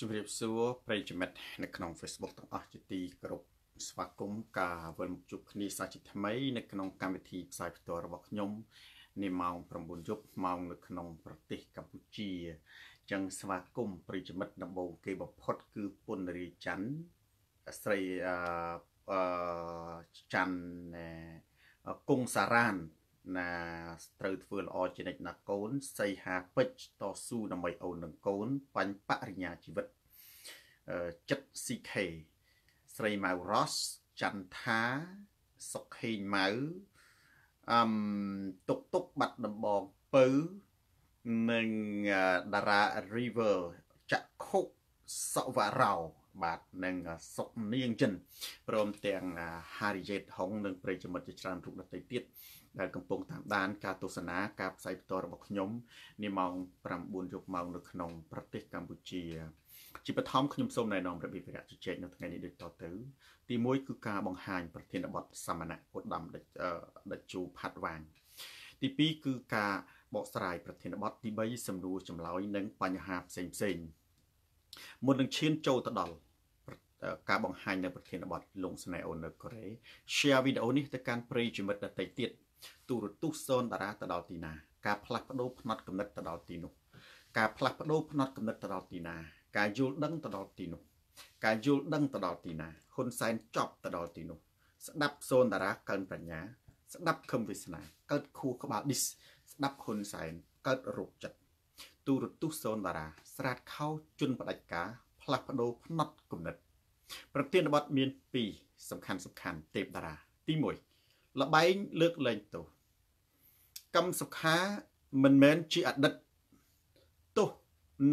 ជម្រាបសួរប្រិយមិត្តនៅក្នុង Facebook ទាំងអស់ជាទីគោរពស្វាគមន៍ការវិលមកជួបគ្នាសាជាថ្មី នៅក្នុង កម្មវិធីផ្សាយផ្ទាល់របស់ខ្ញុំនាម៉ោង9យប់ម៉ោង នៅក្នុងប្រទេសកម្ពុជាចឹងស្វាគមន៍ប្រិយមិត្តដំបូង គេបំផុត គឺពុនរីច័ន្ទស្រីអឺច័ន្ទគង់សារ៉ានណាត្រូវធ្វើល្អជានិច្ចណាកូនសីហាពេជ្រតស៊ូដើម្បីអូននិងកូន បញ្បរិញ្ញាជីវិតចិត្ត CK ស្រីម៉ៅរ៉សចន្ទថាសុខហេងម៉ៅអឹមទុកទុកបាត់ដំបងពៅនិងតារា River ចាក់ខុកសវរោបាទនិងសុកនាងចិនព្រមទាំង Harriet Hong និងប្រិយមិត្តជាច្រើនរូបដទៃទៀតដែលកំពុងតាមដានការទស្សនាការផ្សាយផ្ទាល់របស់ខ្ញុំនាម៉ោង9យប់ម៉ោងនៅក្នុងប្រទេសកម្ពុជាជាបឋមខ្ញុំសូមណែនាំរបៀបវរៈជជែកនៅថ្ងៃនេះដូចតទៅទី1គឺការបង្ហាញ ប្រធានបទសម្មណៈឧត្តមដិជូផាត់វ៉ាងទី2គឺការបកស្រាយប្រធានបទទី3សំណួរចម្លើយនិងបញ្ហាផ្សេងផ្សេងមុននឹងឈានចូលទៅដល់ការបង្ហាញនៅប្រធានបទលងស្នេហ៍អូននៅកូរ៉េ share វីដេអូនេះទៅកាន់ប្រិយមិត្តដទៃទៀតទូរទស្សន៍សនតារាទៅដល់ទីណាការផ្លាស់ប្ដូរផ្នត់គំនិតទៅដល់ទីនោះការផ្លាស់ប្ដូរផ្នត់គំនិតទៅដល់ទីណាការយល់ដឹងទៅដល់ទីនោះការយល់ដឹងទៅដល់ទីណាហ៊ុនសែនចប់ទៅដល់ទីនោះស្ដាប់សនតារាកើនប្រាជ្ញាស្ដាប់ខឹមវាសនាកើតខួរក្បាលឌីសស្ដាប់ហ៊ុនសែនកើតរោគចិត្តទូរទស្សន៍សនតារាស្រាតខោជន់បដិការផ្លាស់ប្ដូរផ្នត់គំនិត ប្រធានបទមាន2សំខាន់សំខាន់ទេពតារាទី1លបែងលើកលែងទោសកម្មសុខាមិនមែនជាអតីតទោស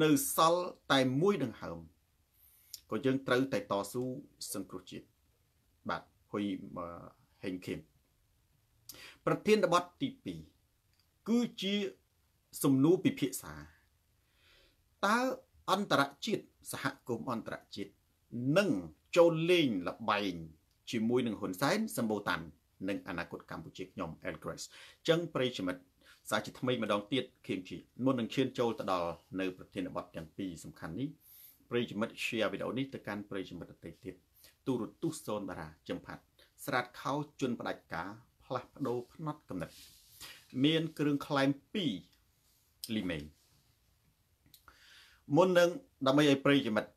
នៅសល់តែមួយដង្ហើមក៏យើងត្រូវតែតស៊ូសង្គ្រោះជាតិបាទហ៊ុយហេងខេមប្រធានបទទី2គឺជាសំណួរពិភាក្សាតើអន្តរជាតិសហគមន៍អន្តរជាតិនឹងចូលលេងលបែងជាមួយនឹងហ៊ុនសែនសម្បូរតាន់និងអនាគតកម្ពុជាខ្ញុំ El Grace អញ្ចឹងប្រិយមិត្តសារជាថ្មីម្ដងទៀតខៀមជីមុននឹងឈានចូលទៅដល់នៅប្រធានបទទាំងពីរសំខាន់នេះប្រិយមិត្ត share វីដេអូនេះទៅកាន់ប្រិយមិត្តដទៃទៀតទូរទស្សន៍សូនតារាចំផាត់ស្រាតខោជន់ផ្ដាច់ការផ្លាស់ប្ដូរផ្នត់កំណត់មានគ្រឿងខ្លែម2លីមេងមុននឹងដើម្បីឲ្យប្រិយមិត្ត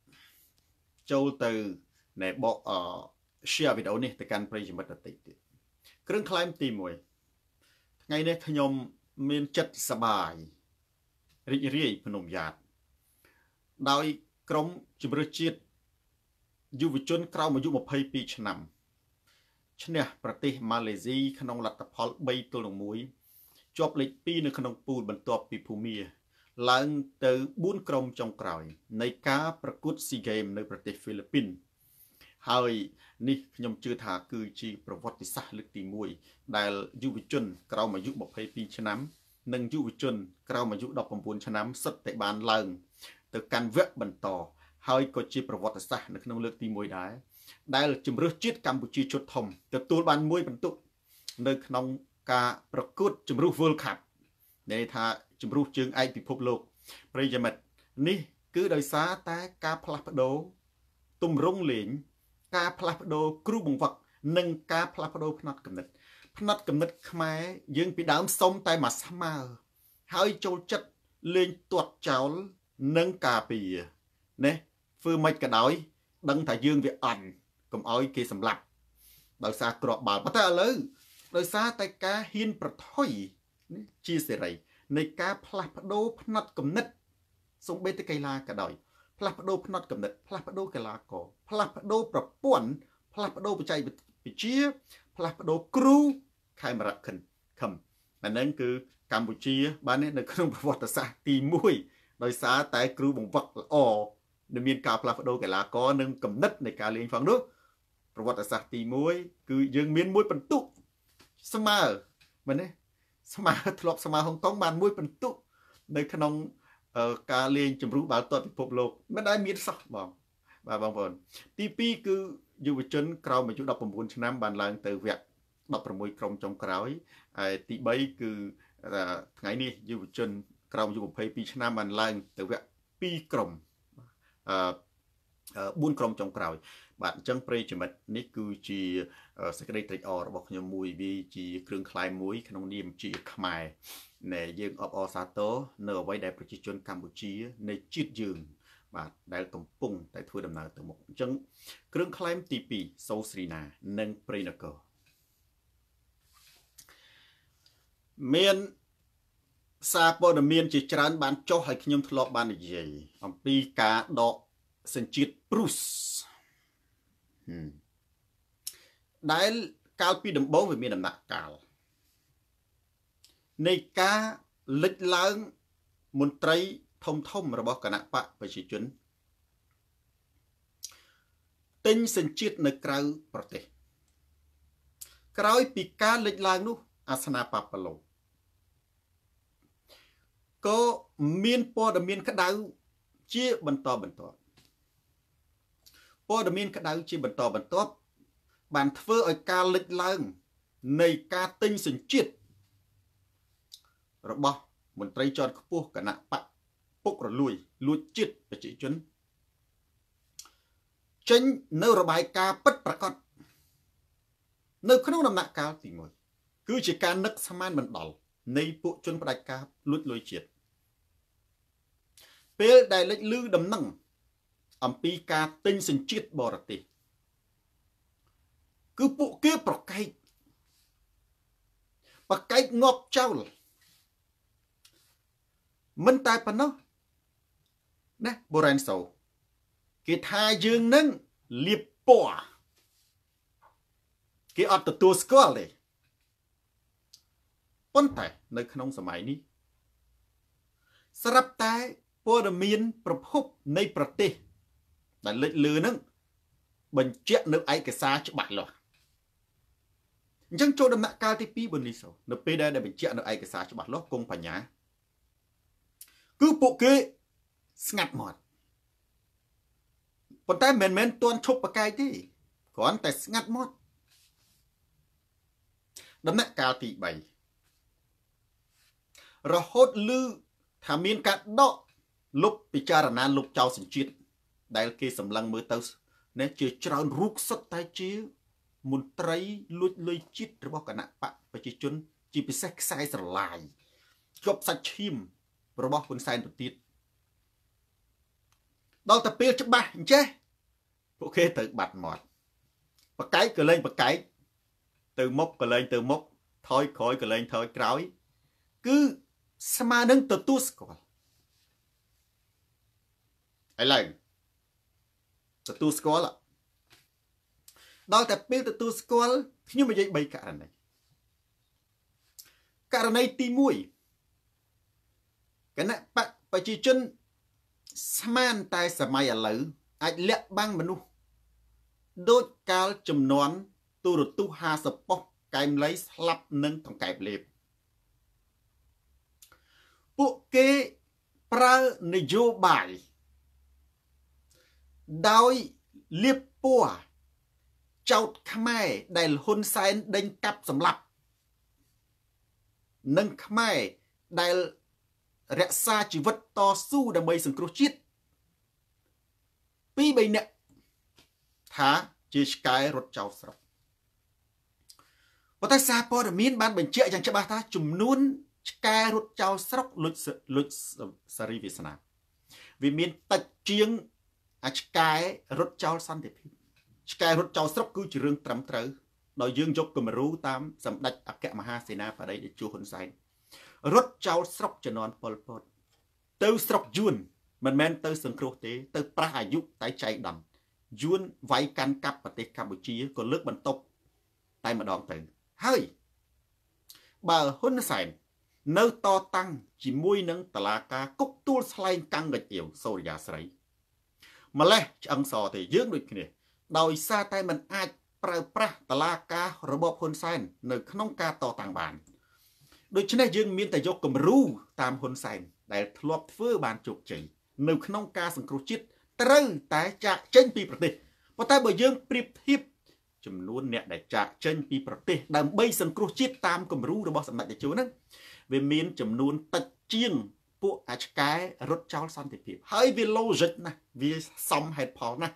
ចូលទៅនៃបក share វីដេអូនេះទៅកាន់ប្រិយមិត្តដទៃទៀតគ្រឿងខ្លែមទី1ថ្ងៃនេះខ្ញុំមានចិត្តសប្បាយរីករាយភ្នំយ៉ាត ដោយក្រុមជំរឿជាតិយុវជនក្រោមអាយុ22ឆ្នាំឈ្នះប្រទេសម៉ាឡេស៊ីក្នុងលទ្ធផល3ទល់នឹង1ជាប់លេខ2នៅក្នុងពូលបន្ទាប់ពីភូមា ឡើងទៅ4ក្រុមចុងក្រោយ នៃការប្រកួតស៊ីហ្គេមនៅប្រទេសហ្វីលីពីនហើយនេះខ្ញុំជឿថាគឺជាប្រវត្តិសាស្ត្រលើកទី1ដែលយុវជន ក្រោមអាយុ22ឆ្នាំ និងយុវជន ក្រោមអាយុ19ឆ្នាំសិតតែបានឡើង ទៅកាន់វគ្គបន្ត ហើយក៏ជាប្រវត្តិសាស្ត្រនៅក្នុងលើកទី1ដែរដែលជំរឿសជាតិកម្ពុជាជុតធំទទួលបានមួយបន្ទុកនៅក្នុងការប្រកួតជំរុះ World Cup ដែលថាជំរុះជើងឯកពិភពលោក ប្រិយមិត្តនេះ គឺដោយសារតែការផ្លាស់ប្ដូរទម្រង់លេងការផ្លាស់ប្ដូរគ្រូបង្វឹកនិងការផ្លាស់ប្ដូរផ្នត់គំនិតផ្នត់គំនិតខ្មែរយើងពីដើមសុំតែមកស្មើ ហើយចូលចិត្តលេងទាត់ចោលនិងការពារណេះធ្វើមិនក៏ដោយដឹងថាយើងវាអន់កុំអោយគេសម្លាប់ដោយសារក្របបាល់ប៉ុន្តែឥឡូវដោយសារតែការហ៊ានប្រថុយជាសេរីនៃការផ្លាស់ប្ដូរផ្នត់គំនិតសំបេតកីឡាក៏ដោយផ្លាស់ប្ដូរផ្នត់គំនិតផ្លាស់ប្ដូរកីឡាករផ្លាស់ប្ដូរប្រព័ន្ធផ្លាស់ប្ដូរបច្ចេកវិទ្យាផ្លាស់ប្ដូរគ្រូខេមរៈខិនខឹមអានឹងគឺកម្ពុជា បាននៅក្នុងប្រវត្តិសាស្ត្រទី1ដោយសារតែ គ្រូបង្វឹកល្អដែលមានការផ្លាស់ប្ដូរកីឡាករនិងគំនិតនៃការលេងផងនោះប្រវត្តិសាស្ត្រទី1គឺយើងមានមួយបន្ទុកស្មើមែនទេស្មើធ្លាប់ស្មើហុងកុងបានមួយបន្ទុកនៅក្នុងការលេងជំរុះបាល់ទាត់ពិភពលោកមិនដែលមានសោះបងបាទបងប្អូនទី2គឺយុវជនក្រោមអាយុ19ឆ្នាំបានឡើង ទៅវគ្គ16ក្រុមចុងក្រោយហើយទី3គឺថ្ងៃនេះយុវជនក្រោមអាយុ22ឆ្នាំបានឡើងទៅវគ្គ2ក្រុមអឺ4ក្រុមចុងក្រោយ បាទអញ្ចឹងប្រិយមិត្តនេះគឺជាសេចក្តីត្រេកអររបស់ខ្ញុំមួយវាជាគ្រឿងខ្លែមមួយក្នុងនាមជាខ្មែរនៃយើងអបអរសាទរនៅអ្វីដែលប្រជាជន កម្ពុជានៃជាតិយើង បាទដែលកំពុងតែធ្វើដំណើរទៅមុខអញ្ចឹងគ្រឿងខ្លែមទី2សូស្រីណានិងប្រិយនគរមានសារព័ត៌មានជាច្រើន បានចុះឲ្យខ្ញុំធ្លាប់បាននិយាយអំពីការដកសញ្ជាតិព្រុសដែលកាលពីដំបូងវាមានដំណាក់កាលនៃការលិចឡើងមន្ត្រីធំធំរបស់គណៈបកប្រជាជនទិញសញ្ជាតិនៅក្រៅប្រទេស ក្រោយពីការលិចឡើងនោះ អាសនាបបឡូក៏មានព័ត៌មាន ក្តៅជាបន្តបន្ទាប់ព័ត៌មានក្តៅជាបន្តបន្ទាប់ បានធ្វើឲ្យការលេចឡើងនៃការទិញសញ្ជាតិរបស់មន្ត្រីជាន់ខ្ពស់គណៈបកពុករលួយលួចជាតិប្រជាជន ចេញនៅរបាយការណ៍ពិតប្រាកដនៅក្នុងដំណាក់កាលទី1គឺជាការនឹកស្មានមិនដល់នៃពួកជនផ្ដាច់ការលួចលុយជាតិពេលដែលលេចលឺដំណឹងអំពីការទិញសញ្ជាតិបរទេស គឺពួកគេប្រកែកប្រកែកងប់ចោលមិនតែប៉ុណ្ណោះណាបូរ៉ែនសូគេថាយើងនឹងលៀបពណ៌គេអត់ទទួលស្គាល់ទេប៉ុន្តែនៅក្នុងសម័យនេះស្រាប់តែព័ត៌មាន ប្រភពនៃប្រទេសដែលលេចលឺហ្នឹងបញ្ជាក់នៅឯកសារច្បាស់លាស់អញ្ចឹងចូលដំណាក់កាលទី2បុនីសូនៅពេលដែលបញ្ជាក់នៅឯកសារច្បាស់លាស់គង់បញ្ញាគឺពួកគេស្ងាត់មាត់ប៉ុន្តែមិនមែនទាន់ឈប់ប្រកែកទេគ្រាន់តែស្ងាត់មាត់ដំណាក់កាលទី3រហូតលឺថាមានការដកលុបពិចារណាលុបចោលសញ្ជាតិដែលគេសម្លឹងមើលទៅនេះជាច្រើនរូបសុទ្ធតែជាមន្ត្រីលួចលុយជាតិរបស់គណៈបកប្រជាជន ជាពិសេសខ្សែស្រឡាយជាប់សាច់ឈាមរបស់ហ៊ុនសែនទៅទៀតដល់តែពេលច្បាស់អញ្ចេះពួកគេត្រូវបាត់មាត់បកែកក៏លែងបកែកទៅមុខក៏លែងទៅមុខថយក្រោយក៏លែងថយក្រោយ គឺស្មើនឹងទទួលស្គាល់ឥឡូវទទួលស្គាល់ដល់តែពេលទទួលស្គាល់ខ្ញុំនិយាយ3ករណីករណីទី1គណៈបកប្រជាជនស្មានតែសម័យឥឡូវអាចលាក់បាំងមនុស្សដូចកាលចំនួនទូរទស្សន៍50ប៉ុស្តិ៍កែមលៃស្លាប់នឹងកង្កែបលេបពួកគេប្រើនយោបាយដោយលៀបពណ៌ចោតខ្មែរដែលហ៊ុនសែនដេញកាប់សម្លាប់ និងខ្មែរដែលរក្សាជីវិតតស៊ូដើម្បីសង្គ្រោះជាតិពីរបីអ្នកថាជាឆ្កែរត់ចោលស្រុកប៉ុន្តែសារព័ត៌មានបានបញ្ជាក់យ៉ាងច្បាស់ថាចំនួនឆ្កែរត់ចោលស្រុកលុចលុចសារីវាសនា វាមានតិចជាងអាឆ្កែរត់ចោលសន្តិភាពឆ្កែរត់ចោលស្រុកគឺជារឿងត្រឹមត្រូវដោយយើងយកគំរូតាមសម្ដេចអគ្គមហាសេនាបតីតេជោហ៊ុនសែនរត់ចោលស្រុកជំនាន់ប៉ុលពតទៅស្រុកយួន មិនមែនទៅសង្គ្រោះទេ ទៅប្រះអាយុតែចៃដន្យយួនវាយកាន់កាប់ប្រទេសកម្ពុជាក៏លើកបន្ទប់តែម្ដងទៅហើយបើហ៊ុនសែននៅតតាំងជាមួយនឹងតឡាការគុកទួលស្លែងកាំងកាជៀវសូរិយាស្រីម្លេះឆ្អឹងសទេយើងដូចគ្នា ដោយសារតែมันអាចប្រើប្រាស់តឡាការរបបហ៊ុនសែននៅ ក្នុងការតតាំងបានដូច្នេះយើងមាន តែយកគំរូតាមហ៊ុនសែនដែលធ្លាប់ធ្វើបានជោគជ័យនៅក្នុងការសង្គ្រោះជាតិត្រូវតែចាក់ចេញពីប្រទេសប៉ុន្តែបើយើងប្រៀបធៀបចំនួនអ្នកដែលចាក់ចេញពីប្រទេសដើម្បីសង្គ្រោះជាតិតាមគំរូរបស់សម្ដេចតេជោហ្នឹងវាមានចំនួនតិចជាងពួកអាចកែរត់ចោលសន្តិភាព ហើយវា logic ណាស់វាសមហេតុផលណាស់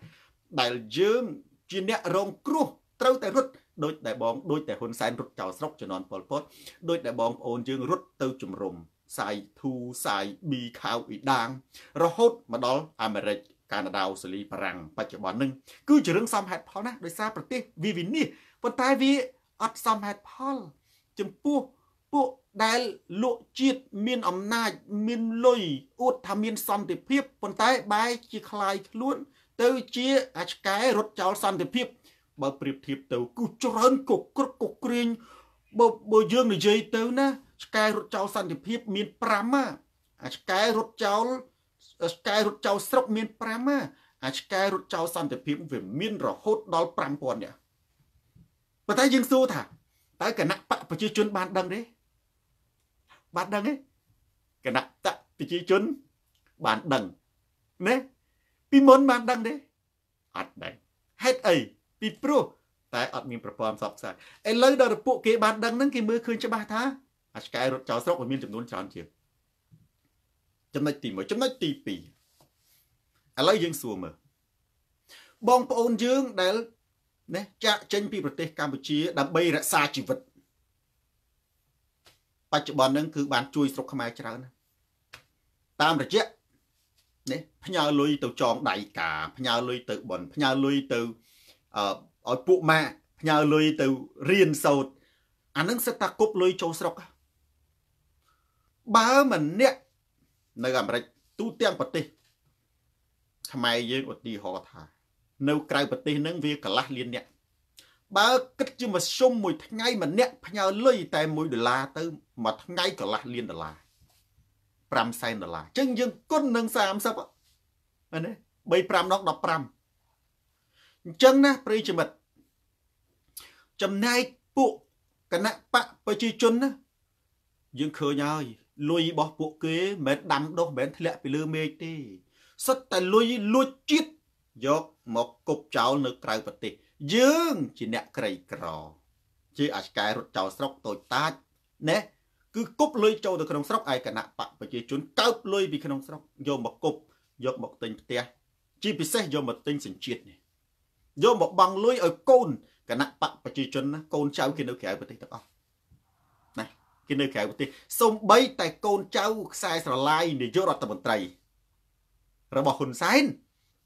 ដែលយើង ជាអ្នករងគ្រោះត្រូវតែរត់ដូចតែបងដូចតែហ៊ុនសែនរត់ចោលស្រុកជំនាន់ប៉ុលពតដូចតែបងប្អូនយើងរត់ទៅជំរំសាយធូសាយប៊ីខាវអ៊ីដាង រហូតមកដល់អាមេរិកកាណាដាអូស្ត្រាលីបារាំងបច្ចុប្បន្នហ្នឹងគឺជារឿងសមហេតុផលណាដោយសារប្រទេសវាវិនិច្ឆ័យប៉ុន្តែវាអត់សមហេតុផល ចំពោះពួកដែលលក់ជាតិមានអំណាចមានលុយអួតថាមានសន្តិភាពប៉ុន្តែបែរជាคลายខ្លួន ទៅជាអាឆ្កែរត់ចោលសន្តិភាពបើប្រៀបធៀបទៅគឺច្រើនកុកក្រឹកកុកក្រែងបើបើយើងនិយាយទៅ ណាឆ្កែរត់ចោលសន្តិភាពមាន5ណាអាឆ្កែរត់ចោលឆ្កែរត់ចោលស្រុកមាន5ណាអាឆ្កែរត់ចោលសន្តិភាពវាមានរហូតដល់5000នាក់ប៉ុន្តែយើងសួរថាតើគណៈបកប្រជាជនបានដឹងទេបានដឹងទេគណៈតប្រជាជនបានដឹងណាពីមុនបានដឹងទេអត់ដឹងហេតុអីពីព្រោះតែអត់មានប្រព័ន្ធសបផ្សាយឥឡូវដល់ពួកគេបានដឹងហ្នឹងគេមើលឃើញច្បាស់ថាអាឆ្កែរត់ចោលស្រុកវាមានចំនួនច្រើនជាងចំណុចទី1ចំណុចទី2ឥឡូវយើងសួរមើលបងប្អូនយើងដែលណាចាក់ចេញពីប្រទេសកម្ពុជាដើម្បីរក្សាជីវិតបច្ចុប្បន្នហ្នឹងគឺបានជួយស្រុកខ្មែរច្រើនតាមរយៈនេះផ្ញើលុយទៅចងដៃកាផ្ញើលុយទៅបនផ្ញើលុយទៅអឺឲ្យពួកម៉ាក់ផ្ញើលុយទៅរៀនសូត្រអានឹងសិតតាគប់លុយចូលស្រុកបើម្នាក់នៅអាមេរិកទូទាំងប្រទេសខ្មែរយើងឧទាហរណ៍ថា នៅក្រៅប្រទេសនឹងវាកន្លះលានអ្នកបើគិតជាមធ្យមមួយថ្ងៃម្នាក់ផ្ញើលុយតែ1ដុល្លារទៅមួយថ្ងៃកន្លះលានដុល្លារ5សែនដុល្លារអញ្ចឹងយើងគុណនឹង30មែនទេ3 5ដង15អញ្ចឹងណាប្រិយមិត្តចំណែកពួកគណៈបកប្រជាជនណាយើងឃើញហើយលុយរបស់ពួកគេមិនដាំដុះមិនធ្លាក់ពីលើមេឃទេសុទ្ធតែលុយលួចជាតិយកមកគប់ចោលនៅក្រៅប្រទេសយើងជាអ្នកក្រីក្រ ជាអាឆ្កែរត់ចោលស្រុកតូចតាចណែគឺគប់លុយចូលទៅក្នុងស្រុកឯគណៈបកប្រជាជន កោបលុយពីក្នុងស្រុកយកមកគប់យកមកទិញផ្ទះជាពិសេសយកមកទិញសញ្ជាតិនេះយកមកបង់លុយឲ្យកូនគណៈបកប្រជាជនណាកូនចៅគេនៅក្រៅប្រទេសទាំងអស់ណាគេនៅក្រៅប្រទេសសូម្បី តែកូនចៅខ្សែស្រឡាយនាយករដ្ឋមន្ត្រីរបស់ហ៊ុនសែន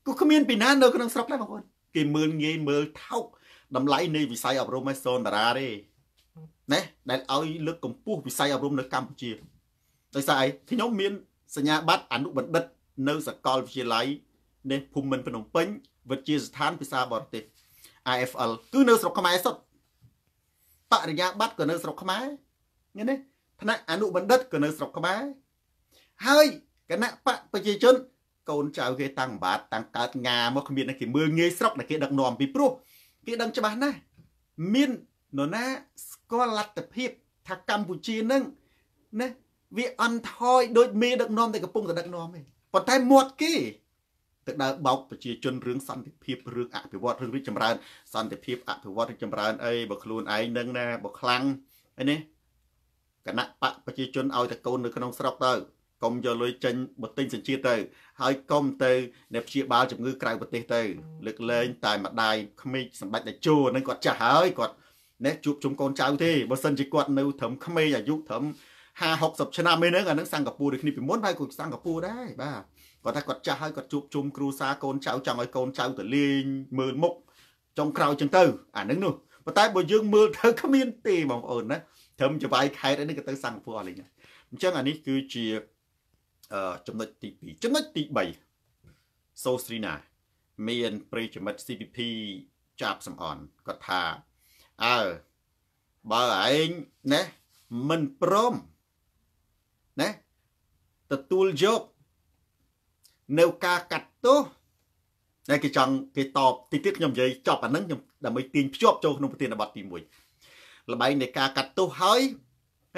គឺគ្មានពីណានៅក្នុងស្រុកដែរបងប្អូនគេមើលងាយមើលថោកតម្លៃនៃវិស័យអប់រំឯសូនតារាទេណាដែលឲ្យលើកកម្ពស់វិស័យអប់រំនៅកម្ពុជាដោយសារអីខ្ញុំមានសញ្ញាបត្រអនុបណ្ឌិត នៅសាកលវិទ្យាល័យនេះភូមិមិនភ្នំពេញវិទ្យាស្ថានភាសាបរទេស IFL គឺនៅស្រុកខ្មែរសុទ្ធបរិញ្ញាបត្រក៏នៅស្រុកខ្មែរឃើញទេថ្នាក់អនុបណ្ឌិតក៏នៅស្រុកខ្មែរហើយគណៈបកប្រជាជនកូនចៅគេតាំងបាត តាំងកើតងាមកគ្មានគេមើលងាយស្រុកតែគេដឹកនាំពីព្រោះគេដឹងច្បាស់ណាស់មាននរណាស្គាល់លទ្ធភាពថាកម្ពុជានឹងណាវាអន់ថយដូចមេដឹកនាំតែកំពុងតែដឹកនាំឯងប៉ុន្តែមាត់គេទៅដើរបោកប្រជាជនរឿងសន្តិភាពរឿងអភិវឌ្ឍរឿងរីកចម្រើន សន្តិភាពអភិវឌ្ឍរីកចម្រើនអីបើខ្លួនឯងនឹងណាបើខ្លាំងអីនេះគណៈបកប្រជាជនឲ្យតែកូននៅក្នុងស្រុកទៅកុំយកលុយចេញមកទិញសញ្ជាតិទៅ ហើយកុំទៅអ្នកព្យាបាលជំងឺក្រៅប្រទេសទៅលើកលែងតែម្ដាយក្មេកសម្ដេចតេជោនឹងគាត់ចាស់ហើយគាត់ណែជួបជុំកូនចៅទេបើសិនជាគាត់នៅត្រឹមក្មេកអាយុត្រឹម50 60ឆ្នាំឯហ្នឹងអាហ្នឹងសិង្ហបុរីដូចគ្នាពីមុនហើយគាត់សិង្ហបុរីដែរបាទគាត់ថាគាត់ចាស់ហើយគាត់ជួបជុំគ្រូសាកូនចៅចង់ឲ្យកូនចៅទៅលេងមើលមុខចុងក្រោយចឹងទៅអាហ្នឹងនោះប៉ុន្តែបើយើងមើលទៅគ្មានទេបងប្អូនណាត្រឹមចវាយខេតឯនេះក៏ទៅសិង្ហបុរីអស់លេងអញ្ចឹងអានេះគឺជាចំណុចទី2ចំណុចទី3សូស្រីណាមានប្រិយមិត្ត CPP ចាប់សំអន់គាត់ថាអើបើឯងណាមិនព្រមណាទទួលយកនៅការកាត់ទោសតែគេចង់គេតបតិចទៀតខ្ញុំនិយាយចប់អាហ្នឹងខ្ញុំដើម្បីទាញភ្ជាប់ចូលក្នុងប្រធានបទទី1ល្បែងនៃការកាត់ទោសហើយ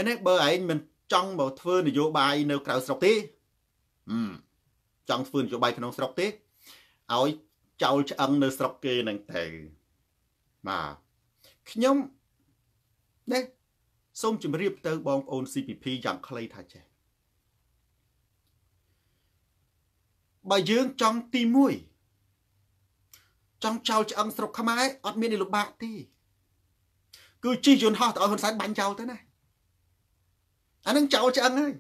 ណាបើឯងមិនចង់មកធ្វើនយោបាយនៅក្រៅស្រុកទេចង់ធ្វើនយោបាយក្នុងស្រុកទេឲ្យចោលឆ្អឹងនៅ ស្រុកគេនឹងទៅបាទខ្ញុំនេះសូមជម្រាបទៅបងប្អូន CPP យ៉ាងខ្លីថាចេះបើយើងចង់ទី1ចង់ចោលឆ្អឹងស្រុកខ្មែរអត់មានលំបាកទេគឺជិះយន្តហោះទៅឲ្យហ៊ុនសែនបាញ់ចោលទៅណាអានឹងចោលឆ្អឹងហើយ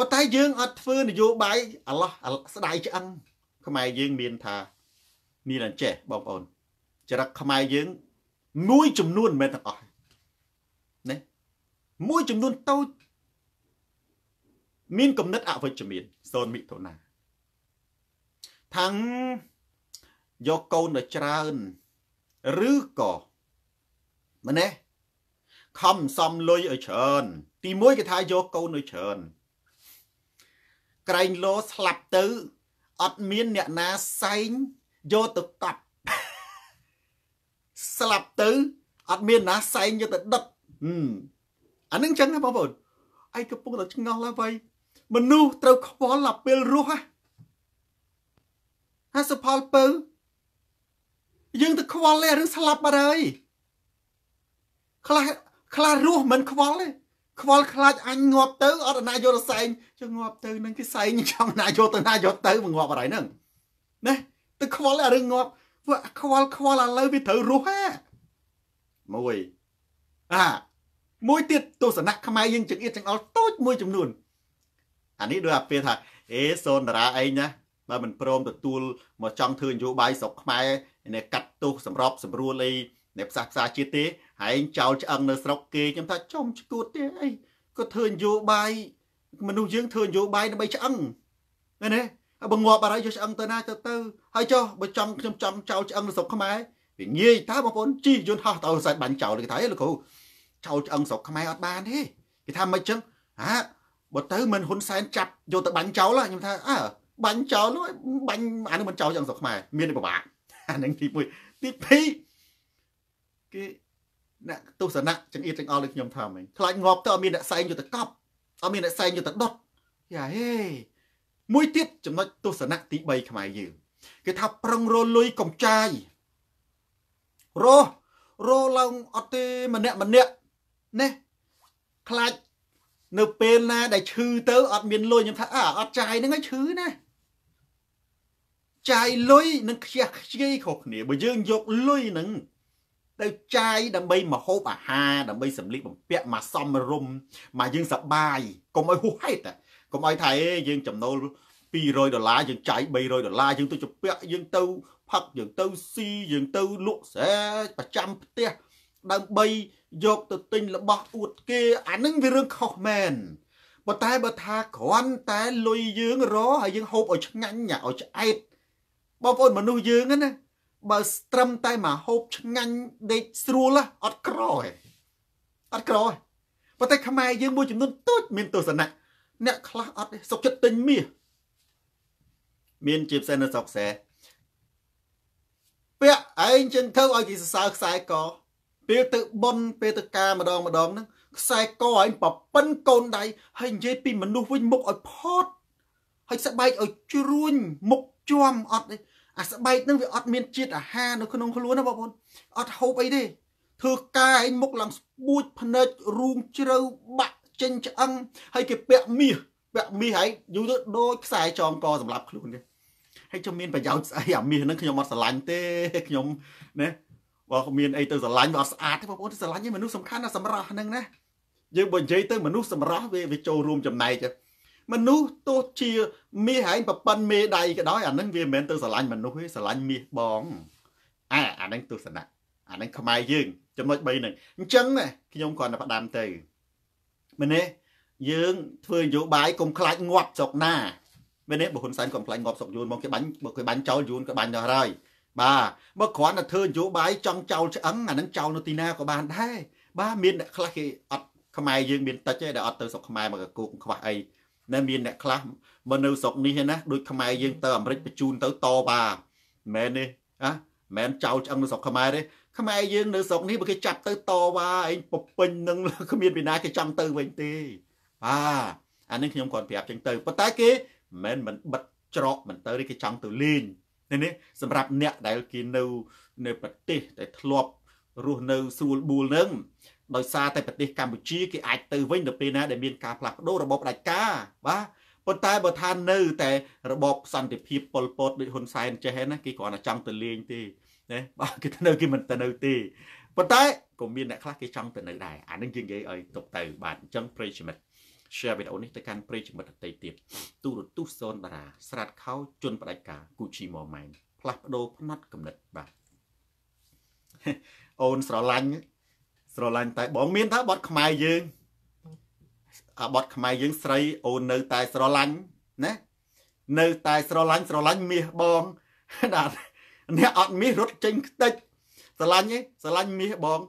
ប៉ុន្តែយើងអត់ធ្វើនយោបាយអាឡោះស្ដាយឆ្អឹងខ្មែរយើងមានថា មានអញ្ចេះបងប្អូនចរិតខ្មែរយើង មួយចំនួនមិនទាំងអស់ណាមួយចំនួនតូចមានគំនិតអវិជ្ជមានសូនមិថុនាថាំងយកកូនទៅច្រើនឬក៏ម្នេះខំសំលុយឲ្យច្រើនទីមួយគេថាយកកូនឲ្យច្រើនក្រែងលោស្លាប់ទៅអត់មានអ្នកណាសែងយកទៅកប់ស្លាប់ទៅអត់មានណាសែងយកទៅដុតអានឹងចឹងណាបងប្អូនឯងកំពុងតែឆ្ងល់ហើយបើមនុស្សត្រូវខ្វល់ដល់ពេលរស់ហាសផលពើយើងទៅខ្វល់ទេរឿងស្លាប់បាត់ហើយខ្លះខ្លះរស់មិនខ្វល់ទេខ្វល់ខ្លាចអញងាប់ទៅអត់ណាយកសែងចុះងាប់ទៅនឹងគេសែងចង់ណាយកទៅណាយកទៅមកងាប់អីហ្នឹងណាទៅខ្វល់អារឿងងាប់ធ្វើខ្វល់ខ្វល់ឥឡូវវាត្រូវរស់ហ่าមួយអាមួយទៀតទស្សនៈខ្មែរយើងចង្អៀតចង្អល់តូចមួយចំនួនអានេះដូចអាពេលថាអេសូនតារាអីណាបើមិនព្រមទទួលមកចង់ធ្វើនយោបាយស្រុកខ្មែរនេះកាត់ទោសសម្របសម្រួលអីអ្នកផ្សះផ្សាជាតិទេហែងចោលឆ្អឹងនៅស្រុកគេខ្ញុំថា ចំឈួតទេអីក៏ធ្វើនយោបាយមនុស្សយើងធ្វើនយោបាយដើម្បីឆ្អឹងឃើញទេហើយបងងាប់អរិយយកឆ្អឹងទៅណាទៅទៅ ហើយចុះបើចង់ខ្ញុំចង់ចោលឆ្អឹងនៅស្រុកខ្មែរវាងាយតើបងប្អូនជីយន្តហោះទៅសាច់បាញ់ចោលគេថាអីលោកគ្រូចោលឆ្អឹងស្រុកខ្មែរអត់បានទេគេថាមិនចឹងហាបើទៅមិនហ៊ុនសែនចាប់យកទៅបាញ់ចោលខ្ញុំថាអើបាញ់ចោលបាញ់អានេះមិនចោលឆ្អឹងស្រុកខ្មែរមានពិបាកអានឹងទី1ទី2គេអ្នកទស្សនៈចង្អៀតចង្អល់ដូចខ្ញុំថាមិញខ្លាចងាប់ទៅអត់មានអ្នកសែងយកទៅកប់អត់មានអ្នកសែងយកទៅដុតយ៉ាហេមួយទៀតចំណុចទស្សនៈទី3ខ្មែរយើងគេថាប្រឹងរលុយកំចាយរស់រស់ឡើងអត់ទេម្នាក់ម្នាក់ណេះខ្លាចនៅពេលណាដែលឈឺទៅអត់មានលុយខ្ញុំថាអើអត់ចាយហ្នឹងឯងឈឺណាចាយលុយនឹងខ្ជះខ្ជាយខុសគ្នាបើយើងយកលុយហ្នឹងទៅចាយដើម្បីមហូបអាហារដើម្បីសម្លៀកបំពាក់មកសំរុំមកយើងសបាយកុំឲ្យហួសហេតុកុំឲ្យថាអេយើងចំណូល200ដុល្លារយើងចាយ300ដុល្លារយើងទៅជពាក់យើងទៅផឹកយើងទៅស៊ីយើងទៅលក់ស្រែប្រចាំផ្ទះដើម្បីយកទៅទិញរបស់អួតគេ អានឹងវារឿងខុសមែនប៉ុន្តែបើថាគ្រាន់តែលុយយើងរហើយយើងហូបឲ្យឆ្ងាញ់ឲ្យឆ្អែតបងប្អូនមនុស្សយើងណាបើត្រឹមតែមកហូបឆ្ងាញ់ដេកស្រួលអត់ក្រទេអត់ក្រទេប៉ុន្តែខ្មែរយើងមួយចំនួនទូច មានទស្សនៈអ្នកខ្លះអត់ទេសុកចិត្តទិញមាសមានជាផ្សេងនៅស្រុកស្រែពាក់ឯងចឹងធ្វើឲ្យគេសរសើរខ្សែកពេលទៅប៉ុនពេលទៅការម្ដងម្ដងហ្នឹងខ្សែកឯងប៉ប៉ិនកូនដៃហើយនិយាយពីមនុស្សវិញមុខឲ្យផត់ហើយស្បែកឲ្យជ្រួញមុខជួមអត់ទេអាស្បែកនឹងវាអត់មានជាតិអាហារនៅក្នុងខ្លួនណាបងប្អូនអត់ហូបអីទេធ្វើកាយមុខឡើងស្បួចភ្នែករូងជ្រៅបាក់ចេញឆ្អឹងហើយគេពាក់មាសពាក់មាសហើយយូរទៅដូចខ្សែចងកសម្រាប់ខ្លួនទេហើយខ្ញុំមាន ប្រយោជន៍ស្អីអាមាសហ្នឹងខ្ញុំអត់ស្រឡាញ់ទេខ្ញុំណាបើមានអីទៅស្រឡាញ់វាអត់ស្អាតទេបងប្អូនស្រឡាញ់ឯមនុស្សសំខាន់ណាសម្រាប់ហ្នឹងណាយើងបើនិយាយទៅ មនុស្សសម្រាប់វាចូលរួមចំណែកទេមនុស្សទោះជាមាសហែងប្រពន្ធមេដៃក៏ដោយអានឹងវាមិនមែនទៅស្រឡាញ់មនុស្សទេស្រឡាញ់មាសបងអាអានឹងទស្សនៈអានឹងខ្មែរយើងចំណុច3ហ្នឹងអញ្ចឹងខ្ញុំគ្រាន់តែផ្ដាំទៅមែនទេយើងធ្វើនយោបាយកុំខ្លាចងាប់ស្រុកណាមែនទេបើហ៊ុនសែនកុំខ្លាចងាប់ស្រុកយួនមកគេបាញ់បើគេបាញ់ចោលយួនគេបាញ់ដល់ហើយបាទបើគ្រាន់តែធ្វើនយោបាយចង់ចោលឆ្អឹងអានឹងចោលនៅទីណាក៏បានដែរបាទមានអ្នកខ្លះគេអត់ខ្មែរយើងមានតិចទេដែលអត់ទៅស្រុកខ្មែរមកកូកខ្វះអីដែលមានអ្នកខ្លះមកនៅស្រុកនេះណាដូចខ្មែរយើងទៅអាមេរិកបញ្ជូនទៅតបាមែនទេណាមែនចោលឆ្អឹងនៅស្រុកខ្មែរទេខ្មែរយើងនៅស្រុកនេះបើគេចាប់ទៅតវ៉ាឯងពពេញនឹងគ្មានពីណាគេចង់ទៅវិញទេបាទអានេះខ្ញុំគាត់ប្រាប់ចឹងទៅប៉ុន្តែគេមិនមិនបិទច្រកមិនទៅទេគេចង់ទៅលេងនេះនេះសម្រាប់អ្នកដែលគេនៅនៅប្រទេសដែលធ្លាប់រស់នៅស្រួលបួលនឹងដោយសារតែប្រទេសកម្ពុជាគេអាចទៅវិញនៅពេលណាដែលមានការផ្លាស់ប្ដូររបបផ្ដាច់ការបាទប៉ុន្តែបើថានៅតែរបបសន្តិភាពប៉ុលពតដូចហ៊ុនសែនចេះណាគេគ្រាន់តែចង់ទៅលេងទេណាបាទគេទៅនៅគេមិនទៅនៅទេប៉ុន្តែក៏មានអ្នកខ្លះគេចង់ទៅនៅដែរអានឹងគេនិយាយឲ្យទុកទៅបាទអញ្ចឹងប្រិយមិត្ត share វីដេអូនេះទៅកាន់ប្រិយមិត្តដទៃទៀតទូរទស្សន៍សូនបារាស្រាតខោជន់ផ្ដាច់ការគូជីម៉ូម៉ែនផ្លាស់ប្ដូរផ្នត់កំណត់បាទអូនស្រឡាញ់ស្រឡាញ់តែបងមានថាបត់ខ្មែរយើងអាបត់ខ្មែរយើងស្រីអូននៅតែស្រឡាញ់ណានៅតែស្រឡាញ់ស្រឡាញ់មាសបងដាក់អ្នកអត់មាសរត់ចេញខ្ទេចស្រឡាញ់ឯងស្រឡាញ់មាសបង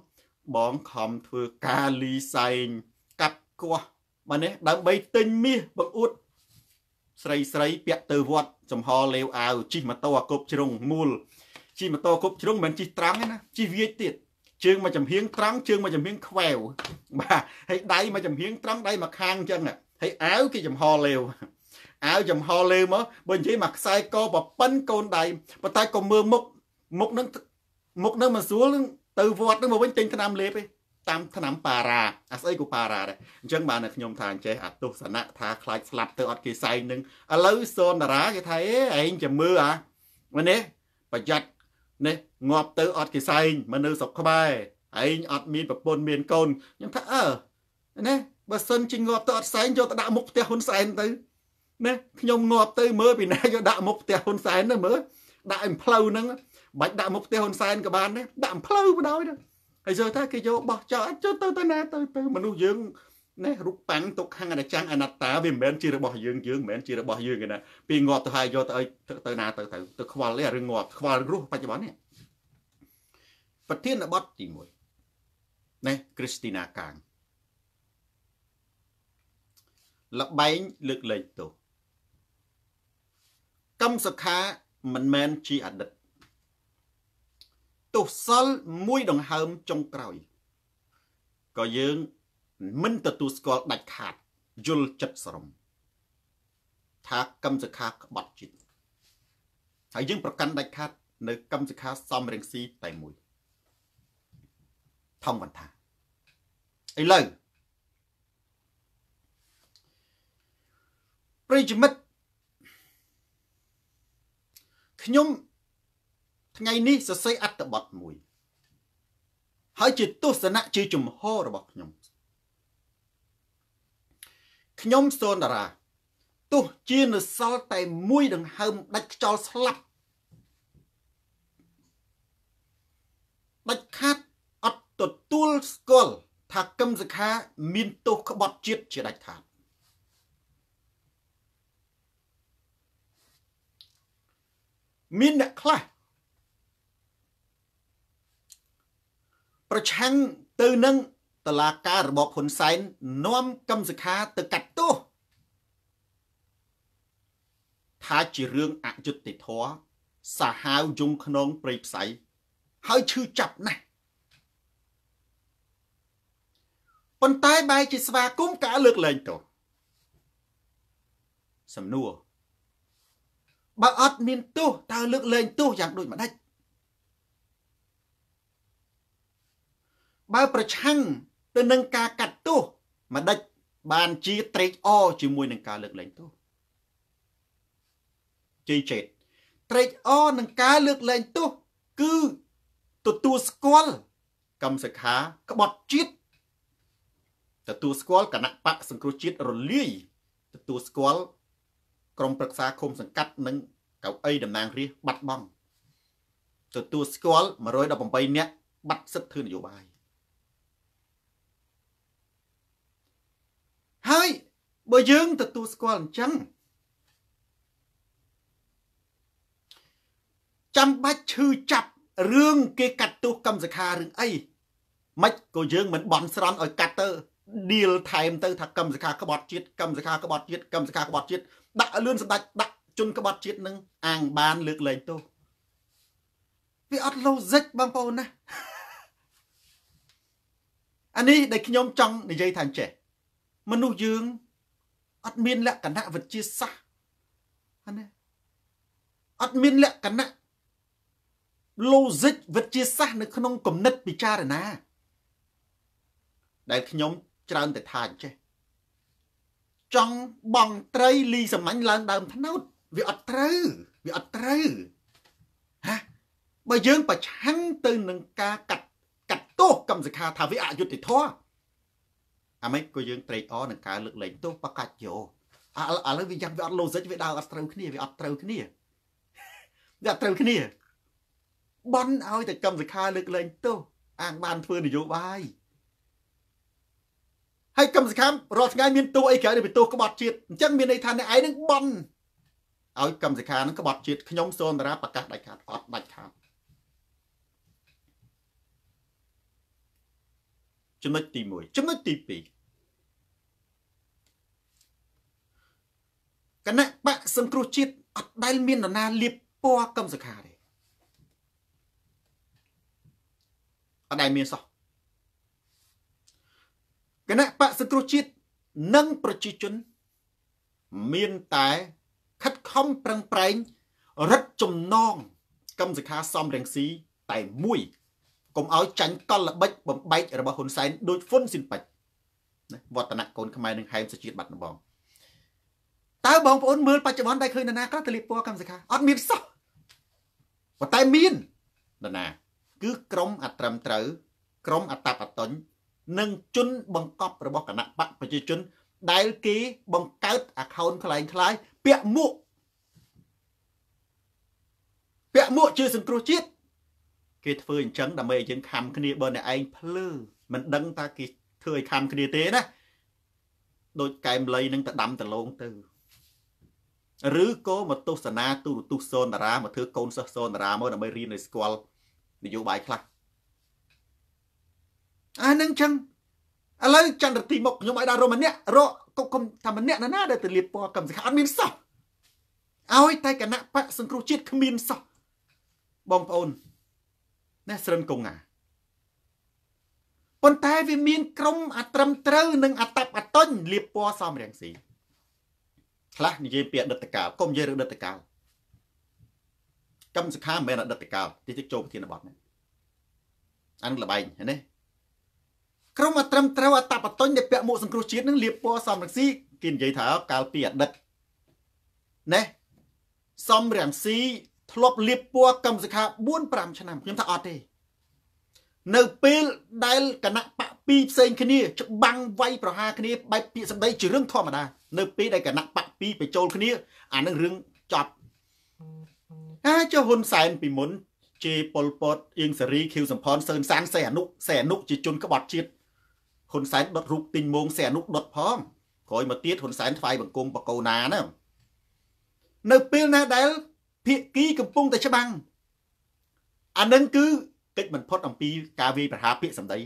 បងខំធ្វើការលីសែងកាប់គាស់បាទនេះ ដើម្បីទិញមាសបង្អួតស្រីស្រីពាក់ទៅវត្តចំហលេវអាវជីម៉ូតូអាគប់ជ្រុងមូលជីម៉ូតូគប់ជ្រុងមិនជីត្រាំទេណាជីវាយទៀតជើងមួយចំហៀងត្រង់ជើងមួយចំហៀងខ្វែវបាទហើយដៃមួយចំហៀងត្រង់ដៃមួយខាងអញ្ចឹងហើយអាវគេចំហលេវអាវចំហលេវមកបើនិយាយមកខ្សែកប្រប៉ិនកូនដៃប៉ុន្តែក៏មើលមុខមុខនឹងមុខនឹងមិនស្រួលទៅវត្តនឹងមកវិញទិញថ្នាំលេបឯងតាមឆ្នាំប៉ារ៉ាអាស្អីក៏ប៉ារ៉ាដែរអញ្ចឹងបានតែខ្ញុំថាអញ្ចេះអាទស្សនៈថាខ្លាចស្លាប់ទៅអត់គេសែងនឹងឥឡូវសនតារាគេថាអេឯងចាំមើលអាមើលនេះប្រយ័ត្ននេះងាប់ទៅអត់គេសែងមកនៅស្រុកក្បែរឯងអត់មានប្រពន្ធមានកូនខ្ញុំថាអើណាបើសិនជាងាប់ទៅអត់សែងយកទៅដាក់មុខផ្ទះហ៊ុនសែនទៅណាខ្ញុំងាប់ទៅមើលពីណាយកដាក់មុខផ្ទះហ៊ុនសែនទៅមើលដាក់ឲ្យផ្លូវហ្នឹងបាច់ដាក់មុខផ្ទះហ៊ុនសែនក៏បានដែរដាក់ផ្លូវបណ្ដោយទៅហើយយល់ថាគេយកបោះចោលចុះទៅទៅណាទៅទៅមនុស្សយើងនេះរូបប៉ាំងទុកខាងអនិច្ចំអនត្តាវាមិនមែនជារបស់យើងយើងមិនមែនជារបស់ យើងទេណាពីងាប់ទៅហើយយកទៅឲ្យទៅណាទៅទៅទៅខ្វល់ទេរឿងងាប់ខ្វល់រស់បច្ចុប្បន្ននេះប្រធានបទទី1នេះគ្រីស្ទីណាកាងលបែងលើកលែងទោសកម្មសខាមិនមែនជាអតីតទោសសល់មួយដង្ហើមចុងក្រោយក៏យើងមិនទទួលស្គាល់ដាច់ខាតយល់ចិត្តសរំថាកម្មសខាក្បត់ចិត្តហើយយើងប្រកាន់ដាច់ខាតនៅ កម្មសខាសំរងស៊ីតែមួយថំវណ្ថាឥឡូវប្រិយមិត្តខ្ញុំថ្ងៃនេះសរសេរអត្ថបទមួយហើយជាទស្សនៈជាជំហររបស់ខ្ញុំខ្ញុំសូនតារាទោះជានៅសល់តែមួយដង្ហើមដាច់ខ្យល់ស្លាប់ដាច់ខាត់អត់ទទួលស្គាល់ថាកឹមសុខា មានទោសក្បត់ជាតិជាដាច់ខាត់មានអ្នកខ្លះប្រឆាំងទៅនឹងតឡាការរបបហ៊ុនសែននាំកឹមសុខាទៅកាត់ទោសថាជារឿងអយុត្តិធម៌សាហាវយងខ្នងព្រៃផ្សៃហើយឈឺចាប់ណាស់ប៉ុន្តែបែរជាស្វាគមន៍ការលើកលែងទោសសំណួរបើអត់មានទោសតើលើកលែងទោសយ៉ាងដូចម្ដេចបើប្រឆាំងទៅនឹងការកាត់ទោសមដេចបានជាត្រេកអរជាមួយនឹងការលើកលែងទោសជ័យចេតត្រេកអរនឹងការលើកលែងទោសគឺទទួលស្គាល់កម្មសិក្ខាក្បត់ជាតិទទួលស្គាល់គណៈបកសង្គ្រោះជាតិរលាយទទួលស្គាល់ក្រមប្រឹក្សាឃុំសង្កាត់និងកៅអីតំណាងរាស្ត្របាត់បង់ទទួលស្គាល់118នាក់បាត់សិទ្ធិធ្វើនយោបាយហើយបើយើងទទួលស្គាល់អញ្ចឹងចាំបាច់ឈឺចាប់រឿងគេកាត់ទោសកម្មសខារឿងអីមិនក៏យើងមិនបន់ស្រន់ឲ្យកាត់ទៅឌីលថែមទៅថាកម្មសខាក្បត់ជាតិកម្មសខាក្បត់ជាតិកម្មសខាក្បត់ជាតិដាក់លឿនសម្ដេចដាក់ជនក្បត់ជាតិនឹងអាងបាន លើកលែងទោសវាអត់ logic បងប្អូនណាអានេះដែលខ្ញុំចង់និយាយថាអញ្ចេះមនុស្សយើងអត់មានលក្ខណៈវិទ្យាសាស្ត្រណាអត់មានលក្ខណៈ logic វិទ្យាសាស្ត្រនៅ ក្នុងគំនិតពិចារណា ដែលខ្ញុំច្រើនតែថាអញ្ចេះចង់បងត្រីលីសម្ាញ់ឡើងដើមថ្នោតវាអត់ត្រូវវាអត់ត្រូវហាបើយើងប្រឆាំងទៅនឹងការកាត់កាត់ទោសកម្មសិក្ខាថាវាអយុត្តិធម៌អាមិនក៏យើង trade off នឹងការលើកលែងទោសបកាច់យកឥឡូវវាយ៉ាងវាអត់ logic វាដើរអត់ត្រូវគ្នាវាអត់ត្រូវគ្នាវាអត់ត្រូវគ្នាបន់ឲ្យតែកម្មសិក្ខាលើកលែងទោសអាងបានធ្វើនយោបាយហើយកម្មសិក្ខារាល់ថ្ងៃមានទោសអីក្រៅពីទោសក្បត់ជាតិអញ្ចឹងមានន័យថាអ្នកឯងនឹងបន់ឲ្យកម្មសិក្ខានឹងក្បត់ជាតិខ្ញុំសូនតារាប្រកាសដាច់ខាតអត់ដាច់ខាតចំណុចទី1ចំណុចទី2គណៈបកសង្គ្រោះជាតិអត់ដែលមាននរណាលៀបពណ៌កឹមសខាទេអត់ដែលមានសោះគណៈបកសង្គ្រោះជាតិនិងប្រជាជន មានតែខិតខំប្រឹងប្រែងរឹតចំណងកម្មសិក្ខាសំរងស៊ីតែមួយកុំឲ្យចាញ់កលល្បិចបំបែករបស់ហ៊ុនសែនដូចហ៊ុនស៊ីនប៉ិចណាវឌ្ឍនៈកូនខ្មែរនឹងហែមសុជាតិបាត់ដំបងតើបងប្អូនមើលបច្ចុប្បន្នដែលឃើញនរណាខ្លះទៅលៀបពណ៌កម្មសិក្ខាអត់មានសោះប៉ុន្តែមាននរណាគឺក្រមអត្រឹមត្រូវ ក្រមអតបអតុញនិងជនបង្កប់របស់គណៈបកប្រជាជន ដែលគេ បង្កើត account คล้ายคล้ายពាក់មួកពាក់មួកជាសង្គ្រោះជាតិគេធ្វើអញ្ចឹងដើម្បីឲ្យយើងខំគ្នាបើអ្នកឯងភ្លឺមិនដឹងថាគេធ្វើឲ្យខំគ្នាទេណាដូចកែមលីនឹងទៅដាំដលងទៅឬក៏មកទស្សនាទូរទស្សន៍សូនតារាមកធ្វើកូនសិស្សសូនតារាមកដើម្បីរៀនឲ្យស្គាល់នយោបាយខ្លះអានឹងចឹងឥឡូវចន្ទរទីមកខ្ញុំឲ្យដល់រមអ្នករកគុកគុំថាម្នាក់ណាណាដែលទៅលៀបពណ៌កម្មសិក្ខាអត់មានសោះឲ្យតែគណៈបកសង្គ្រោះជាតិគ្មានសោះបងប្អូនណាស្រិនកុងអាប៉ុន្តែវាមាន ក្រុមអត្រឹមត្រូវ និងអតបអតុញលៀបពណ៌សំរងស៊ីខ្លះនិយាយពាក្យដិតកាលកុំនិយាយរឿងដិតកាលកម្មសខាមិនមែនដិតកាលទីទីចូលប្រធានបទនេះអានឹងលបែងហ្នឹងក្រុមអត្រឹមត្រូវអតបអតុញដែលពាក់មួកសង្គ្រោះជាតិនឹងលៀបពណ៌សំរងស៊ីគេនិយាយថាកាលពីអតីតណេះសំរងស៊ីធ្លាប់លៀបពណ៌កម្មសិក្ខា4 5ឆ្នាំខ្ញុំថាអត់ទេនៅពេលដែលគណៈបកពីផ្សេងគ្នាច្បាំងវាយប្រហារគ្នាបែបពាក្យសម្ដីជារឿងធម្មតានៅពេលដែលគណៈបកពីបញ្ចូលគ្នាអានឹងរឿងចប់អាចហ៊ុនសែនពីមុនជេប៉ុលពតអៀងសេរីខៀវសំផនសឿនសានសេអនុសេអនុជាជនក្បត់ជាតិហ៊ុនសែនដុតរូបទិញមងសេអនុដុតផងក្រោយមកទៀតហ៊ុនសែនថ្វាយបង្គំបកូនណាណានៅពេលណាដែលភាគីកំពុងតែច្បាំងអានឹងគឺកិច្ចបំផុតអំពីការវាយប្រហារពាក្យសម្ដី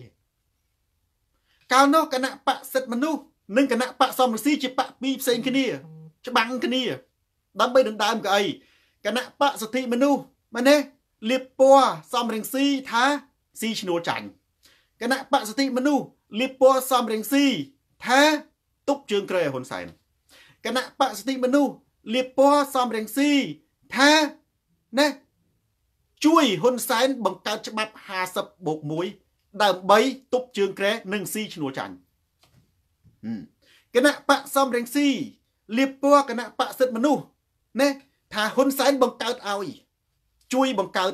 កាលនោះគណៈបកសិទ្ធិមនុស្សនិងគណៈបកសមរស៊ីជាបកពីរផ្សេងគ្នាច្បាំងគ្នា ដើម្បីដណ្ដើមកៅអីគណៈបកសិទ្ធិមនុស្សមែនទេលៀបពណ៌សំរងស៊ីថាស៊ីឈ្នួលចាញ់គណៈបកសិទ្ធិមនុស្សលៀបពណ៌សំរងស៊ីថាទុកជើងក្រោយឲ្យហ៊ុនសែនគណៈបកសិទ្ធិមនុស្សលៀបពណ៌សំរងស៊ីថាណាជួយហ៊ុនសែនបង្កើតច្បាប់50បូក1ដើម្បីទប់ជើងក្រែនិងស៊ីឈ្នួលចាញ់គណៈបកសំរងស៊ីលៀបពណ៌គណៈបកសិទ្ធិមនុស្សណាថាហ៊ុនសែនបង្កើតឲ្យជួយបង្កើត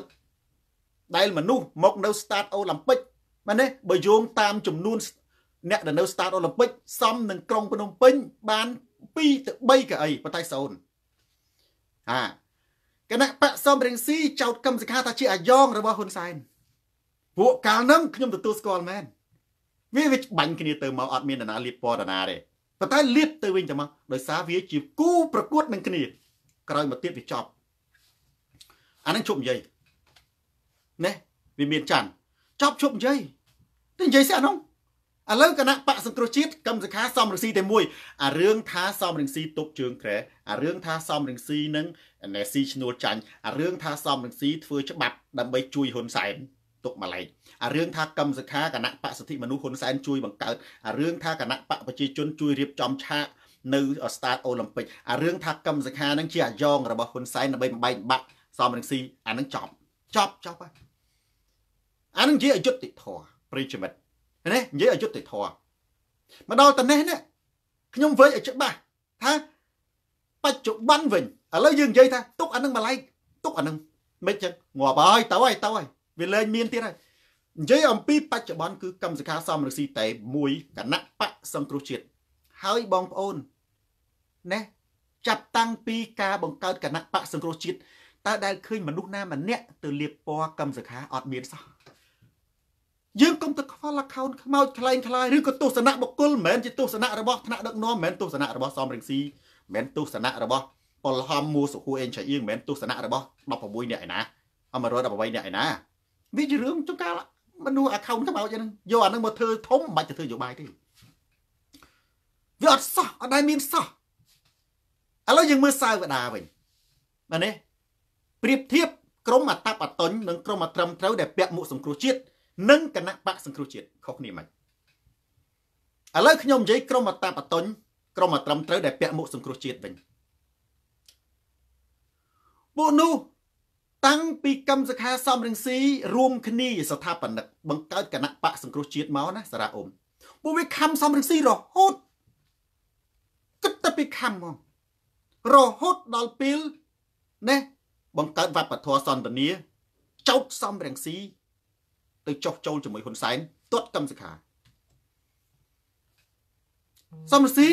ដែលមនុស្សមក នៅ Start Olympic មែនទេបើយោងតាមចំនួនអ្នកដែលនៅ Start Olympic សមនឹងក្រុងភ្នំពេញ បាន2ទៅ3កៅអីប៉ុន្តែសូនអាគណៈបកសំរងស៊ីចោតកឹមសុខាថាជាអាយ៉ងរបស់ហ៊ុនសែនពួកកាលនឹងខ្ញុំទទួលស្គាល់មែនវាវាបាញ់គ្នាទៅមកអត់មាននរណាលៀបពណ៌ណាទេប៉ុន្តែលៀបទៅវិញទៅមកដោយសារវាជាគូប្រកួតនឹងគ្នាក្រោយមកទៀតវាចប់អានឹងជប់និយាយណែវាមានច័ន្ទចប់ជប់និយាយតែនិយាយស្អីអានោះឥឡូវគណៈបកសង្គ្រោះជាតិកឹមសុខាសំរងស៊ីតែមួយអារឿងថាសំរងស៊ីទុកជើងក្រែអារឿងថាសំរងស៊ីនឹងណែស៊ីឈ្នួលចាញ់អារឿងថាសំរងស៊ីធ្វើច្បាប់ដើម្បីជួយហ៊ុនសែនទុកមួយឡែកអារឿងថាកឹមសុខាគណៈបកសិទ្ធិមនុស្សហ៊ុនសែនជួយបង្កើតអារឿងថាគណៈបកប្រជាជនជួយរៀបចំឆាកនៅ Start Olympic អារឿងថាកឹមសុខានឹងជាអាយ៉ងរបស់ហ៊ុនសែនដើម្បីបំបែកបាក់សំរងស៊ីអានឹងចប់ចប់ចប់អានឹងជាអយុត្តិធម៌ប្រិយមិត្តនេះនិយាយឲ្យយុត្តិធម៌មកដល់តនេះនេះខ្ញុំវិញឲ្យច្បាស់ថាបច្ចុប្បន្នវិញឥឡូវយើងនិយាយថាទុកអានឹងម្លែកទុកអានឹងមិនចឹងងាប់ហើយទៅហើយទៅហើយវាលែងមានទៀតហើយនិយាយ អំពីបច្ចុប្បន្នគឺ កម្មសិក្ខាសមរស៊ីតែមួយគណៈបកសង្គ្រោះជាតិហើយបងប្អូនណាចាប់តាំងពីការបង្កើតគណៈបកសង្គ្រោះជាតិតើដែលឃើញមនុស្សណាម្នាក់ទៅលៀបពណ៌កម្មសិក្ខាអត់មានសោះយើងកុំទៅខ្វល់ account ខ្មោចខ្លែងខ្លាយឬក៏ទស្សនៈបុគ្គលមិនមែនជាទស្សនៈរបស់ថ្នាក់ដឹកនាំមិនមែនទស្សនៈរបស់សំរងស៊ីមិនមែនទស្សនៈរបស់ប៉ុលហំមូសុខួរអេងឆៃអៀងមិនមែនទស្សនៈរបស់16អ្នកឯណាអម118អ្នកឯណាវាជារឿងចង្កាលមនុស្ស account ខ្មោចហ្នឹងយកអាហ្នឹងមកធ្វើធំមិនបាច់ទៅធ្វើយោបាយទេវាអត់សោះអត់ដែលមានសោះឥឡូវយើងមើលសាវតាវិញបាទនេះប្រៀបធៀបក្រមអតបអតុញនិងក្រមអត្រឹមត្រូវដែលពាក់មួកសង្គ្រោះជាតិនិងគណៈបកសង្គ្រោះជាតិខុសគ្នាមិនឥឡូវខ្ញុំនិយាយក្រុមអតបតុញក្រុមអត្រឹមត្រូវដែលពាក់មួកសង្គ្រោះជាតិវិញពួកនោះតាំងពីកម្មសខាសំរងស៊ីរួមគ្នា ស្ថាបនិកបង្កើតគណៈបកសង្គ្រោះជាតិមកណាសារ៉ាអ៊ុំពួកវាខំសំរងស៊ីរហូតគិតតែពីខំហ្មងរហូតដល់ពេលណេះបង្កើតវប្បធម៌សន្តានាចោតសំរងស៊ីទៅចោះចូលជាមួយហ៊ុនសែនទាត់កឹមសុខាសំរងស៊ី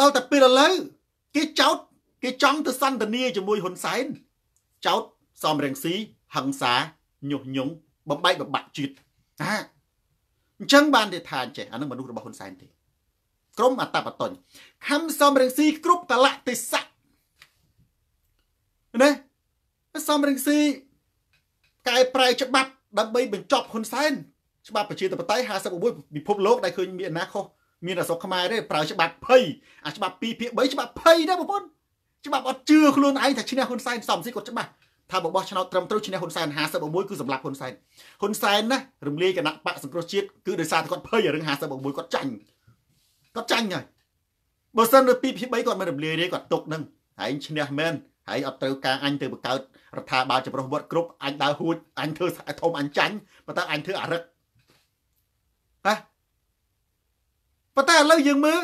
ដល់តែពេលឥឡូវគេចោតគេចង់ទៅសន្តានាជាមួយហ៊ុនសែនចោតសំរងស៊ីហឹង្សាញុះញង់បំបែកបំបាក់ជាតិណាអញ្ចឹងបាន ទេថាចេះអានឹងមនុស្សរបស់ហ៊ុនសែនទេក្រុមអតបតញ្ញខំសំរងស៊ីគ្រប់កលៈទេសៈណាសំរងស៊ីកែប្រែច្បាប់ដើម្បីបញ្ចប់ហ៊ុនសែនច្បាប់ប្រជាធិបតេយ្យ56ពិភពលោកដែលឃើញមានអនាខុសមានអសរខ្មែរទេប្រើច្បាប់20អាច្បាប់2ភាគ3ច្បាប់20ដែរបងប្អូនច្បាប់អត់ជឿខ្លួនឯងថាឈ្នះហ៊ុនសែនសំស៊ីគាត់ច្បាស់ថាបបោះឆ្នោតត្រឹមត្រូវឈ្នះហ៊ុនសែន56គឺសម្លាប់ហ៊ុនសែនហ៊ុនសែនណារំលាយគណៈបកសង្គ្រោះជាតិគឺដោយសារតែគាត់ភ័យរឿង56គាត់ចាញ់គាត់ចាញ់ហើយបើសិននៅ2ភាគ3គាត់មិនរំលាយទេគាត់ຕົកនឹងឯងឈ្នះមែនហើយអត់ត្រូវការអញទៅបង្កើតរដ្ឋាភិបាលចម្រុះវត្តគ្រប់អញដើរហួចអញធ្វើធំអញចាញ់ប៉ុន្តែអញធ្វើអារឹកហ៎ប៉ុន្តែឥឡូវយើងមើល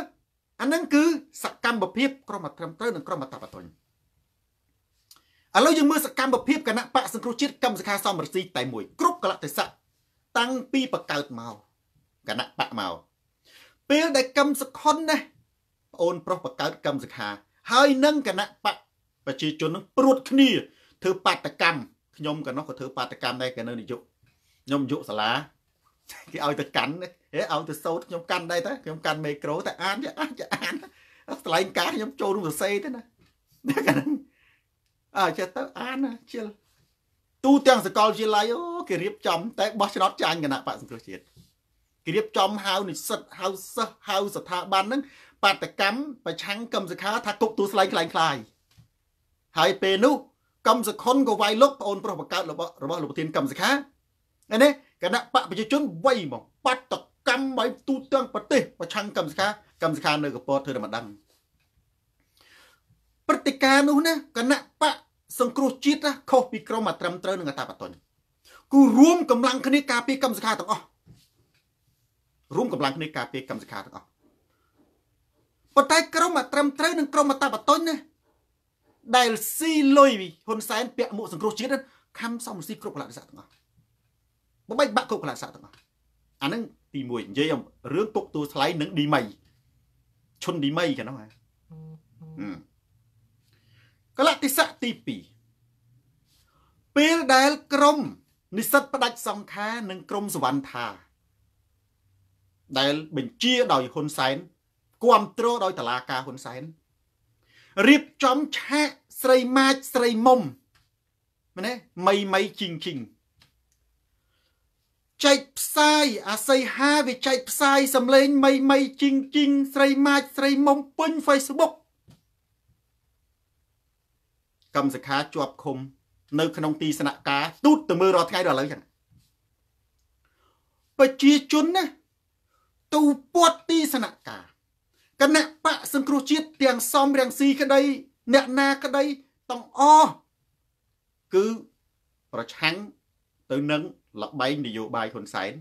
អានឹងគឺសកម្មភាព ក្រមអត្រឹមត្រូវនិងក្រមអតបតុញឥឡូវយើងមើលសកម្មភាពគណៈបកសង្គ្រោះជាតិកម្មសខាសមរសីតែមួយគ្រប់កលតិស័កតាំងពីបង្កើតមកគណៈបកមកពេលដែលកម្មសខុនណាប្អូនប្រុសបង្កើតកម្មសខា ហើយនឹងគណៈបកប្រជាជននឹងព្រួតគ្នាធ្វើបាតកម្មខ្ញុំក៏នោះក៏ធ្វើបាតកម្មដែរគេនៅនយោបាយខ្ញុំនយោបាយសាលាគេឲ្យទៅកាន់ហេឲ្យទៅសោតខ្ញុំកាន់ដែរតើខ្ញុំកាន់មីក្រូតែអានអានអានថ្លែងការខ្ញុំចូលរួមសរសេរទៅណាអើចេះទៅអានជិលទូទាំងសកលវិទ្យាល័យអូគេរៀបចំតែបោះឆ្នោតចាញ់គណៈបកសង្គ្រោះជាតិគេរៀបចំហៅនិស្សិតហៅសិស្សហៅស្ថាប័នហ្នឹងបាតកម្មប្រឆាំងកម្មសខាថាគុកទូស្លែងខ្លាំងខ្លាយហើយពេលនោះកំសខុនក៏វាយលុកប្អូនប្រុសបង្កើតរបស់របស់លោកប្រធានកំសខាឯនេះគណៈបកប្រជាជនវៃមកបាត់តកម្មឲ្យទូទាំងប្រទេស ប្រឆាំងកម្មសខាកម្មសខានៅកពតធ្វើតែម្ដងព្រឹត្តិការណ៍នោះណាគណៈបកសង្គ្រោះជាតិណាខុសពីក្រមអត្រឹមត្រូវនឹងអតាបតុញគឺរួមកម្លាំងគ្នាការពារកម្មសខាទាំងអស់រួមកម្លាំងគ្នាការពារកម្មសខាទាំងអស់ប៉ុន្តែក្រមអត្រឹមត្រូវនឹងក្រមអតាបតុញណាដែលស៊ីលុយហ៊ុនសែនពាក់មួកសង្គ្រោះជាតិខំសំស៊ីគ្រប់កលៈទេសៈទាំងអស់បំបីបាក់គ្រប់កលៈទេសៈទាំងអស់អាហ្នឹងទី1និយាយអំរឿងទុកទួថ្លៃនឹងឌីមីឈុនឌីមីកានោះហ៎កលៈទេសៈទី2ពេលដែល ក្រមនិស្សិតផ្ដាច់សង្ខានិងក្រមសវណ្ណថា ដែលបញ្ជាដោយហ៊ុនសែនគ្រប់គ្រងដោយតឡាការហ៊ុនសែនរៀបចំឆាកស្រីម៉ាចស្រីមុំមែនទេមីមីជីងជីងចែកផ្សាយអាស័យហាវាចែកផ្សាយសំឡេងមីមីជីងជីងស្រីម៉ាចស្រីមុំពេញ Facebook កម្មសខាជាប់ឃុំ នៅ ក្នុងទីស្នាក់ការទូតទៅមើលរាល់ថ្ងៃដល់ឥឡូវចឹងប្រជាជនណាទូពាត់ទីស្នាក់ការគណៈបកសង្គ្រោះជាតិទាំងសំរាំងស៊ីក្តីអ្នកណាក្តីទាំងអស់គឺប្រឆាំងទៅនឹងលបែងនយោបាយហ៊ុនសែន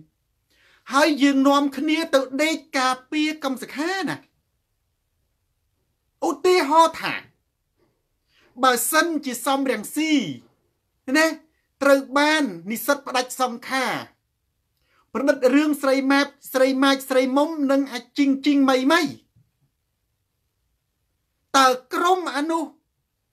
ហើយយើងនាំគ្នាទៅដេកការពារកម្មសខាណាឧទាហរណ៍ថា បើសិនជាសំរាំងស៊ីណាត្រូវបាន និស្សិតផ្ដាច់សំខាប្រឌិតរឿងស្រីម៉ាបស្រីម៉ាចស្រីមុំនិងអាជីងជីងម៉ៃម៉ៃតើក្រុមអានោះ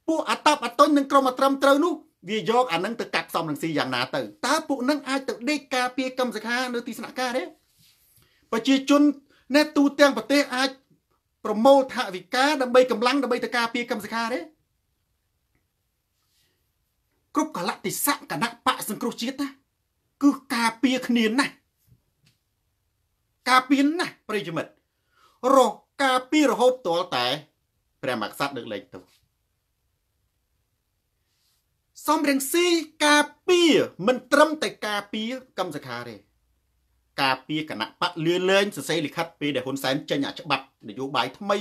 ពួកអតបអតុញនិងក្រុមអត្រឹមត្រូវនោះវាយកអានឹងទៅកាត់សំរងស៊ីយ៉ាងណាទៅតើពួកនឹងអាចទៅដេកការពារកម្មសខានៅទីស្នាក់ការទេប្រជាជនអ្នកទូទាំងប្រទេសអាច ប្រមូលថវិកាដើម្បីកម្លាំងដើម្បីទៅការពារកម្មសខាទេគ្រប់កលតិស័កគណៈបកសង្គ្រោះជាតិណាគឺការពារគ្នាណាស់ការពារណាស់ប្រិយមិត្តរកការពាររហូតទាល់តែព្រះមហាក្សត្រដឹកលែងទោសសំរងស៊ីការពារមិនត្រឹមតែការពារកម្មសខាទេការពារគណៈបកលឿនលែងសរសេរលិខិតពេលដែលហ៊ុនសែនចេញអាច្បាប់នយោបាយថ្មី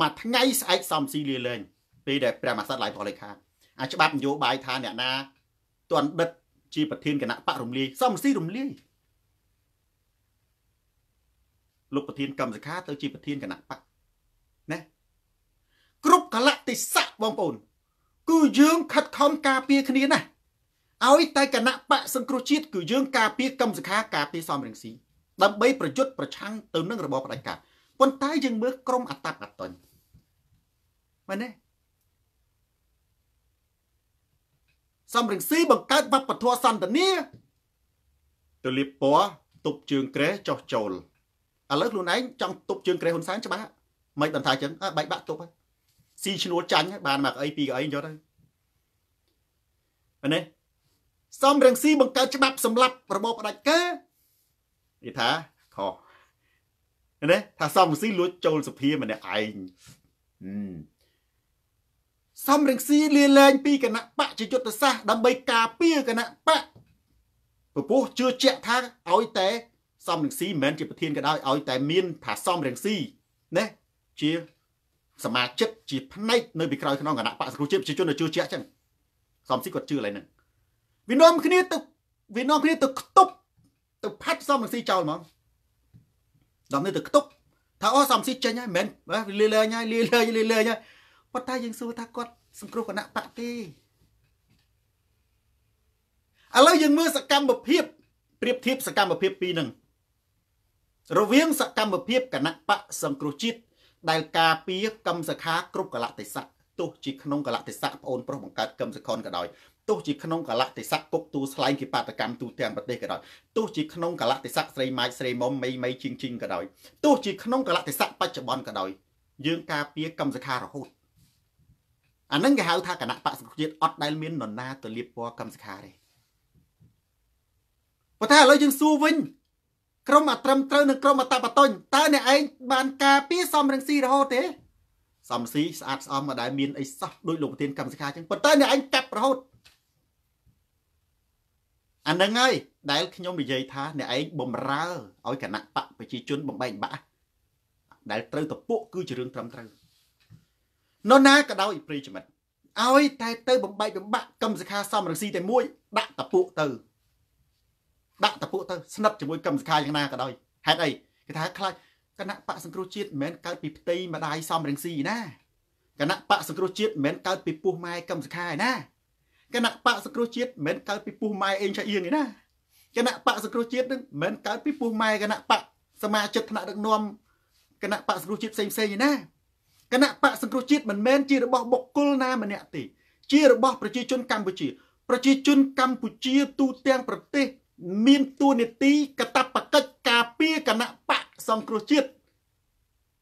មួយថ្ងៃស្អែកសំស៊ីលឿនលែងពេលដែលព្រះមហាក្សត្រឡាយបោះលេខាអាច្បាប់នយោបាយថាអ្នកណាទណ្ឌិតជាប្រធានគណៈបករំលាយសំស៊ីរំលាយលោកប្រធានកម្មសខាទៅជាប្រធានគណៈបកណាគ្រប់កលៈទេសៈបងប្អូន គឺយើងខិតខំការពារគ្នាណាស់ឲ្យតែគណៈបកសង្គ្រោះជាតិគឺយើងការពារកម្មសខាការពារសំរងស៊ីដើម្បីប្រយុទ្ធប្រឆាំងទៅនឹងរបបផ្ដាច់ការប៉ុន្តែយើងមើលក្រមអតតអតុញមែនទេសំរងស៊ីបង្កើតវប្បធម៌សន្តានាទៅលៀបពណ៌ទប់ជើង ក្រេះចោះចូលឥឡូវខ្លួនឯងចង់ទប់ជើងក្រេះហ៊ុនសែនច្បាស់មិនបន្តថាចឹងបែកបាក់ទប់ហើយស៊ីឈ្នួលចាញ់បានមកអីពីកអីយកទៅមែនទេសំរងស៊ីបង្កើតច្បាប់សម្រាប់របបផ្ដាច់ការនិយាយថាខុសណាថាសំរងស៊ីលួចចូលសភាម្នាក់ឯងសំរងស៊ីលាលែងពីគណៈបកជាយុទ្ធសាស្ត្រដើម្បីការពារគណៈបកពពោះជឿជាក់ថាឲ្យតែសំរងស៊ីមិនមែនជាប្រធានក៏ដោយឲ្យតែ មាន ថាសំរងស៊ីណាជាសមាជិកជាផ្នែកនៅពីក្រោយក្នុងគណៈបកសង្គ្រោះជាតិប្រជាជនដែលជឿជាក់ចឹងសំស៊ីគាត់ជឿឡើយហ្នឹងវានាំគ្នាទៅវានាំគ្នាទៅខ្ទប់ទៅផាត់សំស៊ីចោលហ្មងដល់នេះទៅខ្ទប់ថាអូសំស៊ីចេញហើយមិនមែនវាលឺលែងហើយលឺលែងលឺលែងហើយប៉ុន្តែយើងសួរថាគាត់សង្គ្រោះគណៈបកគេឥឡូវយើងមើលសកម្មភាពប្រៀបធៀបសកម្មភាពពីរនឹងរវាងសកម្មភាពគណៈបកសង្គ្រោះជាតិដែលការពារកឹមសខាគ្រប់កលៈទេសៈទោះជាក្នុងកលៈទេសៈប្អូនប្រុសបង្កើតកឹមសខុនក៏ដោយទោះជាក្នុងកលៈទេសៈគុកទូស្លែងគេបាតកម្មទូទាំងប្រទេសក៏ដោយទោះជាក្នុងកលៈទេសៈស្រីម៉ាចស្រីមុំមីមីជាងជីងក៏ដោយទោះជាក្នុងកលៈទេសៈបច្ចុប្បន្នក៏ដោយ យើងការពារកម្មសខារហូតអានឹងគេហៅថាគណៈបកសង្គ្រោះជាតិអត់ដែលមាននរណាទៅលៀបពណ៌កម្មសខាទេប៉ុន្តែឥឡូវយើងសួរវិញក្រុមអត្រឹមត្រូវនិងក្រុមអតបតុញតើអ្នកឯងបាន ការពារសំរងស៊ីរហូតទេសំស៊ីស្អាតស្អំមិនដែលមានអីសោះដោយលោកប្រធានកម្មសិកាចឹងប៉ុន្តែអ្នកឯងកាប់រហូតអានឹងហើយដែលខ្ញុំនិយាយថា អ្នកឯងបំរើឲ្យគណៈបកប្រជាជនបំបែកបាក់ ដែលត្រូវតពួកគឺជារឿងត្រឹមត្រូវនរណាក៏ដោយប្រិយមិត្តឲ្យតែទៅបំបែកបំបាក់កម្មសិក្ខាសំរងស៊ីតែមួយដាក់តពួកទៅដាក់តពួកទៅស្និទ្ធជាមួយកម្មសខាយ៉ាងណាក៏ដោយហេតុអីគេថាខ្លាចគណៈបកសង្គ្រោះជាតិមិនមែនកើតពីផ្ទៃម្ដាយសំរងស៊ីណាគណៈបកសង្គ្រោះជាតិមិនមែនកើតពីពោះម៉ែកម្មសខាឯណាគណៈបកសង្គ្រោះជាតិមិនមែនកើតពីពោះម៉ែអេងឆាអៀងឯណាគណៈបកសង្គ្រោះជាតិនឹងមិនមែនកើតពីពោះម៉ែគណៈបកសមាជិកថ្នាក់ដឹកនាំគណៈបកសង្គ្រោះជាតិផ្សេងផ្សេងឯណាគណៈបកសង្គ្រោះជាតិមិនមែនជារបស់បុគ្គលណាម្នាក់ទេជារបស់ប្រជាជនកម្ពុជា ប្រជាជនកម្ពុជាទូទាំងប្រទេសមានទួនាទីកតបកិច្ចការពារគណៈបកសង្គ្រោះជាតិ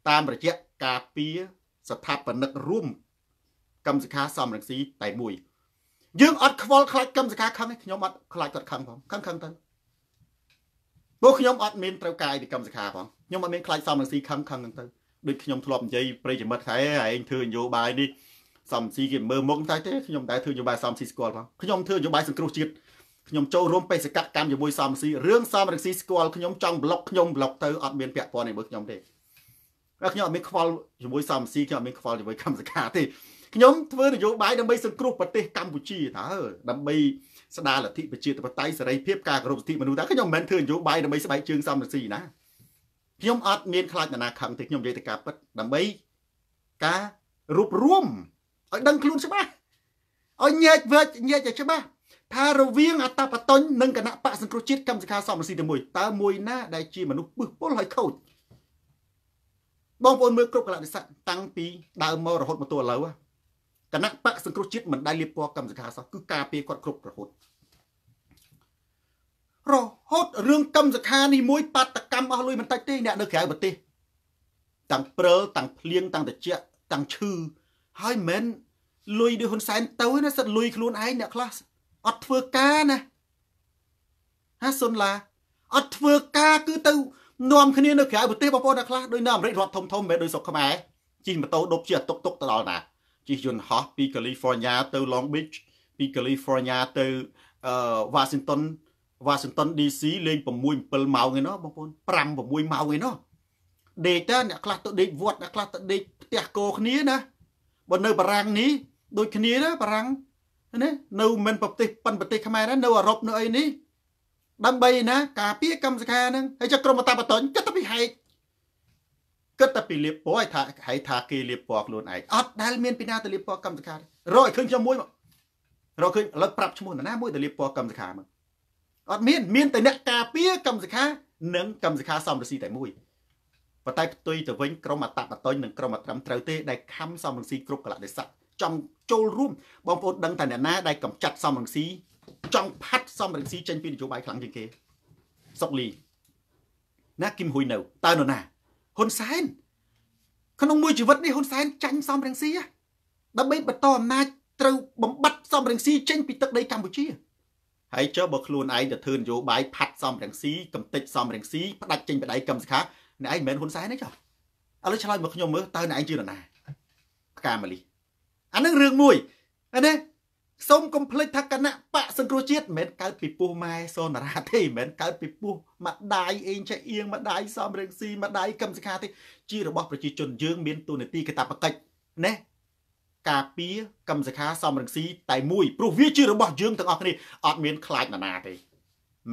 តាមរយៈការពារស្ថាបនិករួមកម្មសិក្ខាសំរងស៊ីតែមួយយើងអត់ខ្វល់ខ្លាចកម្មសិក្ខាខឹងទេខ្ញុំអត់ខ្លាចគាត់ខឹងផងខឹងខឹងទៅពួកខ្ញុំអត់មានត្រូវការពីកម្មសិក្ខាផងខ្ញុំអត់មានខ្លាចសំរងស៊ីខឹងខឹងហ្នឹងទៅដូចខ្ញុំធ្លាប់និយាយប្រិយមិត្តថាឯងធ្វើនយោបាយនេះសំស៊ីគេមើលមុខតែទេខ្ញុំតែធ្វើនយោបាយសំស៊ីស្គាល់ផងខ្ញុំធ្វើនយោបាយសង្គ្រោះជាតិខ្ញុំចូលរួមបេសកកម្មជាមួយសមរស៊ីរឿងសមរស៊ីស្គាល់ខ្ញុំចង់ប្លុកខ្ញុំប្លុកទៅអត់មានពាក់ព័ន្ធជាមួយខ្ញុំទេហើយខ្ញុំអត់មានខ្វល់ជាមួយសមរស៊ីខ្ញុំអត់មានខ្វល់ជាមួយកម្មសខាទេខ្ញុំធ្វើនយោបាយដើម្បីសង្គ្រោះប្រទេសកម្ពុជាតើដើម្បីស្ដារលទ្ធិប្រជាធិបតេយ្យសេរីភាពការគោរពសិទ្ធិមនុស្សតើខ្ញុំមិនមែនធ្វើនយោបាយដើម្បីស្បែកជើងសមរស៊ីណាខ្ញុំអត់មានខ្លាចនរណាខឹងទេខ្ញុំនិយាយតែការពិតដើម្បីការរួបរวมឲ្យដឹងខ្លួនច្បាស់ឲ្យញែកវែកញែកឲ្យច្បាស់ថារវាងអតបតញ្ញនិងគណៈបកសង្គ្រោះជាតិកម្មសិក្ខាសមរស៊ីទី1តើមួយណាដែលជាមនុស្សពឹសពុលហើយខូចបងប្អូនមើលគ្រប់កលៈទេសៈតាំងពី ដើមមករហូតមកទល់ឥឡូវគណៈបកសង្គ្រោះជាតិមិនដែលលៀបពណ៌កម្មសិក្ខាសោះគឺការពារគាត់គ្រប់រហូតរហូតរឿងកម្មសិក្ខានេះមួយ បាតកម្មអស់លុយមិនតិចទេអ្នកនៅក្រៅប្រទេសទាំងព្រិលទាំងភ្លៀងទាំងត្រជាក់ទាំងឈឺហើយមិនលុយដូចហ៊ុនសែនទៅណាសិតលុយខ្លួនឯងអ្នកខ្លះអត់ធ្វើការណាហាសុនឡាអត់ធ្វើការគឺទៅនាំគ្នានៅក្រៅប្រទេសបងប្អូនអ្នកខ្លះដោយនៅអាមេរិករដ្ឋធំធំមិនដូចស្រុកខ្មែរជិះម៉ូតូដប់ជិះតុកតុកទៅដល់ណាជិះយន្តហោះពី California ទៅ Long Beach ពី California ទៅអឺ Washington Washington DC លេង6 7ម៉ោងឯណោះបងប្អូន5 6ម៉ោងឯណោះដេកតើអ្នកខ្លះទៅដេកវត្តអ្នកខ្លះទៅដេកផ្ទះគោគ្នាណាបើនៅបារាំងនេះដូចគ្នាណាបារាំងណានៅមិនប្រទេសប៉ិនប្រទេសខ្មែរណានៅអឺរ៉ុបនៅអីនេះដើម្បីណាការពារកម្មសខាហ្នឹងហើយចក្រមតាបតនគិតតែពីហេតុគិតតែពីលៀបពណ៌ឲ្យថាឲ្យថាគេលៀបពណ៌ខ្លួនឯងអត់ដែលមានពីណាទៅលៀបពណ៌កម្មសខារកឲ្យឃើញខ្ញុំមួយមករកឃើញឥឡូវប្រាប់ឈ្មោះនរណាមួយទៅលៀបពណ៌កម្មសខាមកអត់មានមានតែអ្នកការពារកម្មសខានិងកម្មសខាសំរស៊ីតែមួយប៉ុន្តែផ្ទុយទៅវិញក្រមអតបតននិងក្រមអត្រឹមត្រូវទេដែលខំសំរស៊ីគ្រប់កលៈទេសៈចង់ចូលរួមបងប្អូនដឹងតែអ្នកណាដែលកំចាត់សំរងស៊ីចង់ផាត់សំរងស៊ីចេញពីនយោបាយខ្លាំងជាងគេសុកលីណាគឹមហ៊ុយនៅតើនរណាហ៊ុនសែនក្នុងមួយជីវិតនេះហ៊ុនសែនចាញ់សំរងស៊ីដើម្បីបន្តអំណាចត្រូវបំបត្តិសំរងស៊ីចេញពីទឹកដីកម្ពុជាហើយចុះបើខ្លួនឯងទៅធ្វើនយោបាយផាត់សំរងស៊ីកំទេចសំរងស៊ីផ្ដាច់ចេញបដៃកម្មសខាអ្នកឯងមិនមែនហ៊ុនសែនទេចុះឥឡូវឆ្លើយមកខ្ញុំមើលតើអ្នកឯងជឿនរណាផ្កាមលីអានឹងរឿងមួយណាសូមកុំភ្លេចថាគណៈបកសង្គ្រោះជាតិមិនមែនកើតពីពោះម៉ែសនរាទេមិនមែនកើតពីពោះម្ដាយអេងចេះអៀងម្ដាយសំរងស៊ីម្ដាយកឹមសខាទេជារបស់ ប្រជាជនយើង មាន ទូនាទីកតាបកិច្ចណាការពារកឹមសខាសំរងស៊ីតែមួយ ព្រោះវាជារបស់ យើងទាំងអស់គ្នាអត់មានខ្លាចណាទេ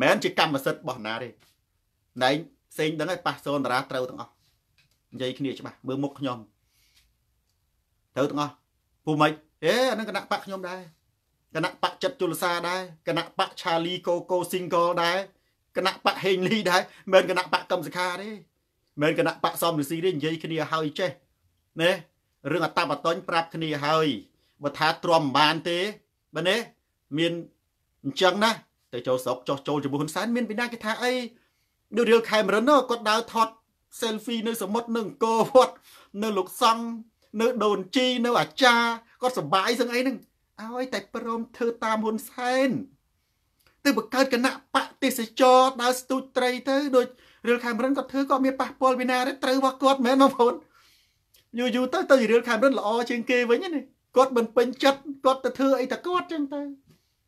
មិនជាកម្មសិទ្ធិរបស់ណាទេណែផ្សេងដឹងហើយប៉ះសនរាត្រូវទាំងអស់និយាយគ្នាច្បាស់មើលមុខខ្ញុំត្រូវទាំងអស់ពូម៉េចអេអានឹងគណៈបកខ្ញុំដែរគណៈបកចិត្តជលសាដែរគណៈបកឆាលីកូកូស៊ីងកលដែរគណៈបកហេងលីដែរមិនគណៈបកកឹមសខាទេមិនគណៈបកសំរិស៊ីទេនិយាយគ្នាហើយចេះណែរឿងអតបតញ្ញប្រាប់គ្នាហើយបើថាទ្រាំមិនបានទេបើនេះមានអញ្ចឹងណាទៅចូលស្រុកចោះចូលជាមួយហ៊ុនសែនមានពីណាគេថាអីដូចរៀលខេមរិនគាត់ដើរថត selfie នៅសមុទ្រនៅអង្គរវត្តនៅលោកសង្ឃនៅដូនជីនៅអាចារ្យគាត់សុបាយស្ងអីហ្នឹងឲ្យតែព្រមធ្វើតាមហ៊ុនសែនទៅបង្កើតគណៈបកទេសចរដើរស្ទូចត្រីទៅដូចរឿងខេមរិនគាត់ធ្វើគាត់មានប៉ះពាល់វិណារត្រូវរបស់គាត់មែនបងប្អូនយូរយូរទៅទៅរឿងខេមរិនល្អជាងគេវិញណាគាត់មិនពេញចិត្តគាត់ទៅធ្វើអីតែគាត់ចឹងទៅ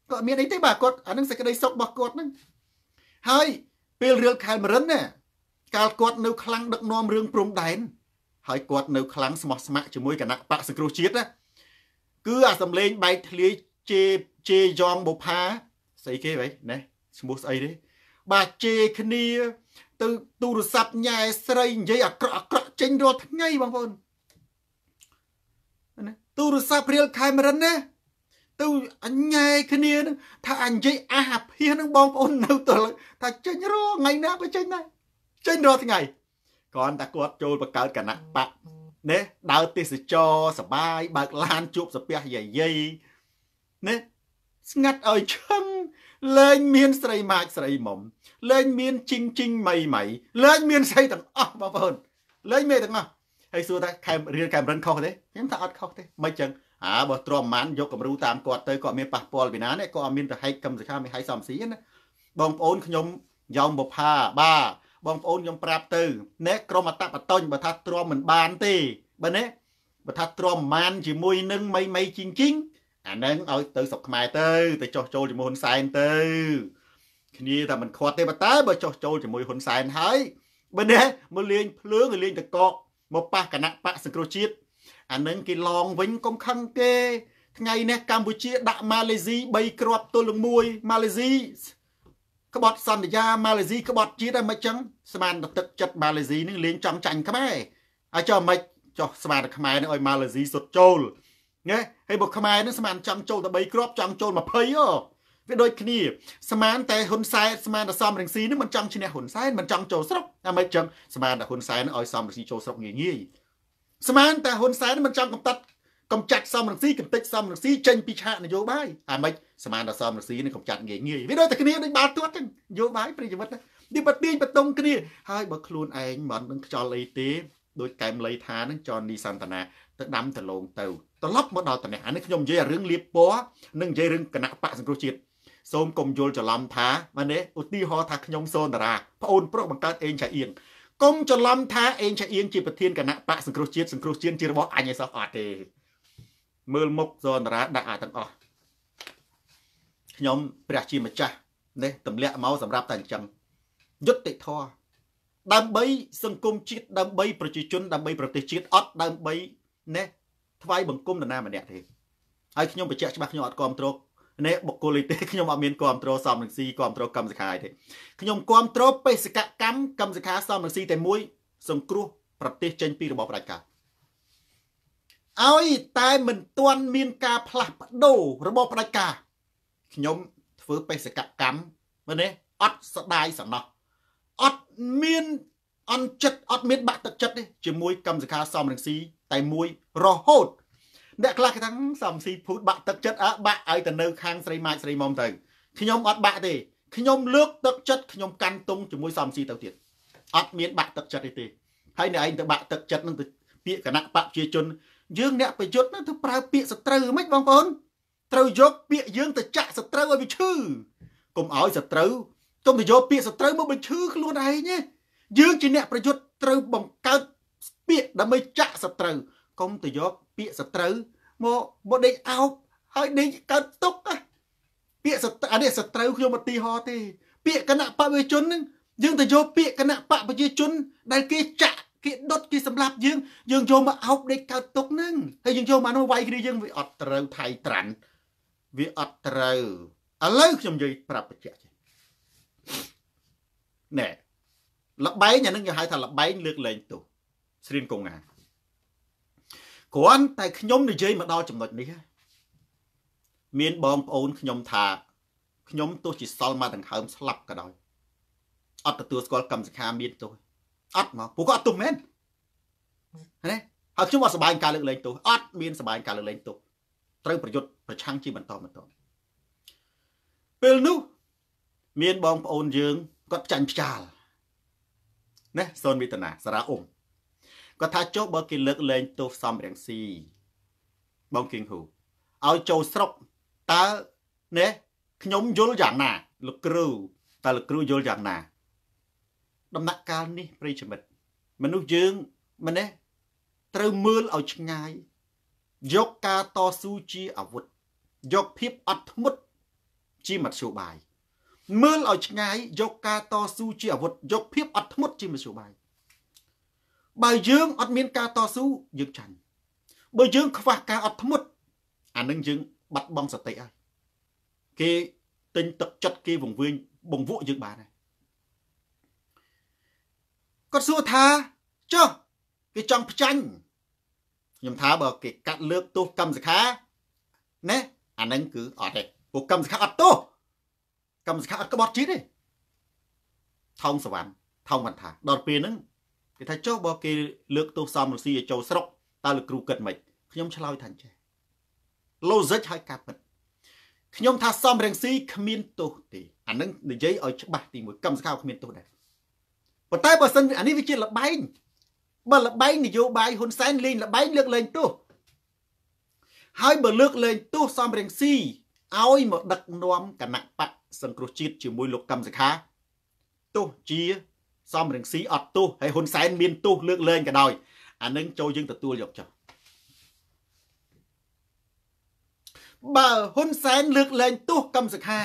គាត់មានអីទេ បាទគាត់អានឹងសេចក្តីសុខរបស់គាត់ហ្នឹងហើយពេលរឿងខេមរិនណាកាលគាត់នៅខ្លាំងដឹកនាំរឿងព្រំដែនហើយគាត់នៅខ្លាំងស្មោះស្ម័គ្រជាមួយគណៈបកសង្គ្រោះជាតិណាគឺអាសំលេងបែកធ្លាយជេជេយ៉ងបុផាស្អីគេ vậy ណែឈ្មោះស្អីទេបាទជេគ្នាទៅ ទូរស័ព្ទញ៉ែស្រីនិយាយអាក្រក់អាក្រក់ចេញរាល់ថ្ងៃបងប្អូនណាទូរស័ព្ទព្រាលខេមរិនណាទៅអញ៉ែគ្នានឹងថាអញនិយាយអាហាភាសនឹងបងប្អូន នៅទល់ថាចេញរាល់ថ្ងៃណាក៏ចេញដែរចេញរាល់ថ្ងៃគ្រាន់តែគាត់ចូលបង្កើតគណៈបកណាដើរទេសចរសបាយបើកឡានជួបសាពះយាយីណាស្ងាត់ឲ្យឈឹងលែងមានស្រីម៉ាចស្រីមុំលែងមានជីងជីងម៉ៃម៉ៃលែងមានស្រីទាំងអស់បងប្អូនលែងមេទាំងអស់ហើយសួរថាខេមរៀនខេមរិនខុសទេខ្ញុំថាអត់ខុសទេមិនចឹងអាបើទ្រាំមិនយកគំរូតាមគាត់ទៅគាត់មានប៉ះពាល់ពីណានេះគាត់អត់មានប្រហែកកម្មសិក្ខាមានហៃសំស៊ីណាបងប្អូនខ្ញុំយ៉ោមបផាបាទបងប្អូនខ្ញុំប្រាប់ទៅអ្នកក្រុមអតបតុញបើថាទ្រាំមិនបានទេបើណាបើថាទ្រាំមិនជាមួយនឹងមីមីជីងជីងអានឹងឲ្យទៅស្រុកខ្មែរទៅ ទៅចោះចូលជាមួយហ៊ុនសែនទៅ គ្នាតែមិនខាត់ទេបើតើបើចោះចូលជាមួយហ៊ុនសែនហើយបើណាមកលេងភ្លើងលេងតកកមកប៉ះគណៈបកសង្គ្រោះជាតិអានឹងគេឡងវិញកុំខឹងគេថ្ងៃនេះកម្ពុជា ដាក់ម៉ាឡេស៊ី3គ្រាប់ទល់នឹង1ម៉ាឡេស៊ីក្បត់សន្យាម៉ាឡេស៊ីក្បត់ជាតិហើយមិនចឹងស្មានទឹកចិត្តម៉ាឡេស៊ីនឹងលេងចង់ចាញ់ខ្មែរហើយចុះមិនចុះស្មានតែខ្មែរនឹងឲ្យម៉ាឡេស៊ីសុទ្ធចូលណាហើយបើខ្មែរនឹងស្មានចង់ចូលតែ3គ្រាប់ចង់ចូល20អូវាដូចគ្នាស្មានតែហ៊ុនសែនស្មានតែសំរងស៊ីនឹងមិនចង់ឈ្នះហ៊ុនសែនមិនចង់ចូលស្រុកតែមិនចឹងស្មានតែហ៊ុនសែនឲ្យសំរងស៊ីចូលស្រុកងាយងាយស្មានតែហ៊ុនសែនមិនចង់កំតត់កំចាត់សំរងស៊ីកំទេចសំរងស៊ីចេញពីឆាកនយោបាយអាម៉េចសមានដល់សំរងស៊ីនឹងកំចាត់ងាយងាយវាដូចតែគ្នាដូចបាល់ទាត់ចឹងនយោបាយប្រតិវត្តនេះបទាញបតុងគ្នាហើយបើខ្លួនឯងមិននឹងខ្យល់អីទេដោយកែមលីថានឹងចននីសន្តានាទៅដាំដលងទៅត្រឡប់មកដល់តំណែងអានេះខ្ញុំនិយាយរឿងលៀបពណ៌និងនិយាយរឿងគណៈបកសង្គ្រោះជាតិសូមកុំយល់ច្រឡំថាមែនទេឧទាហរណ៍ថាខ្ញុំសូនតារាប្អូនប្រុសបង្កើតអេងឆៃអៀងកុំច្រឡំថាអេងឆៃអៀងជាប្រធានគណៈបកសង្គ្រោះជាតិសង្គ្រោះជាតិជារបស់អញឯសោះអត់ទេមើលមុខសន្តរាដាក់អាទាំងអស់ខ្ញុំព្រះជាម្ចាស់ នេះទម្លាក់មកសម្រាប់តែអញ្ចឹងយុត្តិធម៌ដើម្បីសង្គមជាតិដើម្បី ប្រជាជនដើម្បីប្រទេសជាតិអត់ដើម្បីណេះថ្វាយបង្គំនរណាម្នាក់ទេហើយខ្ញុំបញ្ជាក់ច្បាស់ខ្ញុំអត់គ្រប់គ្រងណែបុគ្គលទេខ្ញុំអត់មានគ្រប់គ្រងសំរងស៊ីគ្រប់គ្រងកម្មសខាទេខ្ញុំគ្រប់គ្រងបេសកកម្មកម្មសខាសំរងស៊ីតែមួយ សង្គ្រោះប្រទេសចេញពីរបបប្រជាការឲ្យតែមិនទាន់មានការផ្លាស់ប្ដូររបបផ្ដាច់ការខ្ញុំធ្វើបេសកកម្មមើលនេះអត់ស្ដាយសំណោះអត់មានអន់ចិត្តអត់មានបាក់ទឹកចិត្តទេជាមួយកម្មសខាសំរងស៊ីតែមួយរហូតអ្នកខ្លះគេថាសំស៊ីភូតបាក់ទឹកចិត្តអើបាក់ឲ្យទៅនៅខាងស្រីម៉ាចស្រីមុំទៅខ្ញុំអត់បាក់ទេខ្ញុំលើកទឹកចិត្តខ្ញុំកាន់តុងជាមួយសំស៊ីទៅទៀតអត់មានបាក់ទឹកចិត្តទេហើយអ្នកឯងទៅបាក់ទឹកចិត្តនឹងពាក្យកណៈបព្វជិជនយើងអ្នកប្រយុទ្ធនឹងទៅប្រើពាក្យសត្រូវមិនបងប្អូនត្រូវយកពាក្យយើងទៅចាក់សត្រូវឲ្យវាឈឺកុំឲ្យសត្រូវទុំទៅយកពាក្យសត្រូវមកបញ្ឈឺខ្លួនឯងទេយើងជាអ្នកប្រយុទ្ធត្រូវបង្កើតពាក្យដើម្បីចាក់សត្រូវកុំទៅយកពាក្យសត្រូវមកមកដេកអោបហើយដេកកើតទុកពាក្យសត្រូវអានេះសត្រូវខ្ញុំឧទាហរណ៍ទេពាក្យគណៈបព្វជិជននឹងយើងទៅយកពាក្យគណៈបព្វជិជនដែលគេចាក់គេដុតគេសម្លាប់យើងយើងយកមកអោបដេកកើតទុកហ្នឹងហើយយើងយកមកនោះវាយគ្នាយើងវាអត់ត្រូវថៃត្រាន់វាអត់ត្រូវឥឡូវខ្ញុំនិយាយប្រាប់បញ្ជាក់ចេះណែលបែងអានឹងគេហៅថាលបែងលើកលែងទោសស្រីនកងអាគ្រាន់តែខ្ញុំនិយាយមកដល់ចំណុចនេះមានបងប្អូនខ្ញុំថាខ្ញុំទោះជាសល់មកដង្ហើមស្លាប់ក៏ដោយអត់ទទួលស្គាល់កម្មសិក្ខាមានទោសអត់មកព្រោះគាត់អត់ទោសមែនណាហើយខ្ញុំអត់សប្បាយការលើកលែងទោសអត់មានសប្បាយការលើកលែងទោសត្រូវប្រយុទ្ធប្រឆាំងជាបន្តបន្ទាប់ពេលនោះមានបងប្អូនយើងគាត់ចាញ់ផ្ចាលណាសូនវេទនាសារ៉ាអ៊ុំគាត់ថាចុះបើគេលើកលែងទោសសំរងស៊ីបងគៀងហ៊ូឲ្យចូលស្រុកតើណែខ្ញុំយល់យ៉ាងណាលោកគ្រូតើលោកគ្រូយល់យ៉ាងណាដំណាក់កាលនេះប្រិយមិត្តមនុស្សយើងម្នេះត្រូវមើលឲ្យឆ្ងាយ យកការតស៊ូជាអាវុធយកភាពអត់ធ្មត់ជាមធ្យោបាយមើលឲ្យឆ្ងាយយកការតស៊ូជាអាវុធយកភាពអត់ធ្មត់ជាមធ្យោបាយបើយើងអត់មានការតស៊ូយើងចាញ់បើយើង ខ្វះការអត់ធ្មត់អានឹងយើង បាត់បង់សតិហើយគេទិញទឹកចិត្តគេវង្វេងបង្វក់យើងបានហើយគាត់សួរថាចុះគេចង់ផ្ចាញ់ខ្ញុំថាបើគេកាត់លើកទោសកម្មសខាណែអានឹងគឺអត់ទេពួកកម្មសខាអត់ទោសកម្មសខាអត់ក្បត់ជាតិទេថោងសវណ្ណថោងវណ្ណថា ដល់ពេលហ្នឹងគេថាចុះបើគេលើកទោសសំរស៊ីឲ្យចូលស្រុកតើលោកគ្រូគិតម៉េចខ្ញុំឆ្លើយថាចេះ logic ឲ្យការពិតខ្ញុំថាសំរងស៊ីគ្មានទោសទេអានឹងនិយាយឲ្យច្បាស់ទីមួយកម្មសខាគ្មានទោសដែរប៉ុន្តែបើសិនអានេះវាជាលបែងបើលបែងនយោបាយហ៊ុនសែនលេងលបែងលើកលែងទោសហើយបើលើកលែងទោសសំរងស៊ីឲ្យមកដឹកនាំគណៈបកសង្គ្រោះជាតិជាមួយលោកកឹមសុខាទោសជាសំរងស៊ីអត់ទោសហើយហ៊ុនសែន មានទោសលើកលែងក៏ដោយអានឹងចូលយើងទទួលយកចុះបើហ៊ុនសែនលើកលែងទោសកឹមសុខា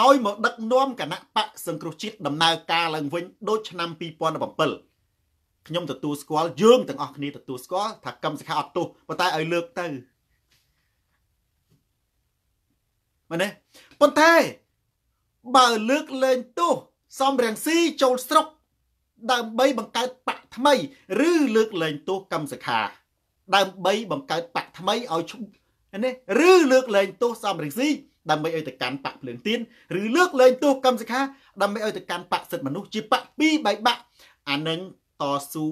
ឲ្យមកដឹកនាំគណៈបកសង្គ្រោះជាតិដំណើរការឡើងវិញដូចឆ្នាំ2007ខ្ញុំទទួលស្គាល់យើងទាំងអស់គ្នាទទួលស្គាល់ថាកម្មសិក្ខាអត់ទោសប៉ុន្តែឲ្យលើកទៅមែនទេប៉ុន្តែបើលើកលែងទោសសំរងស៊ីចូលស្រុកដើម្បីបង្កើតបកថ្មី ឬលើកលែងទោសកម្មសិក្ខា ដើម្បីបង្កើតបកថ្មីឲ្យនេះឬលើកលែងទោសសំរងស៊ីដើម្បីឲ្យទៅកាន់បាក់ភ្លើងទៀនឬលើកលែងទោសកម្មសិក្ខាដើម្បីឲ្យទៅកាន់បាក់សិទ្ធិមនុស្សជាបាក់ពីរបែកបាក់អានឹងតស៊ូ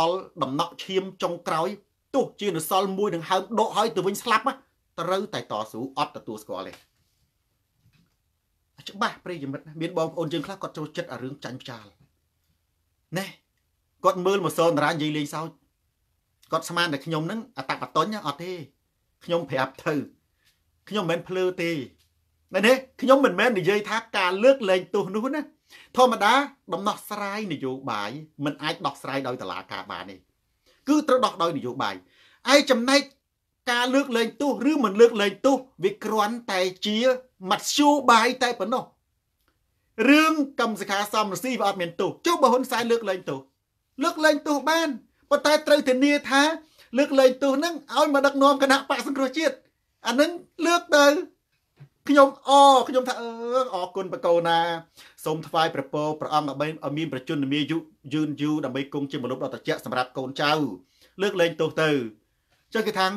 ដល់ដំណក់ឈាមចុងក្រោយទោះជានសល់មួយនឹងហើមដកឲ្យទៅវិញស្លាប់ត្រូវតែតស៊ូអត់ទទួលស្គាល់ទេច្បាស់ប្រិយមិត្តមានបងប្អូនយើងខ្លះគាត់ចូលចិត្តអារឿងចាញ់ផ្ចាលណែគាត់មើលមកសនរានិយាយលេងសើចគាត់ស្មានតែខ្ញុំនឹងអតបតុញអត់ទេខ្ញុំប្រាប់ទៅខ្ញុំមិនមែនភ្លើទេនេះខ្ញុំមិនមែននិយាយថាការលើកលែងទោសនោះណាធម្មតាដំណោះស្រាយនយោបាយมันអាចដោះស្រាយដោយតឡាការបានទេគឺត្រូវដោះដោយនយោបាយឯចំណែកការលើកលែងទោសឬមិនលើកលែងទោសវាគ្រាន់តែជាមធ្យោបាយតែប៉ុណ្ណោះរឿងកម្មសិក្ខាសមរស៊ីវាអត់មានទោសចុះបើហ៊ុនសែនលើកលែងទោសលើកលែងទោសបានប៉ុន្តែត្រូវធានាថា លើកលែងទោសនឹងឲ្យមកដឹកនាំគណៈបកសង្គ្រោះជាតិអានឹងលើកទៅខ្ញុំអខ្ញុំថាអឺអរគុណបកោណាសូមថ្វាយព្រះពរព្រះអង្គដើម្បីឲ្យមានប្រជញ្ញមាយុយឺនយូរដើម្បីគង់ជាមនុស្សដ៏ត្រជាក់សម្រាប់កូនចៅលើកលែងទោសទៅចឹងគេថា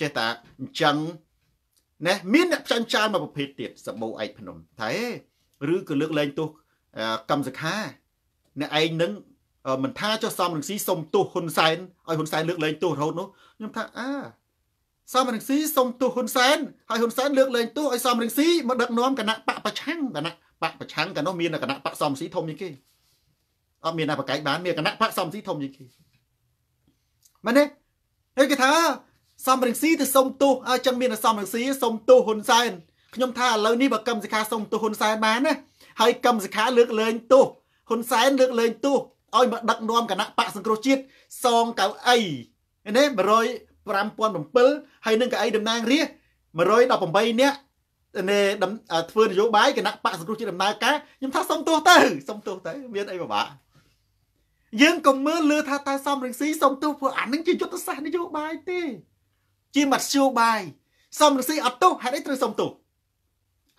ចេះតាអញ្ចឹងណែមានអ្នកផ្ចង់ចោលមួយប្រភេទទៀតសបោឯកភ្នំថាអេឬក៏លើកលែងទោសកម្មសខាអ្នកឯងនឹងមិនថាចុះសំរងស៊ីសុំទោសហ៊ុនសែនឲ្យហ៊ុនសែនលើកលែងទោសរហូតនោះខ្ញុំថាអាសមរង្ស៊ីសុំទោសហ៊ុនសែនហើយហ៊ុនសែនលើកលែងទោសឲ្យសមរង្ស៊ីមកដឹកនាំគណៈបកប្រឆាំងគណៈបកប្រឆាំងកាលនោះមានគណៈបកសមស៊ីធំជាងគេអត់មានណាប្រកែកបានមានគណៈបកសមស៊ីធំជាងគេមែនទេហើយគេថាសំរងស៊ីទៅសុំទោសអើចឹងមានសំរងស៊ីសុំទោសហ៊ុនសែនខ្ញុំថាឥឡូវនេះបើកម្មសិក្ខាសុំទោសហ៊ុនសែនបានណាហើយកម្មសិក្ខាលើកលែងទោសហ៊ុនសែនលើកលែងទោសឲ្យមកដឹកនាំគណៈបកសង្គ្រោះជាតិសងកៅអីនេះ100 5007ហើយនឹងកៅអីតំណាងរាស្ត្រ118នាក់នៃធ្វើនយោបាយគណៈបកសង្គ្រោះជាដំណើរការខ្ញុំថាសុំទោសទៅសុំទោសទៅមានអីពិបាកយើងក៏មើលលើថាតើសំរងស៊ីសុំទោសព្រោះអានឹងជាយុទ្ធសាស្ត្រនយោបាយទេ ជាមធ្យោបាយសំរងស៊ីអត់ទោសហេតុអីត្រូវសុំទោស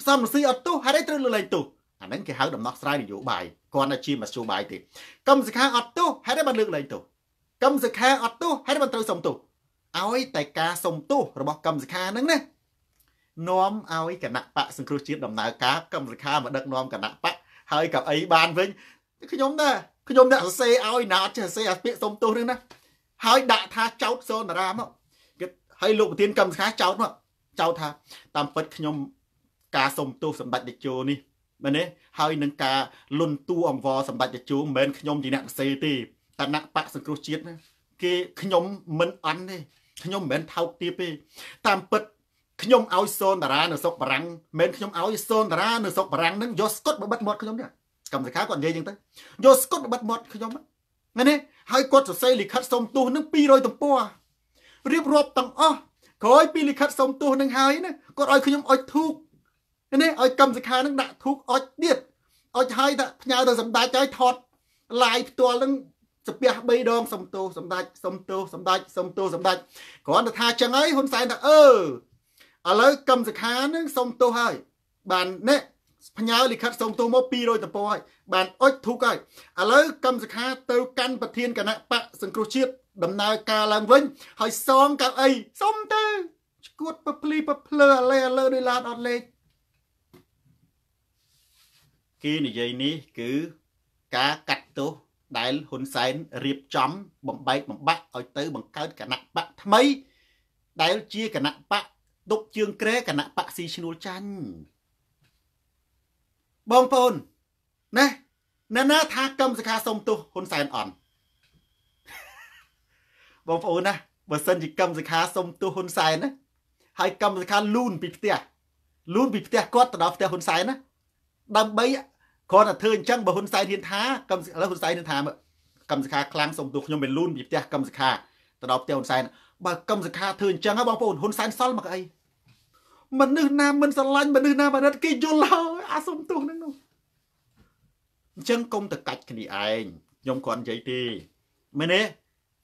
សំរងស៊ីអត់ទោសហេតុអីត្រូវលើកលែងទោសអានឹងគេហៅដំណោះស្រាយនយោបាយគ្រាន់តែជាមធ្យោបាយទេកម្មសិក្ខាអត់ទោសហេតុអីបានលើកលែងទោសកម្មសិក្ខាអត់ទោសហេតុអីបានត្រូវសុំទោសឲ្យតែការសុំទោសរបស់កម្មសខាហ្នឹងណានាំឲ្យគណៈបកសង្គ្រោះជាតិដំណើរការកម្មសខាមកដឹកនាំគណៈបកហើយកៅអីបានវិញខ្ញុំណាខ្ញុំអ្នកសរសេរឲ្យណាអត់ចេះសរសេរអាពាក្យសុំទោសហ្នឹងណាហើយដាក់ថាចោតសនរាមកគេឲ្យលោកប្រធានកម្មសខាចោតមកចោតថាតាមពិតខ្ញុំការសុំទោសសម្បត្តិតេជោនេះមែនទេហើយនឹងការលុនតួអង្វរសម្បត្តិតេជោមិនមែនខ្ញុំជាអ្នកសរសេរទេតណៈបកសង្គ្រោះជាតិណាគេខ្ញុំមិនអន់ទេខ្ញុំមិនមែនថោកទាបទេតាមពិតខ្ញុំឲ្យសូនតារានៅស្រុកបារាំងមិនខ្ញុំឲ្យសូនតារានៅស្រុកបារាំងនឹងយកស្កុតបបិទមាត់ខ្ញុំទេកម្មសិក្ខាគាត់និយាយអញ្ចឹងទៅយកស្កុតបបិទមាត់ខ្ញុំហ្នឹងហើយគាត់សរសេរលិខិតសុំទោសនឹង200ទំព័ររៀបរាប់ទាំងអស់ក្រោយពីលិខិតសុំទោសនឹងហើយណាគាត់ឲ្យខ្ញុំអុចធូកនេះឲ្យកម្មសិក្ខានឹងដាក់ធូកអុចទៀតអុចហើយដាក់ផ្ញើទៅសម្ដេចហើយថតឡាយផ្ទាល់នឹងស្ពះ3ដងសំទោសម្ដេចសំទោសម្ដេចសំទោសម្ដេចគ្រាន់តែថាចឹងហើយហ៊ុនសែនថាអឺឥឡូវកឹមសខានឹងសំទោហើយ បានណែផ្ញើលិខិតសំទោមក200តំពហើយបានអុចធុកហើយឥឡូវកឹមសខាទៅកាន់ប្រធានគណៈបកសង្គ្រោះជាតិដំណើរការឡើងវិញហើយសងកៅអីសុំទៅឈួតពភ្លីពភ្លើអលេអលើដោយឡានអត់លេខគេនិយាយនេះគឺការកាត់ទោសដែលហ៊ុនសែនរៀបចំបំបែកបំបាក់ឲ្យទៅបង្កើតគណៈបកថ្មី ដែលជាគណៈបកទុកជើងក្រែគណៈបកស៊ីឈ្នួលចាញ់បងប្អូនណាណាណាថាកម្មសខាសុំទោសហ៊ុនសែនអន់បងប្អូនណាបើសិនជាកម្មសខាសុំទោសហ៊ុនសែនណាហើយកម្មសខាលូនពីផ្ទះលូនពីផ្ទះគាត់ទៅដល់ផ្ទះហ៊ុនសែនណាដើម្បីគ្រាន់តែធ្វើអញ្ចឹងបើហ៊ុនសែនហ៊ានថាកម្មឥឡូវហ៊ុនសែនហ៊ានថាកម្មសខាខ្លាំងសូមទូខ្ញុំមានលូនពីផ្ទះកម្មសខាទៅដល់ផ្ទះហ៊ុនសែនបើកម្មសខាធ្វើអញ្ចឹងហ៎បងប្អូនហ៊ុនសែនសល់មកអីមនុស្សណាមិនស្រឡាញ់មនុស្សណាបរិទ្ធគេយល់ហើយអាសុំទោសនឹងនោះអញ្ចឹងកុំទៅកាច់គ្នាឯងខ្ញុំគ្រាន់និយាយទេមែនទេ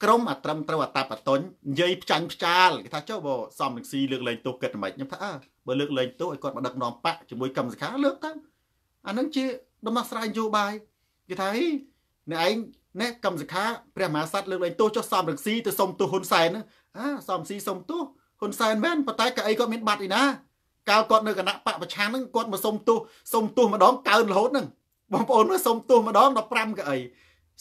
ក្រុមអាត្រឹមត្រូវអតបតុញនិយាយផ្ចាញ់ផ្ចាលគេថាចុះបើសំនឹងស៊ីលើកលែងទោសគិតមិនខ្ញុំថាអើបើលើកលែងទោសឲ្យគាត់មកដឹកនាំបកជាមួយកម្មសខាលើកទៅអានឹងជាដំណោះស្រាយនយោបាយគេថាហីអ្នកឯងអ្នកកម្មសខាព្រះមហាក្សត្រលើកឡើងទោសចុះសំរងស៊ីទៅសុំទោសហ៊ុនសែនអាសំស៊ីសុំទោសហ៊ុនសែនមែនប៉ុន្តែក៏អីគាត់មានបាត់ឯណាកាលគាត់នៅគណៈបកប្រឆាំងហ្នឹងគាត់មកសុំទោសសុំទោសម្ដងកើនរហូតហ្នឹងបងប្អូនមើលសុំទោសម្ដង15កៅអី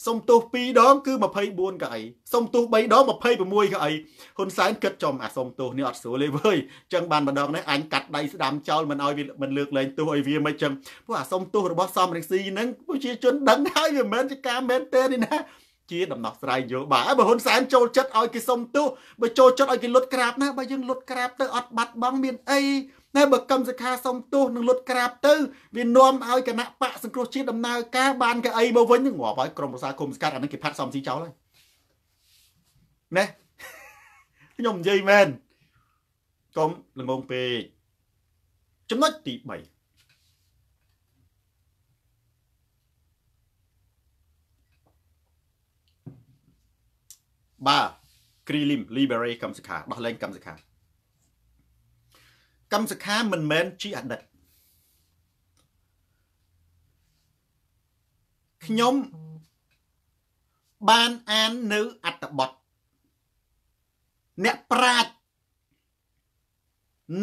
សុំទោស2ដងគឺ24ក៏អីសុំទោស3ដង26ក៏អីហ៊ុនសែនគិតចំអាសុំទោសនេះអត់ស្រួលទេវើយអញ្ចឹងបានម្ដងនេះអញកាត់ដៃស្ដាំចោលមិនឲ្យវាមិនលើកលែងទោសឲ្យវាមិនអញ្ចឹងព្រោះអាសុំទោសរបស់សំរងស៊ីហ្នឹងប្រជាជនដឹងហើយវាមិនមែនជាការមែនទេនេះណាជាដំណោះស្រាយយោបាយហើយបើហ៊ុនសែនចូលចិត្តឲ្យគេសុំទោសបើចូលចិត្តឲ្យគេលុតក្រាបណាបើយើងលុតក្រាបទៅអត់បាត់បង់មានអីតែបើកម្មសិក្ខាសុំទោសនឹងលុតក្រាបទៅវានាំឲ្យគណៈបកសង្គ្រោះជាតិដំណើរការបានកៅអីមកវិញងាប់ហើយក្រមប្រសាគុំស្កាត់អានេះគេផាត់សំស៊ីចោលហើយណែខ្ញុំនិយាយមែនកុំល្ងងពេកចំណុចទី3បាទ Kree Lim Liberate កម្មសិក្ខាដោះលែងកម្មសិក្ខាកម្មសខាមិនមែនជាអតីតខ្ញុំបានអាននៅអត្តបទអ្នកប្រាជ្ញ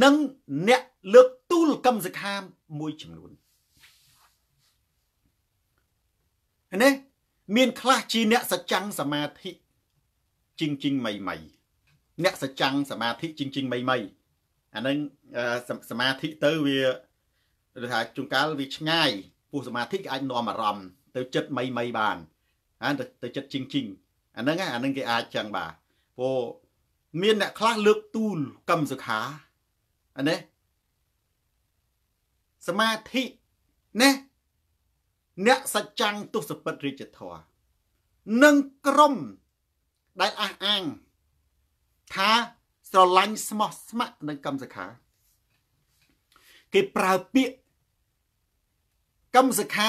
និងអ្នកលើកទូលកម្មសខាមួយចំនួននេះមានខ្លះជាអ្នកសច្ចាំងសមាធិជីងជីងមីមីអ្នកសច្ចាំងសមាធិជីងជីងមីមីអានឹងសមាធិទៅវាដូចថាជួនកាលវាឆ្ងាយពោះសមាធិក៏អាចនាំអារម្មណ៍ទៅចិត្តមីមីបានអានទៅចិត្តជីងជីងអាហ្នឹងអាហ្នឹងគេអាចចឹងបាទព្រោះមានអ្នកខ្លះលើកទូលកម្មសុខាអានេះសមាធិណាអ្នកសច្ចាំងទុសពិតរាជធរនិងក្រុមដែលអះអាងថាស្រឡាញ់ស្មោះស្ម័គ្រនឹងកម្មសខា គេប្រើពាក្យកម្មសខា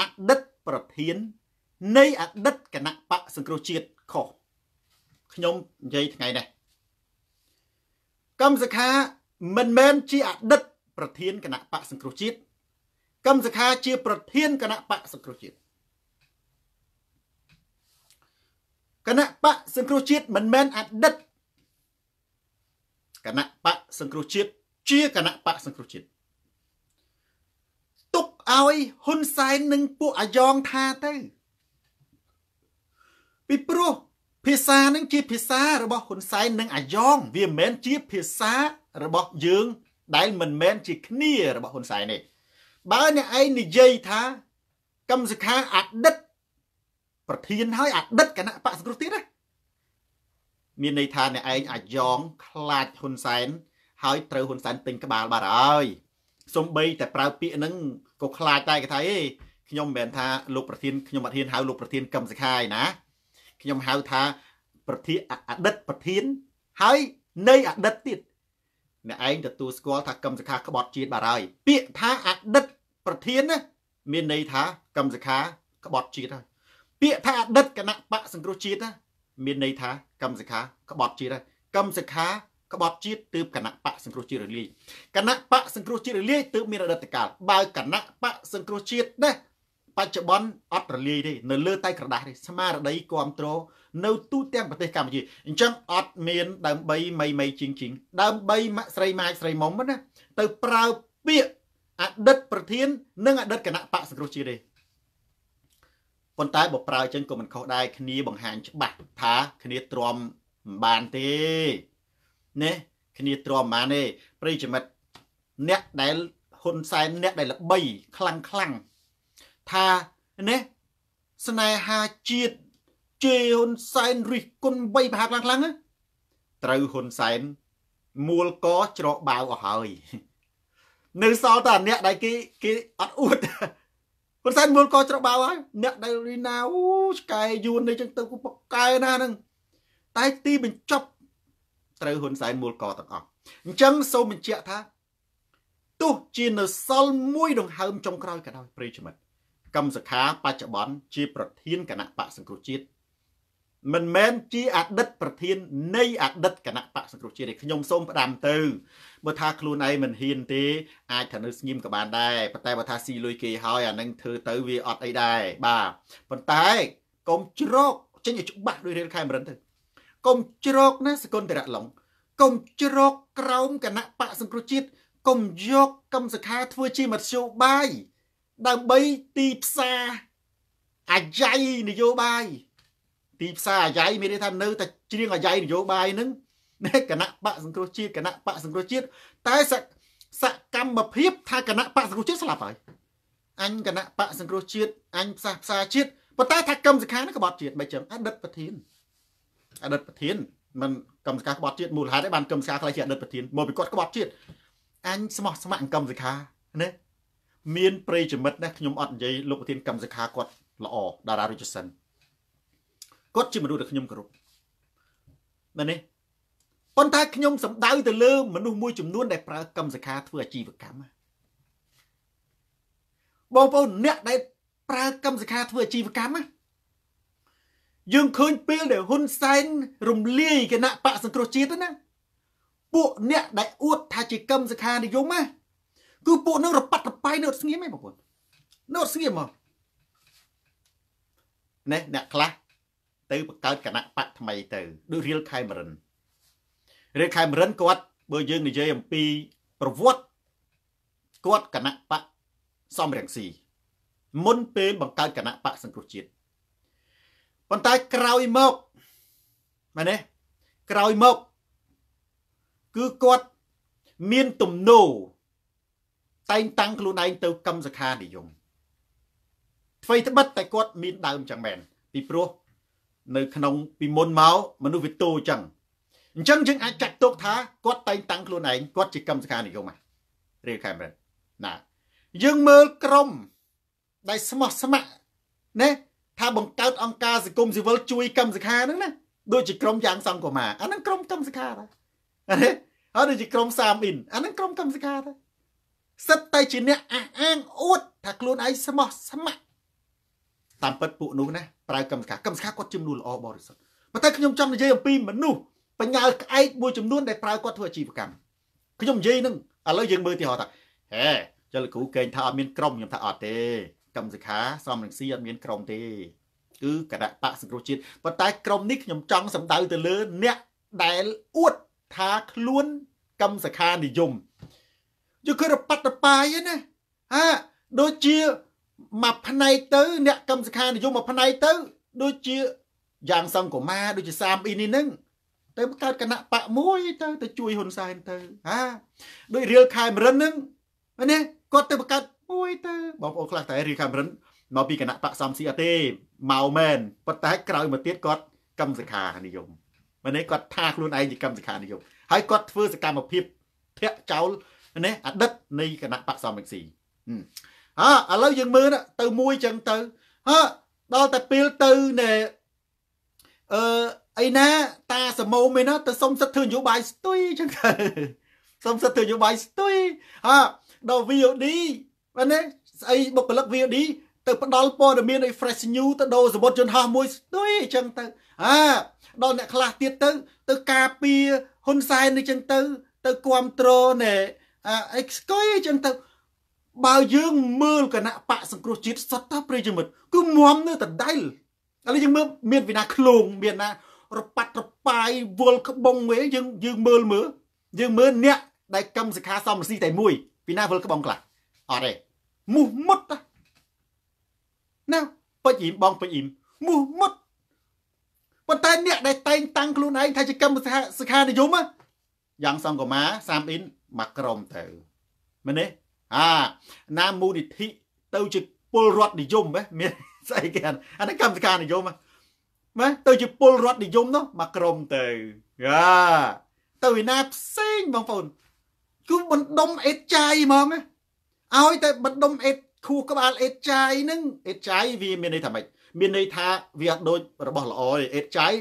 អតីតប្រធាន នៃអតីតគណៈបកសង្គ្រោះជាតិខុសខ្ញុំនិយាយថ្ងៃនេះកម្មសខាមិនមែនជាអតីតប្រធានគណៈបកសង្គ្រោះជាតិកម្មសខាជាប្រធានគណៈបកសង្គ្រោះជាតិគណៈបកសង្គ្រោះជាតិមិនមែនអតីតគណៈបកសង្គ្រោះជាតិជាគណៈបកសង្គ្រោះជាតិទុកឲ្យហ៊ុនសែននិងពួកអាយ៉ងថាទៅពីព្រោះភាសានឹងជាភាសារបស់ហ៊ុនសែននិងអាយ៉ងវាមិនមែនជា ភាសារបស់យើងដែលមិនមែនជា គ្នារបស់ហ៊ុនសែនទេបើអ្នកឯងនិយាយថា កម្មសិក្ខាអតីតប្រធានហើយអតីតគណៈបកសង្គ្រោះទៀតណាមានន័យថាអ្នកឯងអាចយ៉ងខ្លាចហ៊ុនសែនហើយត្រូវហ៊ុនសែនពេញក្បាលបាត់ហើយសំបីតែប្រើពាក្យហ្នឹងក៏ខ្លាចដែរគេថាអេខ្ញុំមិនមែនថាលោកប្រធានខ្ញុំអត់ហ៊ានហៅលោកប្រធានកឹមសុខាឯណាខ្ញុំហៅថាប្រធានអតីតប្រធានហើយនៃអតីតទៀតអ្នកឯងទទួលស្គាល់ថាកឹមសុខាក្បត់ជាតិបាត់ហើយពាក្យថាអតីតប្រធានណាមានន័យថាកឹមសុខាក្បត់ជាតិហើយពាក្យថាអតីតគណៈបកសង្គ្រោះជាតិណាមានន័យថាកឹមសុខាក្បត់ជាតិហើយកឹមសុខាក្បត់ជាតិទើបគណៈបកសង្គ្រោះជាតិរលាយគណៈបកសង្គ្រោះជាតិរលាយទើបមានអតីតកាលបើគណៈបកសង្គ្រោះជាតិណាបច្ចុប្បន្នអត់រលាយទេនៅលើតែក្រដាស់ទេស្មារតីគ្រប់គ្រងនៅទូទាំងប្រទេសកម្ពុជាអញ្ចឹងអត់មានដើម្បីមីមីជីងជីងដើម្បីម៉ាក់ស្រីម៉ាក់ស្រីមុំណាទៅប្រើពាក្យអតីតប្រធាននិងអតីតគណៈបកសង្គ្រោះជាតិទេប៉ុន្តែបើប្រើចឹងក៏មិនខុសដែរគ្នាបង្ហាញច្បាស់ថាគ្នាទ្រាំមិនបានទេណាគ្នាទ្រាំមិនបានទេប្រិយមិត្តអ្នកដែលហ៊ុនសែនអ្នកដែលល្បីខ្លាំងខ្លាំងថាណាស្នេហាជាតិជេហ៊ុនសែនរិះគន់បីប្រហាខ្លាំងខ្លាំងត្រូវហ៊ុនសែនមូលកច្រកបាវអស់ហើយ នៅសល់តែអ្នកដែលគេគេអត់អួតប៉ុន្តែមូលកោច្របោហើយអ្នកដែលរីណាអូឆ្កែយួននេះចឹងទៅគូបកកែណាហ្នឹងតែទីបញ្ចប់ត្រូវហ៊ុនសែនមូលកោទាំងអស់អញ្ចឹងសូមបញ្ជាក់ថាទោះជានៅសល់មួយ ដង្ហើមចុងក្រោយក៏ដោយប្រិយមិត្តកម្មសខាបច្ចុប្បន្នជា ប្រធានគណៈបកសង្គ្រោះជាតិមិនមែនជាអតីតប្រធាននៃអតីតគណៈបកសង្គ្រោះជាតិទេខ្ញុំសូមផ្ដាំទៅបើថាខ្លួនឯងមិនហ៊ានទេ អាចថានៅស្ងៀមក៏បានដែរប៉ុន្តែបើថាស៊ីលុយគេហើយអានឹងធ្វើទៅវាអត់អីដែរបាទប៉ុន្តែ កុំជ្រោកចេញឲ្យច្បាស់ដោយរៀលខេមរិនទៅកុំជ្រោកណាសកុនតរៈឡុងកុំជ្រោកក្រោមគណៈបកសង្គ្រោះជាតិកុំយកកម្មសខាធ្វើជាមធ្យោបាយដើម្បីទីផ្សារអាយ៉ៃនយោបាយទីផ្សារអាយ៉ៃមានន័យថានៅតែជ្រៀងអាយ៉ៃនយោបាយនឹងគណៈបកសង្គ្រោះជាតិគណៈបកសង្គ្រោះជាតិតែសកម្មភាពថាគណៈបកសង្គ្រោះជាតិស្លាប់ហើយអញគណៈបកសង្គ្រោះជាតិអញផ្សះផ្សាជាតិប៉ុន្តែថាកម្មសខានឹងក្បត់ជាតិបែបចឹងអតីតប្រធានអតីតប្រធានមិនកម្មសខាក្បត់ជាតិមូលហេតុឯបានកម្មសខាខ្លះជាអតីតប្រធានមកពីគាត់ក្បត់ជាតិអញស្មោះស្ម័គ្រកម្មសខាណាមានប្រិយមិត្តណាខ្ញុំអត់និយាយលោកប្រធាន កម្មសខាគាត់ល្អតារារុជសិនគាត់ជាមនុស្សដែលខ្ញុំគោរពមែនទេប៉ុន្តែខ្ញុំសំដៅទៅលើមនុស្សមួយចំនួនដែលប្រើកម្មសខាធ្វើអាជីវកម្មបងប្អូនអ្នកដែលប្រើកម្មសខាធ្វើអាជីវកម្មយើងឃើញពេលដែលហ៊ុនសែនរំលាយគណៈបកសង្គ្រោះជាតិណា ពួកអ្នកដែលអួតថាជាកម្មសខានិយមណាគឺពួកនឹងរប៉ាត់រប៉ៃនៅស្ងៀមឯងបងប្អូននៅស្ងៀមមកណែអ្នកខ្លះទៅបង្កើតគណៈបកថ្មីទៅដូចរៀលខេមរិនរៀលខេមរិនគាត់ បើយើងនិយាយអំពីប្រវត្តិគាត់គណៈបកសំរងស៊ីមុនពេលបង្កើតគណៈបកសង្គ្រោះជាតិប៉ុន្តែក្រោយមកមែនទេក្រោយមកគឺគាត់មានទំនោរតែងតាំងខ្លួនឯងទៅកម្មសខានិយមអ្វីត្បិតតែគាត់មានដើមចឹងមែនពីព្រោះនៅក្នុងពីមុនមកមនុស្សវាតូចចឹងអញ្ចឹងយើងអាចចាត់ទុកថាគាត់តែងតាំងខ្លួនឯងគាត់ជាកម្មសខានិយមរៀលខេមរិនណា យើងមើលក្រមដែលស្មោះស្ម័គ្រណាថាបង្កើតអង្គការសង្គមស៊ីវិលជួយ កម្មសខាហ្នឹងណាដូចជាក្រមយ៉ាង សង្គមាអាហ្នឹងក្រមកម្មសខាដែរអត់ដូចជាក្រមសាមអ៊ីនអាហ្នឹងក្រមកម្មសខាដែរសិតតែជាអ្នកអះអាងអួតថាខ្លួនឯងស្មោះស្ម័គ្រតាមពិតពួកនោះណាប្រើកម្មសខាកម្មសខាគាត់ជំនួសល្អបរិសុទ្ធប៉ុន្តែខ្ញុំចង់និយាយអំពីមនុស្សបញ្ញាក្អែកមួយចំនួនដែលប្រើគាត់ធ្វើអាជីវកម្មខ្ញុំនិយាយនឹងឥឡូវយើងមើលទីហោថាហេចលគ្រូកេងថាអត់មានក្រុមខ្ញុំថាអត់ទេ កម្មសិក្ខាសមរង្ស៊ីអត់មានក្រុមទេគឺគណៈបកសង្គ្រោះជាតិប៉ុន្តែក្រុមនេះខ្ញុំចង់សំដៅទៅលើអ្នកដែលអួតថាខ្លួនកម្មសិក្ខានិយមយកគឺរបាត់របាយណាហាដូចជាមួយផ្នែកទៅ អ្នកកម្មសខានិយមមួយផ្នែកទៅ ដូចជាយ៉ាងសង្គមាដូចជាសាមអ៊ីនេះនឹងទៅកើតគណៈបកមួយទៅទៅជួយហ៊ុនសែនទៅហាដូចរៀលខេមរិននឹងណាគាត់ទៅបង្កើតមួយទៅបងប្អូនខ្លះតែរៀលខេមរិនមកពីគណៈបកសំស៊ីអត់ទេមកមែនប៉ុន្តែក្រោយមកទៀតគាត់កម្មសខានិយមមែនទេគាត់ថាខ្លួនឯងជាកម្មសខានិយមហើយគាត់ធ្វើសកម្មភាពធាក់ចោលណាអតីតនៃគណៈបកសំស៊ីអើឥឡូវយើងមើលទៅមួយចឹងទៅហ៎ដល់តែពេលទៅណែអឺអីណាតាសមោមឯណាទៅសុំសិទ្ធធ្វើនយោបាយស្ទុយចឹងទៅសុំសិទ្ធធ្វើនយោបាយស្ទុយហ៎ដល់ VOD បាទណាស្អីបុគ្គលិក VOD ទៅផ្ដាល់ព័ត៌មានឲ្យ fresh new ទៅដូរសមុទ្រយន្តហោះមួយស្ទុយចឹងទៅអាដល់អ្នកខ្លះទៀតទៅទៅការពារហ៊ុនសែននេះចឹងទៅ ទៅគ្រប់គ្រងណែអេក្ស្គុយចឹងទៅបើយើងមើលគណៈបកសង្គ្រោះជាតិសត្វតាប្រិយមិត្តគឺមមនៅតដៃលឥឡូវយើងមើលមានវិណាឃ្លោងមានណា រប៉ាត់របាយវល់ក្បងវិញយើងយើងមើលមើលយើងមើលអ្នក ដែលកម្មសិក្ខាសមរស៊ីតែមួយពីណាវល់ក្បងខ្លះអត់ទេមោះមុតណាពេជ្រអ៊ីមបងពេជ្រអ៊ីមមោះមុតប៉ុន្តែអ្នកដែលតែងតាំងខ្លួនឯងថាជាកម្មសិក្ខានិយមយ៉ាងសង្គមាសាមអ៊ីនមកក្រុមទៅមែនទេអាណាមូនិធិទៅជាពលរដ្ឋនិយមហ៎មានស្អីគេអានេះកម្មការនិយមណាទៅជាពលរដ្ឋនិយមនោះមកក្រុមទៅយ៉ាទៅឯណាផ្សេងបងប្អូនគឺបណ្ដុំអេតចាយហ្មងឲ្យតែបណ្ដុំអេតខួរក្បាលអេតចាយនឹងអេតចាយវាមានន័យថាម៉េចមានន័យថាវាដូច របស់ល្អទេអេតចាយ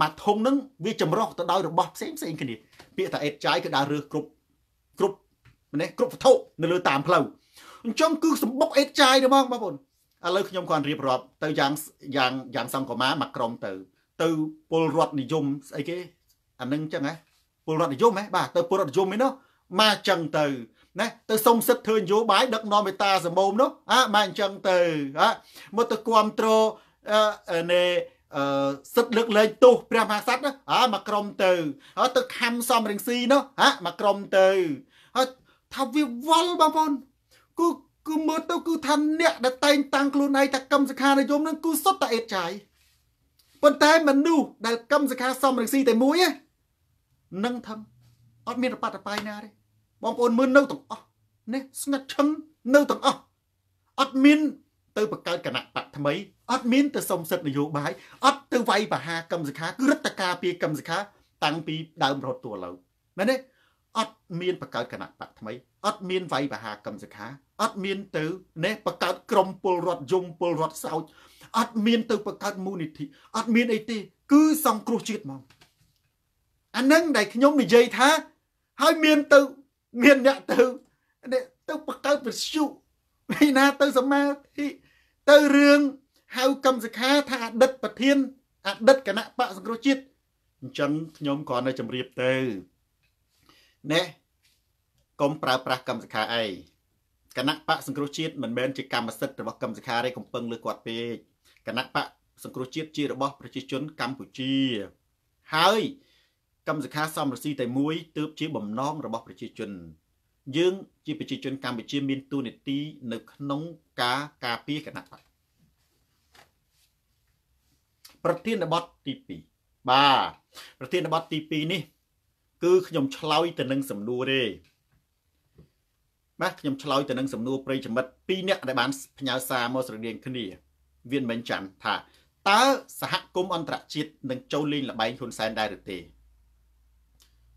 មកធំនឹងវាចម្រោះទៅដោយរបស់ផ្សេងផ្សេងគ្នាពាក្យថាអេតចាយគឺដើររើសគ្រប់គ្រប់ម្នាក់គ្រប់វត្ថុនៅលើតាមផ្លូវអញ្ចឹងគឺសម្បុកអេតចាយទេហ្មងបងប្អូនឥឡូវខ្ញុំគាត់រៀបរាប់ទៅយ៉ាងយ៉ាងយ៉ាងសំកម៉ាមកក្រុមទៅទៅពលរដ្ឋនិយមស្អីគេអានឹងអញ្ចឹងហ៎ពលរដ្ឋនិយមហ៎បាទទៅពលរដ្ឋនិយមឯនោះមកអញ្ចឹងទៅណាទៅសុំសិទ្ធធ្វើនយោបាយដឹកនាំមេតាសមោមនោះអាមកអញ្ចឹងទៅហ៎មកទៅគ្រប់គ្រងអឺនៃអឺសិទ្ធលើកលែងទោសព្រះមហាក្សត្រណាអាមកក្រុមទៅហើយទៅខំសំរងស៊ីនោះហាមកក្រុមទៅហើយថាវាវល់បងប្អូនគឺគឺមើលទៅគឺថាអ្នក ដែលតែងតាំងខ្លួនឯងថាកម្មសខានិយមនឹងគឺសុទ្ធតែអេតចាយប៉ុន្តែមនុស្សដែលកម្មសខាសមរង្ស៊ីតែមួយនឹងថឹងអត់មានរបត្តិបាយណាទេបងប្អូនមើលនៅទាំងអស់នេះស្ងាត់ឈឹងនៅទាំងអស់អត់មាន ទៅបង្កើតគណៈបកថ្មីអត់មានទៅសុំសិទ្ធិនយោបាយអត់ទៅវាយបហាកម្មសខាគឺរដ្ឋការពីកម្មសខាតាំងពីដើមរហូតដល់ឥឡូវមែនទេអត់មានបង្កើតគណៈបកថ្មីអត់មានវាយបហាកម្មសិក្ខាអត់មានទៅណេះបង្កើតក្រមពលរដ្ឋយងពលរដ្ឋសោចអត់មានទៅបង្កើតមូលនិធិអត់មានអីទេគឺសង្គ្រោះជាតិហ្មងអានឹងដែលខ្ញុំនិយាយថា ហើយមានទៅមានអ្នកទៅទៅបង្កើតវិទ្យុពីណាទៅសមាធិទៅរឿងហៅកម្មសិក្ខាថាអតីតប្រធានអតីតគណៈបកសង្គ្រោះជាតិអញ្ចឹងខ្ញុំគ្រាន់តែជម្រាបទៅណែកុំប្រើប្រាស់កម្មសិក្ខាអីគណៈបកសង្គ្រោះជាតិមិនមែនជាកម្មសិទ្ធិរបស់កម្មសិក្ខាទេកំពឹងលើគាត់ពេកគណៈបកសង្គ្រោះជាតិជារបស់ ប្រជាជនកម្ពុជាហើយកម្មសិក្ខាសមរស៊ីតែមួយទើបជា បំណងរបស់ប្រជាជន យើងជាប្រជាជនកម្ពុជាមានទូនីតិនៅ ក្នុងការការពារគណៈបកប្រធានបទទី2បាទប្រធានបទទី2នេះគឺខ្ញុំឆ្លើយទៅនឹងសំណួរទេបាទខ្ញុំឆ្លើយទៅនឹងសំណួរប្រិយមិត្ត2នាក់ដែលបានផ្ញើសារមកស្រដៀងគ្នា វាមិនចាំថា តើសហគមន៍អន្តរជាតិនឹងចូលលេងល្បែងហ៊ុនសែនដែរឬទេ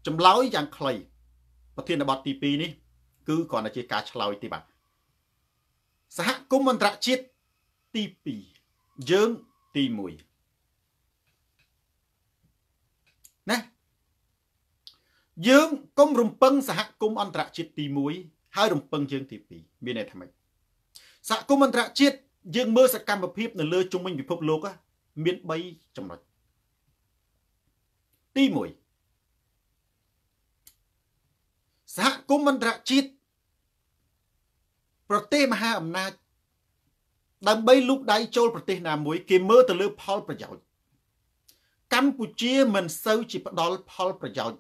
ចម្លើយយ៉ាងខ្លីប្រធានបទទី2នេះ គឺគ្រាន់តែជាការឆ្លើយទេបាទសហគមន៍អន្តរជាតិទី2យើងទី1យើងកុំរំពឹងសហគមន៍អន្តរជាតិទី1ហើយរំពឹងយើងទី2មានន័យថាម៉េចសហគមន៍អន្តរជាតិយើង មើលសកម្មភាព នៅលើជុំវិញពិភពលោក មាន3ចំណុចទី1សហគមន៍អន្តរជាតិប្រទេសមហាអំណាចដើម្បីលូកដៃចូលប្រទេសណាមួយ គេមើលទៅលើផលប្រយោជន៍កម្ពុជា មិន សូវជាផ្ដល់ផលប្រយោជន៍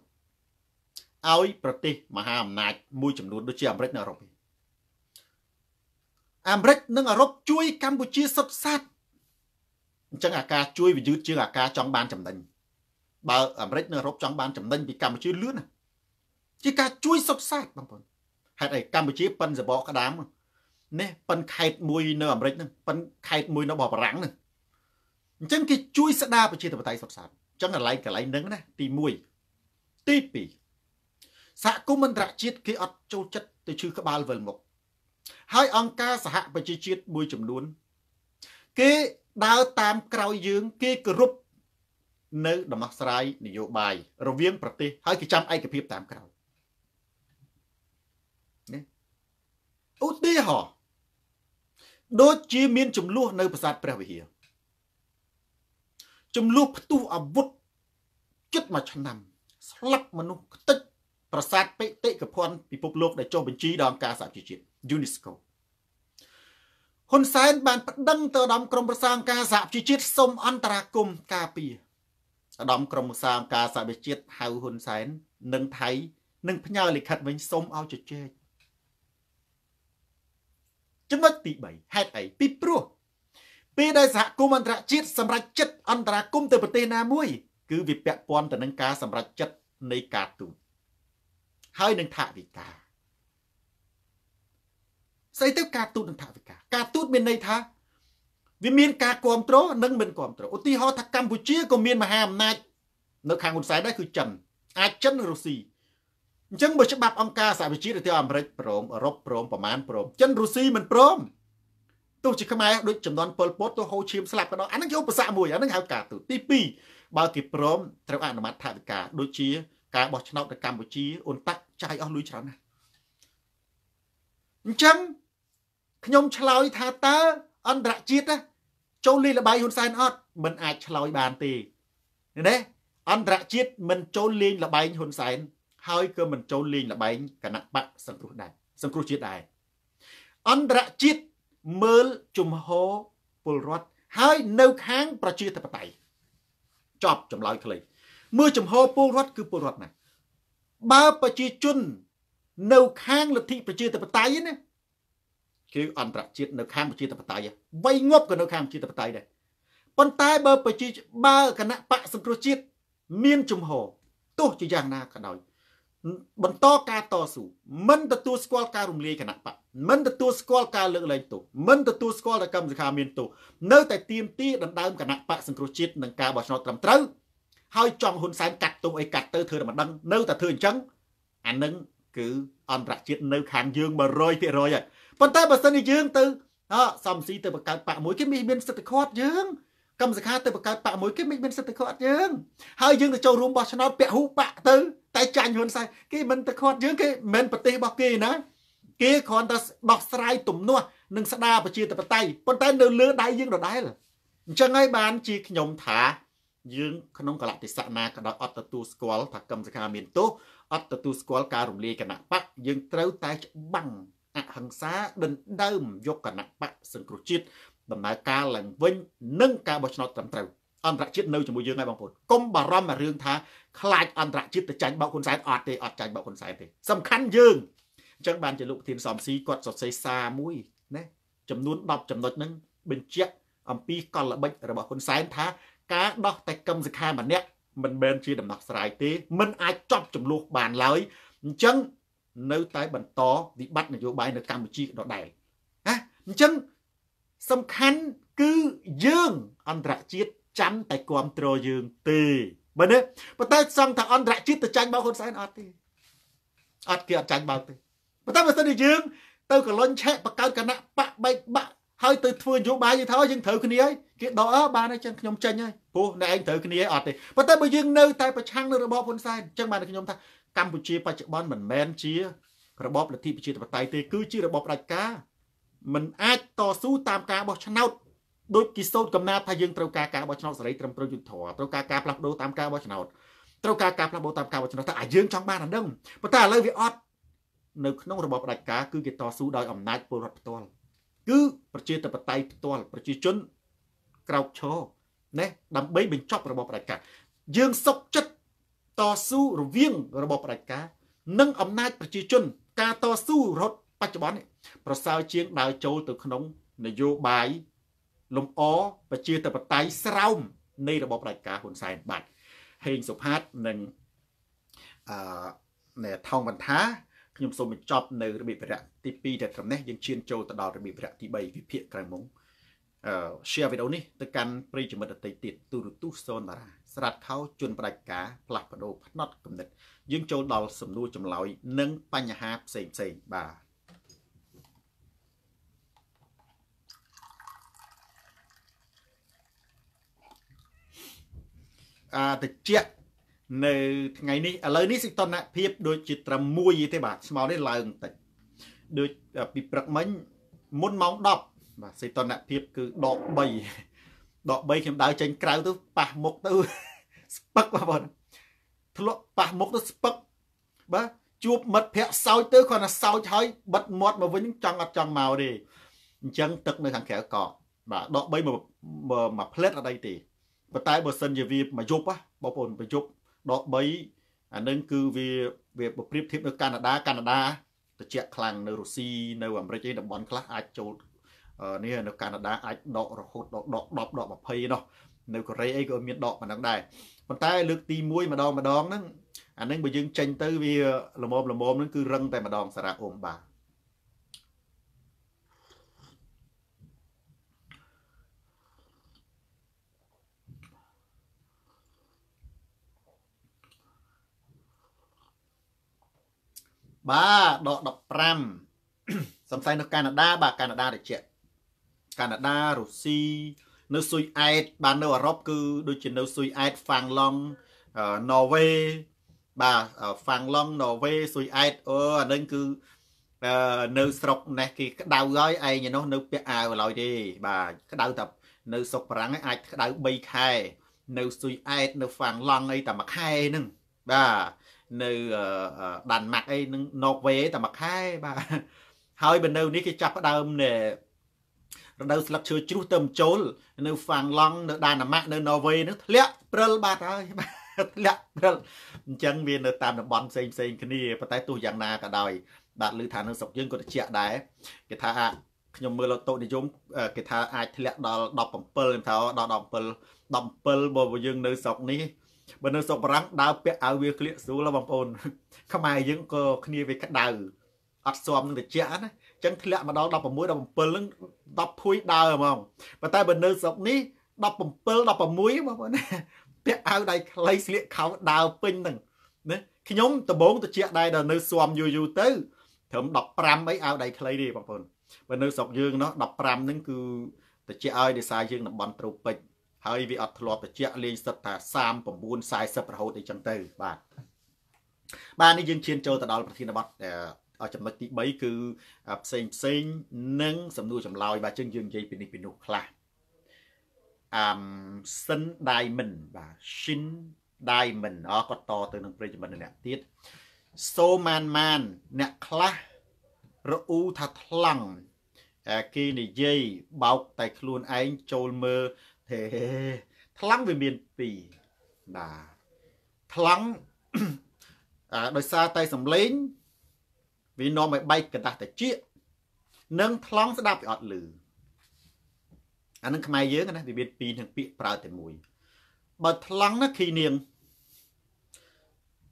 ឲ្យប្រទេសមហាអំណាចមួយចំនួនដូចជាអាមេរិកនិងអឺរ៉ុបអាមេរិកនិងអឺរ៉ុបជួយកម្ពុជាសុទ្ធសាធអញ្ចឹងអាការជួយវាយឺតជាងអាការចង់បានចំណេញបើ អាមេរិកនិងអឺរ៉ុបចង់បានចំណេញពីកម្ពុជាលឿនណាជាការជួយសុទ្ធសាធបងប្អូនហេតុអីកម្ពុជាប៉ិនសបកក្តាមនេះប៉ិនខេតមួយនៅអាមេរិកហ្នឹងប៉ិនខេតមួយនៅបរាំងហ្នឹងអញ្ចឹងគេជួយស្ដារប្រជាធិបតេយ្យសុទ្ធសាធអញ្ចឹងកន្លែងកន្លែងហ្នឹងណាទី1ទី2សហគមន៍អន្តរជាតិគេអត់ចូលចិត្តទៅឈឺក្បាលវិលមុខហើយអង្គការសហប្រជាជាតិមួយចំនួន គេដើរតាមក្រោយយើងគេគោរពនៅដំណោះស្រាយនយោបាយ រវាង ប្រទេស ហើយគេចាំឯកភាពតាមក្រោយណាឧទាហរណ៍ដូចជាមាន ចំនួននៅប្រាសាទព្រះវិហារចំនួនផ្ទុះអាវុធចិត្តមួយឆ្នាំ ស្លាប់មនុស្សខ្ទេចប្រាសាទបេតិកភណ្ឌពិភពលោកដែលចុះបញ្ជីដល់អង្គការសហជីវជាតិ UNESCO ហ៊ុនសែនបានប្តឹងទៅដល់ក្រមប្រសាអង្គការសហជីវជាតិសុំអន្តរាគមន៍ការពារឧត្តមក្រុមប្រឹក្សាអង្គការសហវិជាតិហៅហ៊ុនសែននិងថៃនិងផ្ញើលិខិតវិញសូមឲ្យជជែកចំណុចទី3ហេតុអីពីព្រោះពេលដែលសហគមន៍អន្តរជាតិសម្រេចចិត្តអន្តរាគមទៅប្រទេសណាមួយ គឺវាពាក់ព័ន្ធទៅនឹងការសម្រេចចិត្តនៃការទូតហើយនឹងថវិកាស្អីទៅការទូតនឹងថវិកាការទូតមានន័យថាវាមានការគ្រប់គ្រងនិងមិនគ្រប់គ្រងឧទាហរណ៍ថាកម្ពុជាក៏មានមហាអំណាចនៅខាងហ៊ុនសែនដែរគឺចិនអាចចិនរុស្ស៊ីអញ្ចឹងបើច្បាប់អង្គការសហវិជាតិទៅអាមេរិកព្រមអឺរ៉ុបព្រមប្រមាណព្រមចិនរុស្ស៊ីមិនព្រមទោះជាខ្មែរដូចចំនួនពលពតទៅហូឈាមស្លាប់ក៏ដោយអានឹងជាឧបសគ្គមួយអានឹងហៅការទូតទី2បើគេព្រមត្រូវអនុម័តថវិកាដូចជា ការបោះឆ្នោតនៅកម្ពុជាអ៊ុនតាក់ចាយអស់លុយច្រើនណាស់អញ្ចឹងខ្ញុំឆ្លើយថាតើអន្តរជាតិចូលលេខលបាយហ៊ុនសែនអត់មិនអាចឆ្លើយបានទេណាអន្តរជាតិមិន ចូលលេងលបែងហ៊ុនសែនហើយក៏មិនចូលលេងលបែងគណៈបកសង្គ្រោះដែរសង្គ្រោះជាតិដែរអន្តរជាតិមើលជំហរពលរដ្ឋហើយនៅខាង ប្រជាធិបតេយ្យចប់ចម្លើយខ្លីមើលជំហរពលរដ្ឋគឺពលរដ្ឋណាបើប្រជាជន នៅខាងលទ្ធិប្រជាធិបតេយ្យណាគឺអន្តរជាតិនៅ ខាងប្រជាធិបតេយ្យវៃងប់ក៏នៅខាងប្រជាធិបតេយ្យដែរប៉ុន្តែបើប្រជាបើគណៈបកសង្គ្រោះជាតិមានជំហរទោះជាយ៉ាងណាក៏ដោយ បន្ត ការតស៊ូមិនទទួលស្គាល់ការរំលាយគណៈបកមិនទទួលស្គាល់ការលើកលែងទោសមិនទទួលស្គាល់ដល់កម្មសិក្ខាមានទោសនៅតែទៀមទាដណ្ដើមគណៈបកសង្គ្រោះជាតិនិងការបោះឆ្នោតត្រឹមត្រូវហើយចង់ហ៊ុនសែនកាត់ទុំអីកាត់ទៅធ្វើតែមិនដឹងនៅតែធ្វើអញ្ចឹងអានឹងគឺអន្តរជាតិនៅខាងយើង100%ហើយប៉ុន្តែបើសិនជាយើងទៅអសំស៊ីទៅបង្កើតបាក់មួយគេមិនមានសិទ្ធិខាត់យើងកម្មសខាទៅបង្កើតបាក់មួយគេមិនមានសិទ្ធិខាត់យើងហើយយើងទៅចូលរួមបោះឆ្នោតពហុបកទៅតែចាញ់ហ៊ុនសែនគេមិនទៅខាត់យើងគេមិនប្រទេសរបស់គេណាគេគ្រាន់តែដោះស្រាយទំនាស់និង ស្ដារប្រជាធិបតេយ្យប៉ុន្តែនៅលើដៃយើងដដែលអញ្ចឹងហើយបានជាខ្ញុំថាយើងក្នុងកលតិសៈណាក៏ដោយអត់ទទួលស្គាល់ថាកម្មសខាមានទោសអត់ទទួលស្គាល់ការរំលាយគណៈបកយើងត្រូវតែច្បាំងអហិង្សាដណ្ដើមយកគណៈបកសង្គ្រោះជាតិដំណើរការឡើងវិញ និងការបោះឆ្នោតត្រឹមត្រូវអន្តរជាតិនៅជាមួយយើងហើយបងប្អូនកុំបារម្ភរឿងថាខ្លាចអន្តរជាតិទៅចាញ់បោកហ៊ុនសែនអត់ទេអត់ចាញ់បោកហ៊ុនសែនទេសំខាន់យើងអញ្ចឹងបានជាលោកប្រធានសំស៊ីគាត់សរសេរសារមួយណាចំនួន10ចំណុចហ្នឹងបញ្ជាក់អំពីកលល្បិចរបស់ហ៊ុនសែនថាការដោះតែកឹមសិក្ខាម្នាក់មិនមែនជាដំណោះស្រាយទេមិនអាចចប់ចំនួនបានឡើយអញ្ចឹងនៅតែបន្តវិបត្តិនយោបាយនៅកម្ពុជាដដែលណាអញ្ចឹងសំខាន់គឺយើងអន្តរជាតិចាំតែគ្រប់គ្រងយើងទេបើនេះប៉ុន្តែសង្ឃថាអន្តរជាតិទៅចាញ់បោកហ៊ុនសែនអត់ទេអត់គេអត់ចាញ់បោកទេប៉ុន្តែបើសិនជាយើងទៅកលុញឆែកបកកើតគណៈបកបែកបាក់ហើយទៅធ្វើនយោបាយយថាយើងត្រូវគ្នាហើយគេដកអើបានហើយចឹងខ្ញុំចេញហើយព្រោះអ្នកឯងត្រូវគ្នាអត់ទេប៉ុន្តែបើយើងនៅ តែប្រឆាំងនឹងរបបហ៊ុនសែនចឹងបានខ្ញុំថាកម្ពុជាបច្ចុប្បន្នមិនមែនជា របបលទ្ធិប្រជាធិបតេយ្យទេ គឺជារបបផ្ដាច់ការមិនអាចតស៊ូតាមការបោះឆ្នោតដូចគេសោតកំណាថាយើងត្រូវការការបោះឆ្នោតសេរីត្រឹមត្រូវយុត្តិធម៌ត្រូវការការផ្លាស់ប្ដូរតាមការបោះឆ្នោតត្រូវការការផ្លាស់ប្ដូរតាមការបោះឆ្នោតតែអាយើងចង់បានអានឹងប៉ុន្តែឥឡូវវាអត់នៅក្នុងរបបផ្ដាច់ការគឺគេតស៊ូដោយអំណាចពលរដ្ឋផ្ទាល់គឺប្រជាធិបតេយ្យផ្ទាល់ប្រជាជនក្រោកឈរណាដើម្បីបញ្ចប់របបផ្ដាច់ការយើងសុកចិត្តតស៊ូរវាង របបផ្ដាច់ការនិងអំណាចប្រជាជន ការតស៊ូរហូតបច្ចុប្បន្នប្រសើរជាង ដើរចូលទៅក្នុងនយោបាយលំអ ប្រជាធិបតេយ្យស្រោម នៃរបបផ្ដាច់ការហ៊ុនសែនបាទហេងសុផាតនិងអឺនៅថងបន្ថាខ្ញុំសូមបញ្ចប់នៅរបៀបវរៈទី2តែត្រឹមនេះយើងឈានចូលទៅដល់របៀបវរៈទី3វិភាគក្រៅមុខ share វីដេអូនេះទៅកាន់ប្រិយមិត្តដទៃទៀតទូរទស្សន៍សូនតារាស្រាត់ខោជន់ផ្ដាច់ការផ្លាស់ប្ដូរផ្នត់គំនិតយើងចូលដល់សំណួរចម្លើយនិងបញ្ហាផ្សេងផ្សេងបាទអាតិចនៅថ្ងៃនេះឥឡូវនេះសិតនភាពដូចជាត្រឹម1ទេបាទស្មោនេះឡើងបន្តិចដូចពីព្រឹកមិញមុនម៉ោង10បាទសេតនភាពគឺដក3ដក3ខ្ញុំដើរចេញក្រៅទៅប៉ះមុខទៅស្ពឹកបងប្អូនធ្លាក់ប៉ះមុខទៅស្ពឹកបាទជួបមិត្តភ័ក្ដិសោចទៅគាត់ថាសោចហើយបិទមាត់មកវិញចង់អត់ចង់មកទេអញ្ចឹងទឹកនៅខាងក្រៅកកបាទដក3មកមកផ្លិតអត់អីទេប៉ុន្តែបើសិនជាវាមកយប់បងប្អូនមកយប់ដក3អានឹងគឺវាវាប្រៀបធៀបនៅកាណាដាកាណាដាត្រជាក់ខ្លាំងនៅរុស្ស៊ីនៅអាមេរិកឯតំបន់ខ្លះអាចចូលនេះនៅកាណាដាអាចដករហូតដល់ដក10ដក20នោះនៅកូរ៉េអីក៏មានដកប៉ុណ្ណឹងដែរប៉ុន្តែលើកទី1ម្ដង ម្ដងហ្នឹងអានឹងបើយើងចេញទៅវាល្មមល្មមហ្នឹងគឺរឹងតែម្ដងសារ៉ាអូមបាទបាទដក15សំស័យនៅកាណាដាបាទកាណាដាតិចកាណាដារុស្ស៊ីនៅស៊ុយអែតបាទនៅអឺរ៉ុបគឺដូចជានៅស៊ុយអែតហ្វាំងឡង់ន័រវេបាទហ្វាំងឡង់ន័រវេស៊ុយអែតអឺអានឹងគឺនៅស្រុកណេះគេក្តៅហើយឯងឯនោះនៅពាក់អាវឡើយទេបាទក្តៅតែនៅស្រុកប្រាំងអាចក្តៅ3ខែនៅស៊ុយអែតនៅហ្វាំងឡង់អីតែមួយខែហ្នឹងបាទនៅដានម៉ាក់អីនឹងណូវេតែមួយខែបាទហើយបើនៅនេះគេចាប់ផ្ដើមនេះរដូវស្លឹកឈើជ្រុះទៅម្ជុលនៅហ្វាំងឡង់នៅដាណាម៉ាក់នៅណ័រវេនឹងធ្លាក់ព្រិលបាត់ហើយធ្លាក់ព្រិលអញ្ចឹងវានៅតាមតំបន់ផ្សេងផ្សេងគ្នាប៉ុន្តែទោះយ៉ាងណាក៏ដោយបាទឮថានៅស្រុកយើងក៏ត្រជាក់ដែរគេថាខ្ញុំមើលលតោនិយមគេថាអាចធ្លាក់ដល់17ខ្ញុំថាដល់17 17បើយើងនៅស្រុកនេះបើនៅស្រុកបារាំងដើរពាក់អាវវាក្លៀកស្រួលបងប្អូន ខ្មែរយើងក៏គ្នាវាក្តៅអត់ស៊ាំនឹងត្រជាក់ណាចឹងធ្លាក់មកដល់16 17ហ្នឹង10ភួយដើហ្មងប៉ុន្តែបើនៅស្រុកនេះ17 16បងប្អូនពាក់អាវដៃខ្លីស្លៀកខោដើពេញហ្នឹងណាខ្ញុំដំបងទៅជាដែរដល់នៅស៊ំយូរយូរទៅត្រឹម15អីអាវដៃខ្លីទេបងប្អូនបើនៅស្រុកយើងណោះ15ហ្នឹងគឺតិចឲ្យដេសាយើងតំបន់ត្រូពិចហើយវាអត់ធ្លាប់តិចលេងសិតថា39 40រហូតអីចឹងទៅបាទបាទនេះយើងឈានចូលទៅដល់ប្រធានបទចំណុចទី3គឺផ្សេងផ្សេងនិងសំណួរចម្លើយបាទជាងយើងនិយាយពីនេះពីនោះខ្លះអឹមសិនដៃមិនបាទ Shin Diamond អគាត់តទៅ នឹងប្រិយមិត្តអ្នកទៀតសូម៉ានម៉ានអ្នកខ្លះរអ៊ូថាថ្លង់គេនិយាយបោកតែខ្លួនឯងចូលមើលទេថ្លង់វាមាន2បាទថ្លង់ដោយសារតែសំឡេងវានាំឲ្យបែកកដាស់តិចនិងថ្លង់ស្ដាប់វាអត់ឮអានឹងខ្មែរយើងណាវាមានពីរនឹងពាក្យប្រើតែមួយបើថ្លង់ណាខីនាង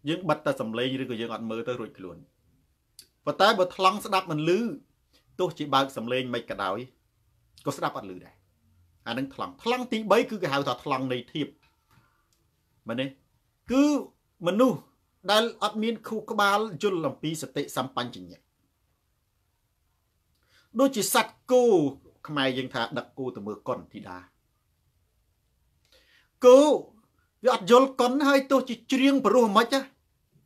យើងបិទតែសំឡេងឬក៏យើង អត់មើលទៅរួចខ្លួនប៉ុន្តែបើថ្លង់ស្ដាប់មិនឮទោះជាបើកសំឡេងមិនក៏ដោយក៏ស្ដាប់អត់ឮដែរអានឹងថ្លង់ថ្លង់ទី3គឺគេហៅថាថ្លង់នៃធៀបមែនទេគឺមនុស្សដែលអត់មានខួរក្បាលយល់អំពីសតិសម្បញ្ញៈដូចជាសัตว์គោខ្មែរយើងថាដឹកគោទៅមើលកុនធីតាគោវាអត់យល់កុនហើយទោះជាច្រៀងព្រោះមិនហ៎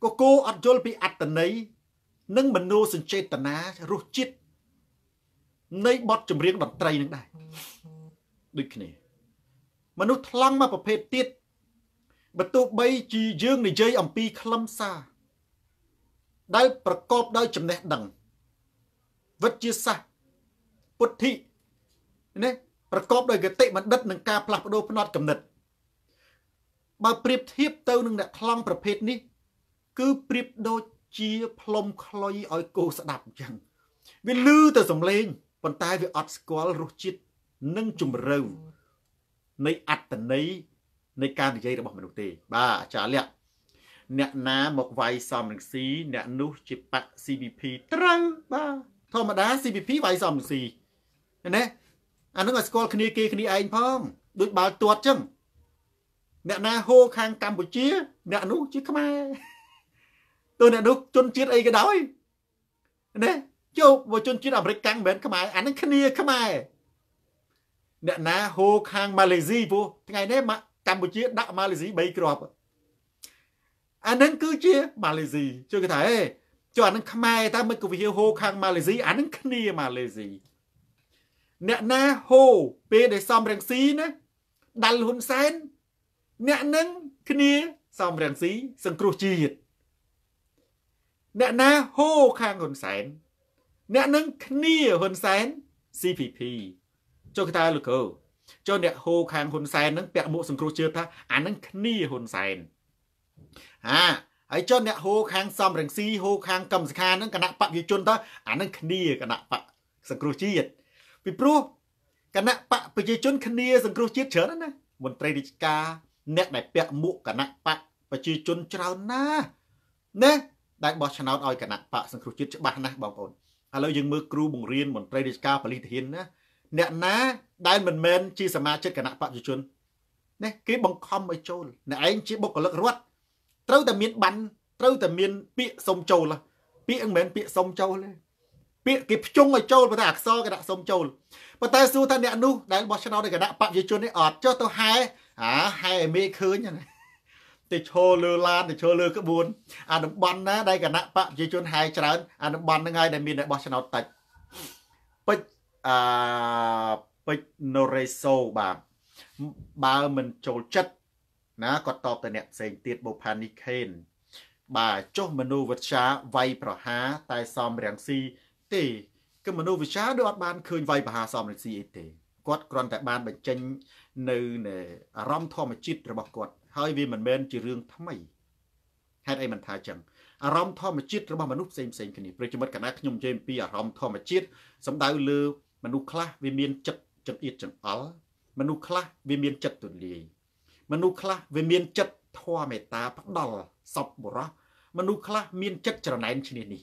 ក៏គោអត់យល់ពីអត្តន័យនិងមនោសញ្ចេតនារសជាតិនៃបទចម្រៀងតន្ត្រីនឹងដែរដូចគ្នា មនុស្សថ្លង់មួយប្រភេទទៀតបើទោះបីជាយើងនិយាយអំពីខ្លឹមសារដែលប្រកបដោយចំណេះដឹងវិទ្យាសាស្ត្រពុទ្ធិណាប្រកបដោយគតិបណ្ឌិតនឹងការផ្លាស់ប្ដូរផ្នត់គំនិតបើប្រៀបធៀបទៅនឹងអ្នកខ្លងប្រភេទនេះ គឺប្រៀបដូចជាផ្លុំខ្លុយឲ្យគោស្ដាប់អញ្ចឹងវាលឺទៅសំឡេងប៉ុន្តែវាអត់ស្គាល់រសជាតិនិងជំរឿនៃអត្តន័យនៃការនិយាយរបស់មនុស្សទេបាទអាចារ្យលក្ខអ្នកណាមកវាយសំរងស៊ីអ្នកនោះជាបក CVP ត្រូវបាទធម្មតា CVP វាយសំរងស៊ីណាអានឹងឲ្យស្គាល់គ្នាគេគ្នាឯងផងដូចបាល់ទាត់ចឹងអ្នកណាហូខាងកម្ពុជា អ្នកនោះជាខ្មែរទៅអ្នកនោះជនជាតិអីក៏ដោយណាយកបើជនជាតិអាមេរិកកាំងមិនមែនខ្មែរអានឹងគ្នាខ្មែរអ្នកណាហូខាងម៉ាឡេស៊ីពោះថ្ងៃនេះកម្ពុជាដាក់ម៉ាឡេស៊ី3គ្រាប់អានឹងគឺជាម៉ាឡេស៊ីជួយគេថាហេចុះអានឹងខ្មែរតើមិនក៏វាហូខាងម៉ាឡេស៊ីអានឹងគ្នាម៉ាឡេស៊ីអ្នកណាហូពេលដែលសំរងស៊ីណាដាល់ហ៊ុនសែនអ្នកនឹងគ្នាសំរងស៊ីសង្គ្រោះជាតិអ្នកណាហូខាងហ៊ុនសែនអ្នកនឹងគ្នាហ៊ុនសែន CPP ចុះគេថាលោកគ្រូចុះអ្នកហូខាងហ៊ុនសែនហ្នឹងពាក់មួកសង្គ្រោះជឿថា អាហ្នឹងគ្នាហ៊ុនសែនអាហើយចុះអ្នកហូខាងសំរងស៊ីហូខាងកម្មសខាហ្នឹងគណៈបព្វយុជនទៅអាហ្នឹងគ្នាគណៈបសង្គ្រោះជាតិពីព្រោះគណៈបកប្រជាជនគ្នាសង្គ្រោះជាតិច្រើនណាស់មន្ត្រីរាជការអ្នកដែលពាក់មួកគណៈបកប្រជាជនច្រើនណាស់ណាដែលបោះឆ្នោតឲ្យគណៈបកសង្គ្រោះជាតិច្បាស់ណាស់បងប្អូនឥឡូវយើងមើលគ្រូបង្រៀនមន្ត្រីរាជការប៉ូលីសទាហានណាអ្នកណា ដែលមិនមែនជាសមាជិកគណៈបព្វជិជនណាគេបង្ខំឲ្យចូលអ្នកឯងជាបុគ្គលិករដ្ឋត្រូវតែមានប័ណ្ណត្រូវតែមានពាក្យសុំចូលពាក្យមិនមែនពាក្យសុំចូលទេពាក្យគេភ្ជុងឲ្យចូលប៉ុន្តែអក្សរគណៈសុំចូលប៉ុន្តែសួរថាអ្នកនោះដែលបោះឆ្នោតនៅគណៈបព្វជិជននេះអត់ចុះទៅហែអាហែមេឃើញណាទៅឈរលើឡានទៅឈរលើក្បួនអាតំបន់ណាដែលគណៈបព្វជិជនហែច្រើនអាតំបន់ហ្នឹងហើយដែលមានអ្នកបោះឆ្នោតតិចពេជ្រអាពេជ្រណូរេសូបាទបើមិនចូលចិត្តណាគាត់តបទៅអ្នកផ្សេងទៀតបុផានីខេនបាទចុះមនុស្សវិទ្យាវាយប្រហារតែសំរាំងស៊ីទេគឺមនុស្សវិទ្យាដូចអត់បានឃើញវាយប្រហារសំរាំងស៊ីអីទេគាត់គ្រាន់តែបានបញ្ចេញនៅអារម្មណ៍ធម្មជាតិរបស់គាត់ហើយវាមិនមែនជារឿងថ្មីហេតុអីមិនថាចឹងអារម្មណ៍ធម្មជាតិរបស់មនុស្សផ្សេងផ្សេងគ្នាព្រោះចំណុចកណ្ដាលខ្ញុំនិយាយអំពីអារម្មណ៍ធម្មជាតិសំដៅលើមនុស្សខ្លះវាមានចិត្តចង្អៀតចង្អល់មនុស្សខ្លះវាមានចិត្តទូលាយមនុស្សខ្លះវាមានចិត្តធម៌មេត្តាផ្ដល់សពបរោះមនុស្សខ្លះមានចិត្តច្រណែនឈ្នានេះ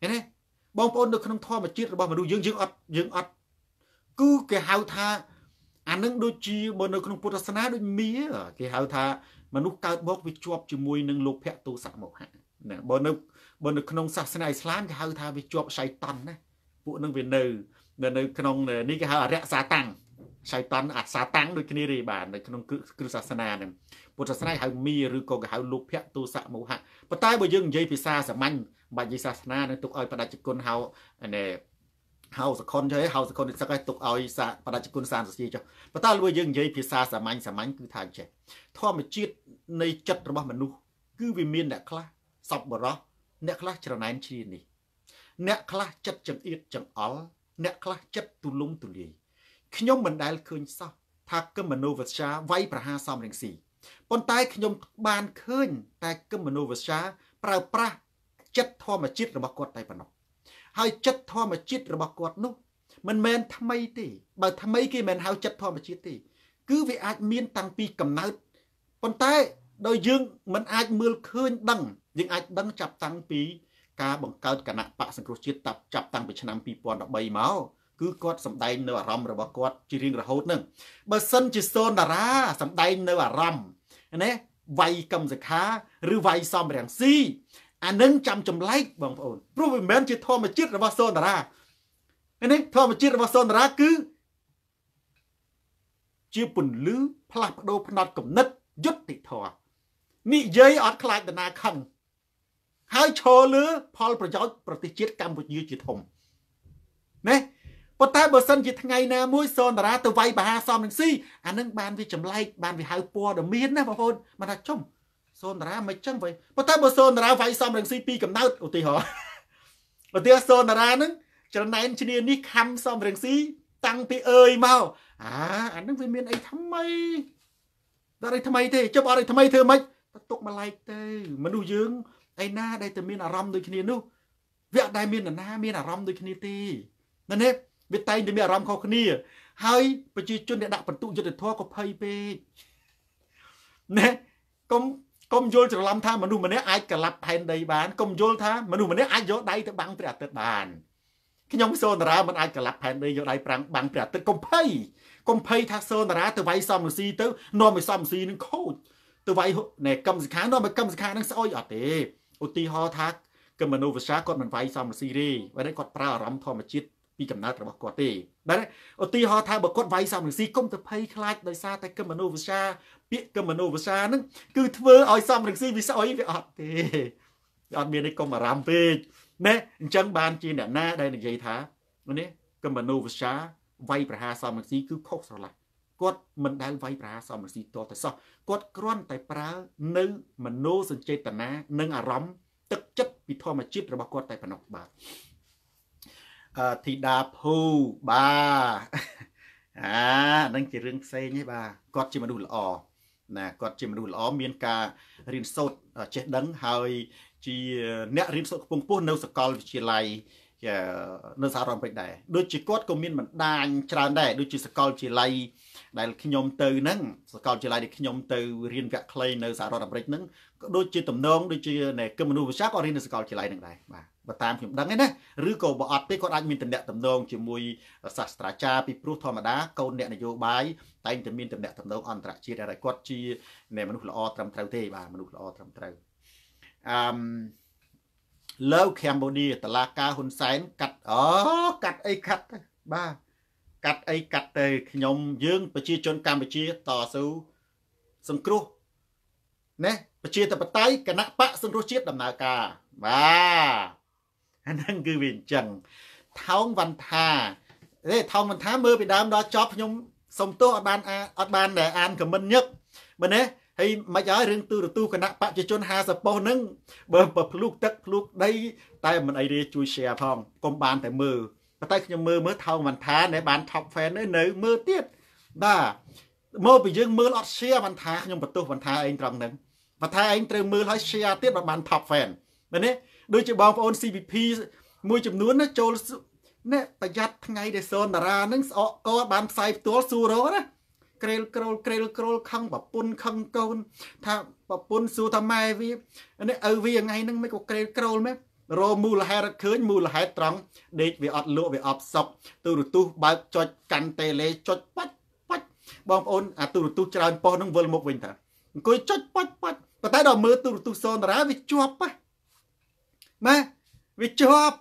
ឃើញទេបងប្អូននៅ ក្នុងធម្មជាតិរបស់មនុស្សយើងយើងអត់យើងអត់គឺគេហៅថាអានឹងដូចជាមកនៅក្នុងពុទ្ធសាសនាដូចមាគេហៅថាមនុស្សកើតមកវាជាប់ជាមួយនឹងលោកភៈទោសៈមោហៈណាបើនៅបើនៅក្នុងសាសនាអ៊ីស្លាមគេហៅថាវាជាប់សៃតាន់ណាពួកនឹងវានៅនៅក្នុងនេះគេហៅអរិយសាតាំងសៃតាន់អាសាតាំងដូចគ្នាទេបាទនៅក្នុងគ្រឹះសាសនាហ្នឹងពុទ្ធសាសនាហៅមីឬក៏គេហៅលោភៈទោសៈមោហៈប៉ុន្តែបើយើងនិយាយភាសាសាមញ្ញបាច់និយាយសាសនានឹងទុកឲ្យបដិជគុណហៅណែហៅសខុនចុះហៅសខុននេះសឹកឲ្យទុកឲ្យសាបដិជគុណសានសជាចុះប៉ុន្តែបើយើងនិយាយភាសាសាមញ្ញសាមញ្ញគឺថាចេះធម្មជាតិនៃចិត្តរបស់មនុស្សគឺវាមានអ្នកខ្លះសពបរោះអ្នកខ្លះច្រណែនជ្រានេះអ្នកខ្លះចិត្តចង្អៀតចង្អល់អ្នកខ្លះចិត្តទូលំទូលាយខ្ញុំមិនដែលឃើញសោះថាគឹមមនោវិជ្ជាវាយប្រហារសំរងស៊ីប៉ុន្តែខ្ញុំបានឃើញ តែគឹមមនោវិជ្ជាប្រើប្រាស់ចិត្តធម្មជាតិរបស់គាត់តែប៉ុណ្ណោះហើយចិត្តធម្មជាតិរបស់គាត់នោះមិនមែនថ្មីទេបើថ្មីគេមិនហៅចិត្តធម្មជាតិទេគឺវាអាចមានតាំងពីកំណើតប៉ុន្តែដោយយើងមិនអាចមើលឃើញដឹងយើងអាចដឹងចាប់តាំងពីការបង្កើតគណៈបកសង្គ្រោះជាតិតាប់ចាប់តាំងពីឆ្នាំ2013មកគឺគាត់សម្ដែងនៅអារម្មណ៍របស់គាត់ជារៀងរហូតនឹងបើសិនជាសូនតារាសម្ដែងនៅអារម្មណ៍ណាវាយកឹមសខាឬវាយសំរាំងស៊ីអានឹងចាំចម្លែកបងប្អូនព្រោះវាមិនមែនជាធម្មជាតិរបស់សូនតារានេះធម្មជាតិរបស់សូនតារាគឺជាពន្លឺផ្លាស់ប្ដូរផ្នត់គំនិតយុត្តិធម៌និយាយអត់ខ្លាចដណាខឹងហើយឈរលើផលប្រយោជន៍ប្រទេសជាតិកម្ពុជាជាធំណាប៉ុន្តែបើសិនជាថ្ងៃណាមួយសនតារាទៅវាយមហាសមនឹងស៊ីអានឹងបានវាចម្លែកបានវាហៅព័ត៌មានណាបងប្អូនមិនថាចំសនតារាមិនចឹងវិញប៉ុន្តែបើសនតារាវាយសមនឹងស៊ីពីកំណើតឧទាហរណ៍ឧទាហរណ៍សនតារានឹងច្រណែនឈ្នានេះខំសមរងស៊ី តាំងពីអើយមកអាអានឹងវាមានអីថ្មីដល់អីថ្មីទេជប់អត់អីថ្មីធ្វើម៉េចទៅទុកមួយឡែកទៅ មនុស្សយើងឯណាដែលតែមានអារម្មណ៍ដូចគ្នានោះវាអត់ដែលមាននរណាមានអារម្មណ៍ដូចគ្នាទេណានេះវាតែងតែមានអារម្មណ៍ខុសគ្នាហើយប្រជាជនអ្នកដាក់បន្ទុកយុទ្ធធរក៏ភ័យពេកណាកុំកុំយល់ច្រឡំថាមនុស្សម្នាក់អាចក្លាប់ផែនដីបានកុំយល់ថាមនុស្សម្នាក់អាចយកដៃទៅបាំងព្រះអាទិត្យបានខ្ញុំសូនារាមិនអាចក្លាប់ផែនដីយកដៃប្រាំងបាំងព្រះអាទិត្យកុំភ័យកុំភ័យថាសូនារាទៅវាយសំរស៊ីទៅនាំឲ្យសំរស៊ីនឹងខូចទៅវាយណែកម្មសិក្ខានាំឲ្យកកម្មសិក្ខានឹងស្អុយអត់ទេឧទាហរណ៍ថាកមនុស្សវិសាគាត់មិនវាយសមរស៊ីទេបើនេះគាត់ប្រើអារម្មណ៍ធម្មជាតិពីកំណើតរបស់គាត់ទេបាទឧទាហរណ៍ថាបើគាត់វាយសមរស៊ីគុំទៅភ័យខ្លាចដោយសារតែកមនុស្សវិសាពាក្យកមនុស្សវិសាហ្នឹងគឺធ្វើឲ្យសមរស៊ីវាស្អុយវាអត់ទេអត់មានឯកុំអារម្មណ៍ពេកណែអញ្ចឹងបានជាអ្នកណាដែលនិយាយថានេះកមនុស្សវិសាវាយប្រហាសមរស៊ីគឺខុសស្រឡះគាត់មិនដែលវាយប្រាសមរស៊ីតតែសោះគាត់គ្រាន់តែប្រើនៅមនោសញ្ចេតនានិងអារម្មណ៍ទឹកចិត្តពីធម្មជាតិរបស់គាត់តែប៉ុណ្ណោះបាទអធីតាភូបាទអានឹងជារឿងផ្សេងទេបាទគាត់ជាមនុស្សល្អណាគាត់ជាមនុស្សល្អមានការរៀនសូត្រចេះដឹងហើយ ជាអ្នករៀនសូត្រខ្ពង់ខ្ពស់នៅសាកលវិទ្យាល័យនៅសហរដ្ឋអាមេរិកដែរដូចជាគាត់ក៏មានបណ្ដាញច្រើនដែរដូចជាសាកលវិទ្យាល័យដែលខ្ញុំទៅហ្នឹងសាកលវិទ្យាល័យដែលខ្ញុំទៅរៀនវគ្គខ្លីនៅសហរដ្ឋអាមេរិកហ្នឹងក៏ដូចជាតំណងដូចជានៃគមមនុស្សវិទ្យាក៏រៀននៅ សាកលវិទ្យាល័យហ្នឹងដែរបាទបើតាមខ្ញុំដឹងឯណាឬក៏បើអត់ទេគាត់អាចមានតំណែងតំណងជាមួយសាស្ត្រាចារ្យពីព្រោះធម្មតាកូនអ្នកនយោបាយតែងតែ មានតំណែងតំណងអន្តរជាតិហើយគាត់ជានៃមនុស្សល្អត្រឹមត្រូវទេបាទមនុស្សល្អត្រឹមត្រូវអឺលើកម្ពុជាតឡាការហ៊ុនសែនកាត់អូកាត់អីកាត់បាទកាត់អីកាត់ទៅខ្ញុំយើង ប្រជាជនកម្ពុជាតស៊ូសង្គ្រោះណាប្រជាធិបតេយ្យគណៈបកសង្គ្រោះជាតិដំណើរការបាទអាហ្នឹងគឺវាអញ្ចឹងថោងវណ្ថាទេថោងវណ្ថាមើលពីដើមដល់ចប់ខ្ញុំសុំទោសអត់បានអត់បានដែលអានខមមិនញឹកមែនទេហើយមិនអើរឿងទូរទស្សន៍គណៈបច្ចជន50ប៉ុស្ហ្នឹងបើភ្លុកទឹកភ្លុកដី តែមិនអីរាជួយ share ផងកុំបានតែមើលប៉ុន្តែខ្ញុំមើលមើលថោមិនថាណែបាន top fan នៅនៅមើលទៀតបាទមកពីយើងមើលអត់ share មិនថាខ្ញុំបន្ទោសមិនថាឯងត្រង់ហ្នឹងមិនថាឯងត្រូវមើលហើយ share ទៀតបើបាន top fan មែនទេដូចជាបងប្អូន CVP មួយចំនួនណាចូលណែប្រយ័ត្នថ្ងៃដែលសូនតារាហ្នឹងស្អកកបានផ្សាយផ្ទាល់សួររកណាក្រេលក្រូលក្រេលក្រូលខឹងប្រពន្ធខឹងកូនថាប្រពន្ធសួរថាម៉ែវានេះឪវាថ្ងៃហ្នឹងមិនក៏ក្រេលក្រូលមែនរមូលហេតុរត់ឃើញមូលហេតុត្រង់ដេកវាអត់លក់វាអត់សុកទូរទស្សន៍បើកចុចកាន់តេឡេចុចបាច់បាច់បងប្អូនអាទូរទស្សន៍ច្រើនប៉ុសនឹងវិលមកវិញតាអង្គុយចុចបាច់បាច់ប៉ុន្តែដល់មើលទូរទស្សន៍សូនតារាវាជាប់ម៉ែវាជាប់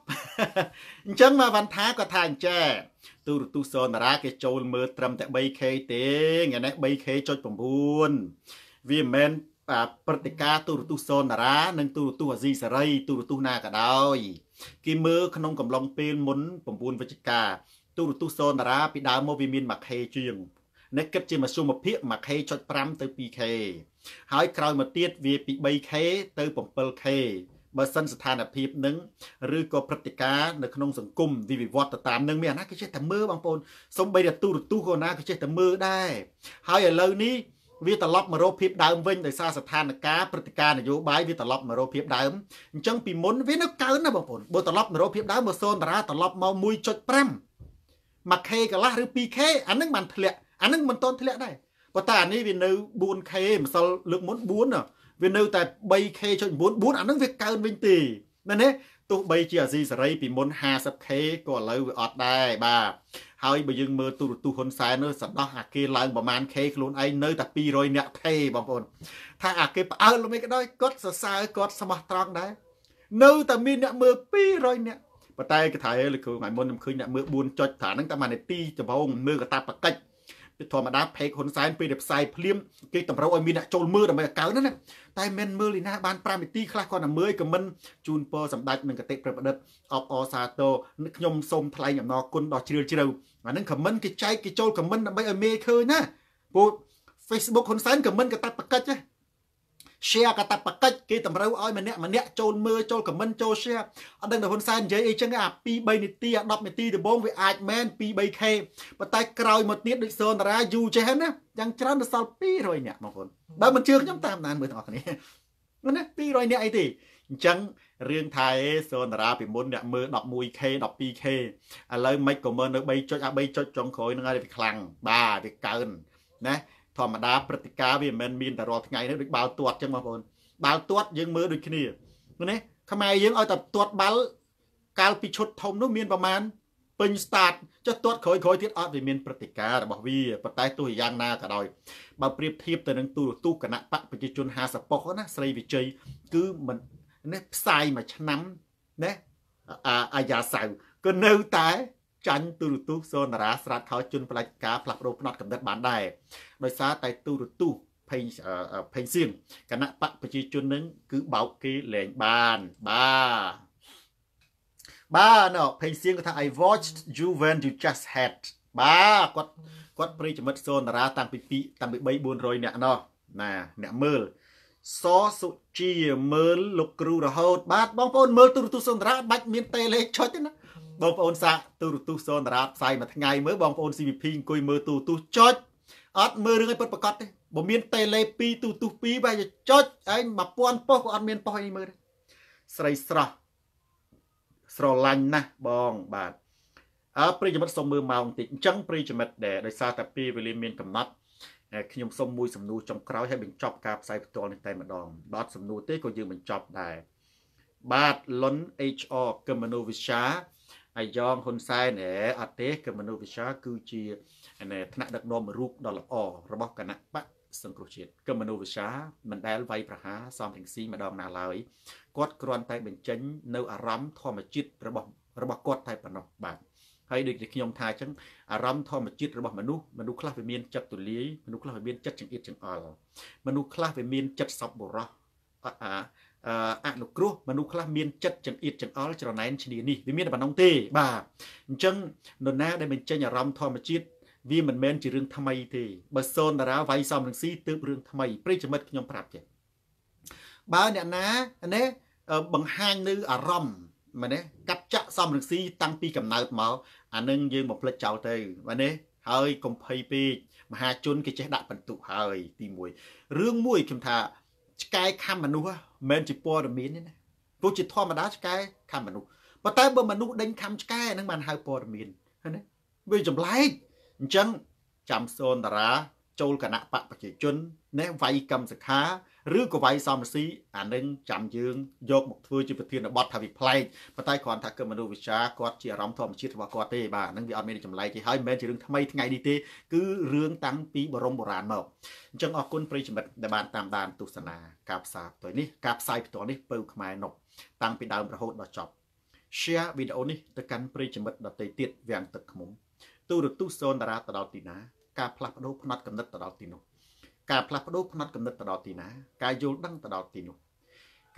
អញ្ចឹងមកវណ្ថាក៏ថាអញ្ចេះទូរទស្សន៍សូនារា គេចូលមើលត្រឹមតែ 3K ទេថ្ងៃនេះ 3K.9 វាមិនមែនព្រឹត្តិការ ទូរទស្សន៍សនារានិងទូរទស្សន៍អាស៊ីសេរីទូរទស្សន៍ណាក៏ដោយគេមើលក្នុងកំឡុងពេលមុន9វិច្ឆិកាទូរទស្សន៍សនារាពីដើមមកវាមាន 1K ជាងអ្នកគិតជាមធ្យមភាគ 1K.5 ទៅ 2K ហើយក្រោយមកទៀតវាពី 3K ទៅ 7K បើសិនស្ថានភាពនឹងឬក៏ព្រឹត្តិការណ៍នៅក្នុងសង្គមវិវិវត្តទៅតាមនឹងមានអាណាគេចេះតែមើលបងប្អូនសំបីតែទូរទស្សន៍ក៏ណាគេចេះតែមើលដែរហើយឥឡូវនេះវាត្រឡប់មករោភាពដើមវិញដោយសារស្ថានភាពព្រឹត្តិការណ៍នយោបាយវាត្រឡប់មករោភាពដើមអញ្ចឹងពីមុនវានៅកើនណាបងប្អូនបើត្រឡប់មករោភាពដើមបើសូនតារាត្រឡប់មក1.5 1K កន្លះឬ 2K អានឹងបានធ្លាក់អានឹងមិនតន់ធ្លាក់ដែរប៉ុន្តែអានេះវានៅ 4K ម្សិលលើកមុន4វានៅតែ 3K.94 អានឹងវាកើនវិញទេមែនទេទោះបីជាអាស៊ីសេរីពីមុន 50K ក៏ឥឡូវវាអត់ដែរបាទហើយបើយើងមើលទូរទស្សន៍ហ៊ុនសែននោះសដោះអាគេឡើងប្រមាណ K ខ្លួនឯងនៅតែ200អ្នកទេបងប្អូនថាអាគេផ្អើលលំអីក៏ដោយគាត់សរសើរគាត់ស្មោះត្រង់ដែរនៅតែមានអ្នក មើល200អ្នកប៉ុន្តែគេថាលោកគ្រូថ្ងៃមុនខ្ញុំឃើញអ្នកមើល4ចុចថាហ្នឹងតែមួយនាទីដំបូងមើលកតាបកិច្ចពីធម្មតាផេកហ៊ុនសែនពេលដែលផ្សាយភ្លាមគេតម្រូវឲ្យមានអ្នកចូលមើលដើម្បីឲ្យកើនណាតែមិនមើលលីណាបាន5នាទីខ្លះគាត់តែមើលខមមិនជូនពរសម្ដេចនឹងកតិប្រប្រឌិតអបអសាទរខ្ញុំសូមថ្លែងអំណរគុណដល់ជ្រាលជ្រៅអានឹង comment គេចែកគេចូល comment ដើម្បីឲ្យមេឃើញណាពួក Facebook ហ៊ុនសែន comment កតាបកិច្ចណា share កតាបកិច្ចគេតម្រូវឲ្យម្នាក់ម្នាក់ចូលមើលចូល comment ចូល share អត់ដឹងថាហ៊ុនសែននិយាយអីចឹងអា2 3នាទីអា10នាទីដំបូងវាអាចមែន2 3k ប៉ុន្តែក្រោយមកទៀតដូចសនតារាយូចេះណាយ៉ាងច្រើនដល់សល់200នាក់បងប្អូនបើមិនជឿខ្ញុំតាមដានមើលទាំងអស់គ្នាណា200នាក់អីទេអញ្ចឹងរឿងថាអេសូនារាពីមុនអ្នកមើល 11k 12k ឥឡូវមិនក៏មើលនៅ3ចុចអា3ចុចចុងក្រោយហ្នឹងហើយវាខ្លាំងបាទវាកើនណាធម្មតាព្រឹត្តិការណ៍វាមិនមែនមានតែរាល់ថ្ងៃទេដូចបាល់ទាត់ចឹងបងប្អូនបាល់ទាត់យើងមើលដូចគ្នាណាខ្មែរយើងឲ្យតែទាត់បាល់កាលពីឈុតធំនោះមានប្រមាណពេញ start ចុះទាត់ក្រោយក្រោយទៀតអត់វាមានព្រឹត្តិការណ៍របស់វាប៉ុន្តែទោះយ៉ាងណាក៏ដោយបើប្រៀបធៀបទៅនឹងទូរទស្សន៍គណៈបកប្រជាជន50ប៉ុកណាស្រីវិជ័យគឺមិននេះផ្សាយមួយឆ្នាំណាអាយ៉ាសៅក៏នៅតែចាញ់ទូរទស្សន៍សូនារាស្រាតខោជន់ផ្លាច់ការផ្លាស់ប្ដូរផ្នត់កំណត់បានដែរដោយសារតែទូរទស្សន៍ផេងផេងសៀនគណៈបកប្រជាជននឹងគឺបោកគេលែងបានបាទបាទណូផេងសៀនគាត់ថា I watched you when you just had បាទគាត់គាត់ប្រិយមិត្តសូនារាតាំងពី2តាំងពី3 400នាក់ណោះណាអ្នកមើលសសុជាមើលលោកគ្រូរហូតបាទបងប្អូនមើលទូរទស្សន៍សន្តរាបាច់មានតេលេចុចទេណាបងប្អូនសាកទូរទស្សន៍សន្តរាផ្សាយមួយថ្ងៃមើលបងប្អូន CVP អង្គុយមើលទូរទស្សន៍ចុចអត់មើលរឿងឲ្យពិតប្រកបទេបើមានតេលេ2ទូរទស្សន៍2បែរចុចឯង1000ប៉ុស្ក៏អត់មានប៉ុស្អីមើលទេស្រីស្រស់ស្រឡាញ់ណាស់បងបាទអើប្រិយមិត្តសូមមើលម៉ោងតិចអញ្ចឹងប្រិយមិត្តដែលដោយសារតែពេលវេលាមានកំណត់ខ្ញុំសូមមួយសំណួរចុងក្រោយឲ្យបញ្ចប់ការផ្សាយផ្ទាល់នេះតែម្ដងបាទសំណួរទេក៏យើងបញ្ចប់ដែរបាទលុន HR កមនោវិជ្ជាអាយ៉ងហ៊ុនសែនអេអត់ទេកមនោវិជ្ជាគឺជាថ្នាក់ដឹកនាំរូបដ៏ល្អរបស់គណៈបកសង្គ្រោះជាតិកមនោវិជ្ជាមិនដែលវាយប្រហារសំរងស៊ីម្ដងណាឡើយគាត់គ្រាន់តែបញ្ចេញនៅអារម្មណ៍ធម្មជាតិរបស់របស់គាត់តែប៉ុណ្ណោះបាទហើយដូចជាខ្ញុំថាអញ្ចឹងអារម្មណ៍ធម្មជាតិរបស់មនុស្សមនុស្សខ្លះវាមានចិត្តទូលាយមនុស្សខ្លះវាមាន ចិត្តចង្អៀតចង្អល់មនុស្សខ្លះវាមានចិត្តសប្បុរសអាអនុគ្រោះមនុស្សខ្លះមានចិត្តចង្អៀតចង្អល់ច្រណែនឈ្នានេះវាមានតែប៉ុណ្ណឹងទេបាទអញ្ចឹងនរណាដែលបញ្ចេញអារម្មណ៍ធម្មជាតិវាមិនមែនជារឿងថ្មីទេបើសូនតារាវាយសំរងស៊ីទើបរឿងថ្មីប្រិយមិត្តខ្ញុំប្រាប់ចេះបើអ្នកណាណែបង្ហាញនៅអារម្មណ៍មែនទេកាត់ចាក់សំរងស៊ីតាំងពីកំណើតមកអានឹងយើងបំភ្លេចចោលទៅមែនទេហើយកុំភ័យពេកមហាជនគេចេះដាក់បន្ទុកហើយ ទី1រឿងមួយខ្ញុំថាឆ្កែខំមនុស្សមិនជាព័ត៌មានទេណាព្រោះជាធម្មតាឆ្កែខំមនុស្សប៉ុន្តែបើមនុស្សដេញខំឆ្កែហ្នឹងបានហៅព័ត៌មានណាវាចម្លែកអញ្ចឹងចាំសូនតារាចូលគណៈបកប្រជាជនណែវាយកម្មសខាឬក៏វាយសមរស៊ីអានឹងចាំយើង យកមកធ្វើជាប្រធានបទថាវាប្លែកប៉ុន្តែគ្រាន់ថាគឺមនុស្សវិជាគាត់ជាអារម្មណ៍ធម្មជាតិរបស់គាត់ទេបាទហ្នឹងវាអត់មានចម្លែកទេហើយមិនមែនជារឿងថ្មីថ្ងៃនេះទេគឺរឿងតាំងពីបរមបុរាណមកអញ្ចឹងអរគុណប្រិយមិត្តដែលបានតាមដានទស្សនាការផ្សាយផ្ទាល់នេះការផ្សាយផ្ទាល់នេះពៅខ្មែរនុកតាំងពីដើមរហូតដល់ចប់ share វីដេអូនេះទៅកាន់ប្រិយមិត្តដទៃទៀតវាងទឹកខ្មុំទូរទស្សន៍សូនតារាទៅដល់ទីណា ការផ្លាស់ប្ដូរផ្នត់កំណត់ទៅដល់ទីនោះការផ្លាស់ប្ដូរផ្នត់គំនិតទៅដល់ទីណាការយល់ដឹងទៅដល់ទីនោះ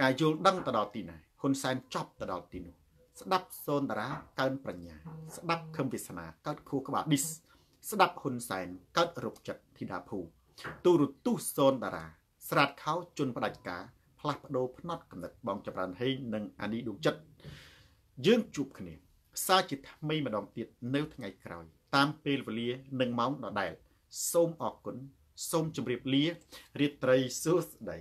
ការយល់ដឹងទៅដល់ទីណាហ៊ុនសែនចប់ទៅដល់ទីនោះស្ដាប់សូនតារាកើនប្រាជ្ញា ស្ដាប់ខឹមវាសនាកើតខួរក្បាលឌីសស្ដាប់ហ៊ុនសែនកើតរុកចិត្តធីតាភូ ទូរទស្សន៍សូនតារា ស្រាតខោជន់ផ្ដាច់ការផ្លាស់ប្ដូរផ្នត់គំនិតបងចម្រើនហេងនិងអានីឌួងចិត្តយើងជួបគ្នាផ្សាយជាថ្មីម្ដងទៀតនៅថ្ងៃក្រោយតាមពេលវេលា និងម៉ោងដដែល សូមអរគុណសូមជម្រាបលារាត្រីសួស្តី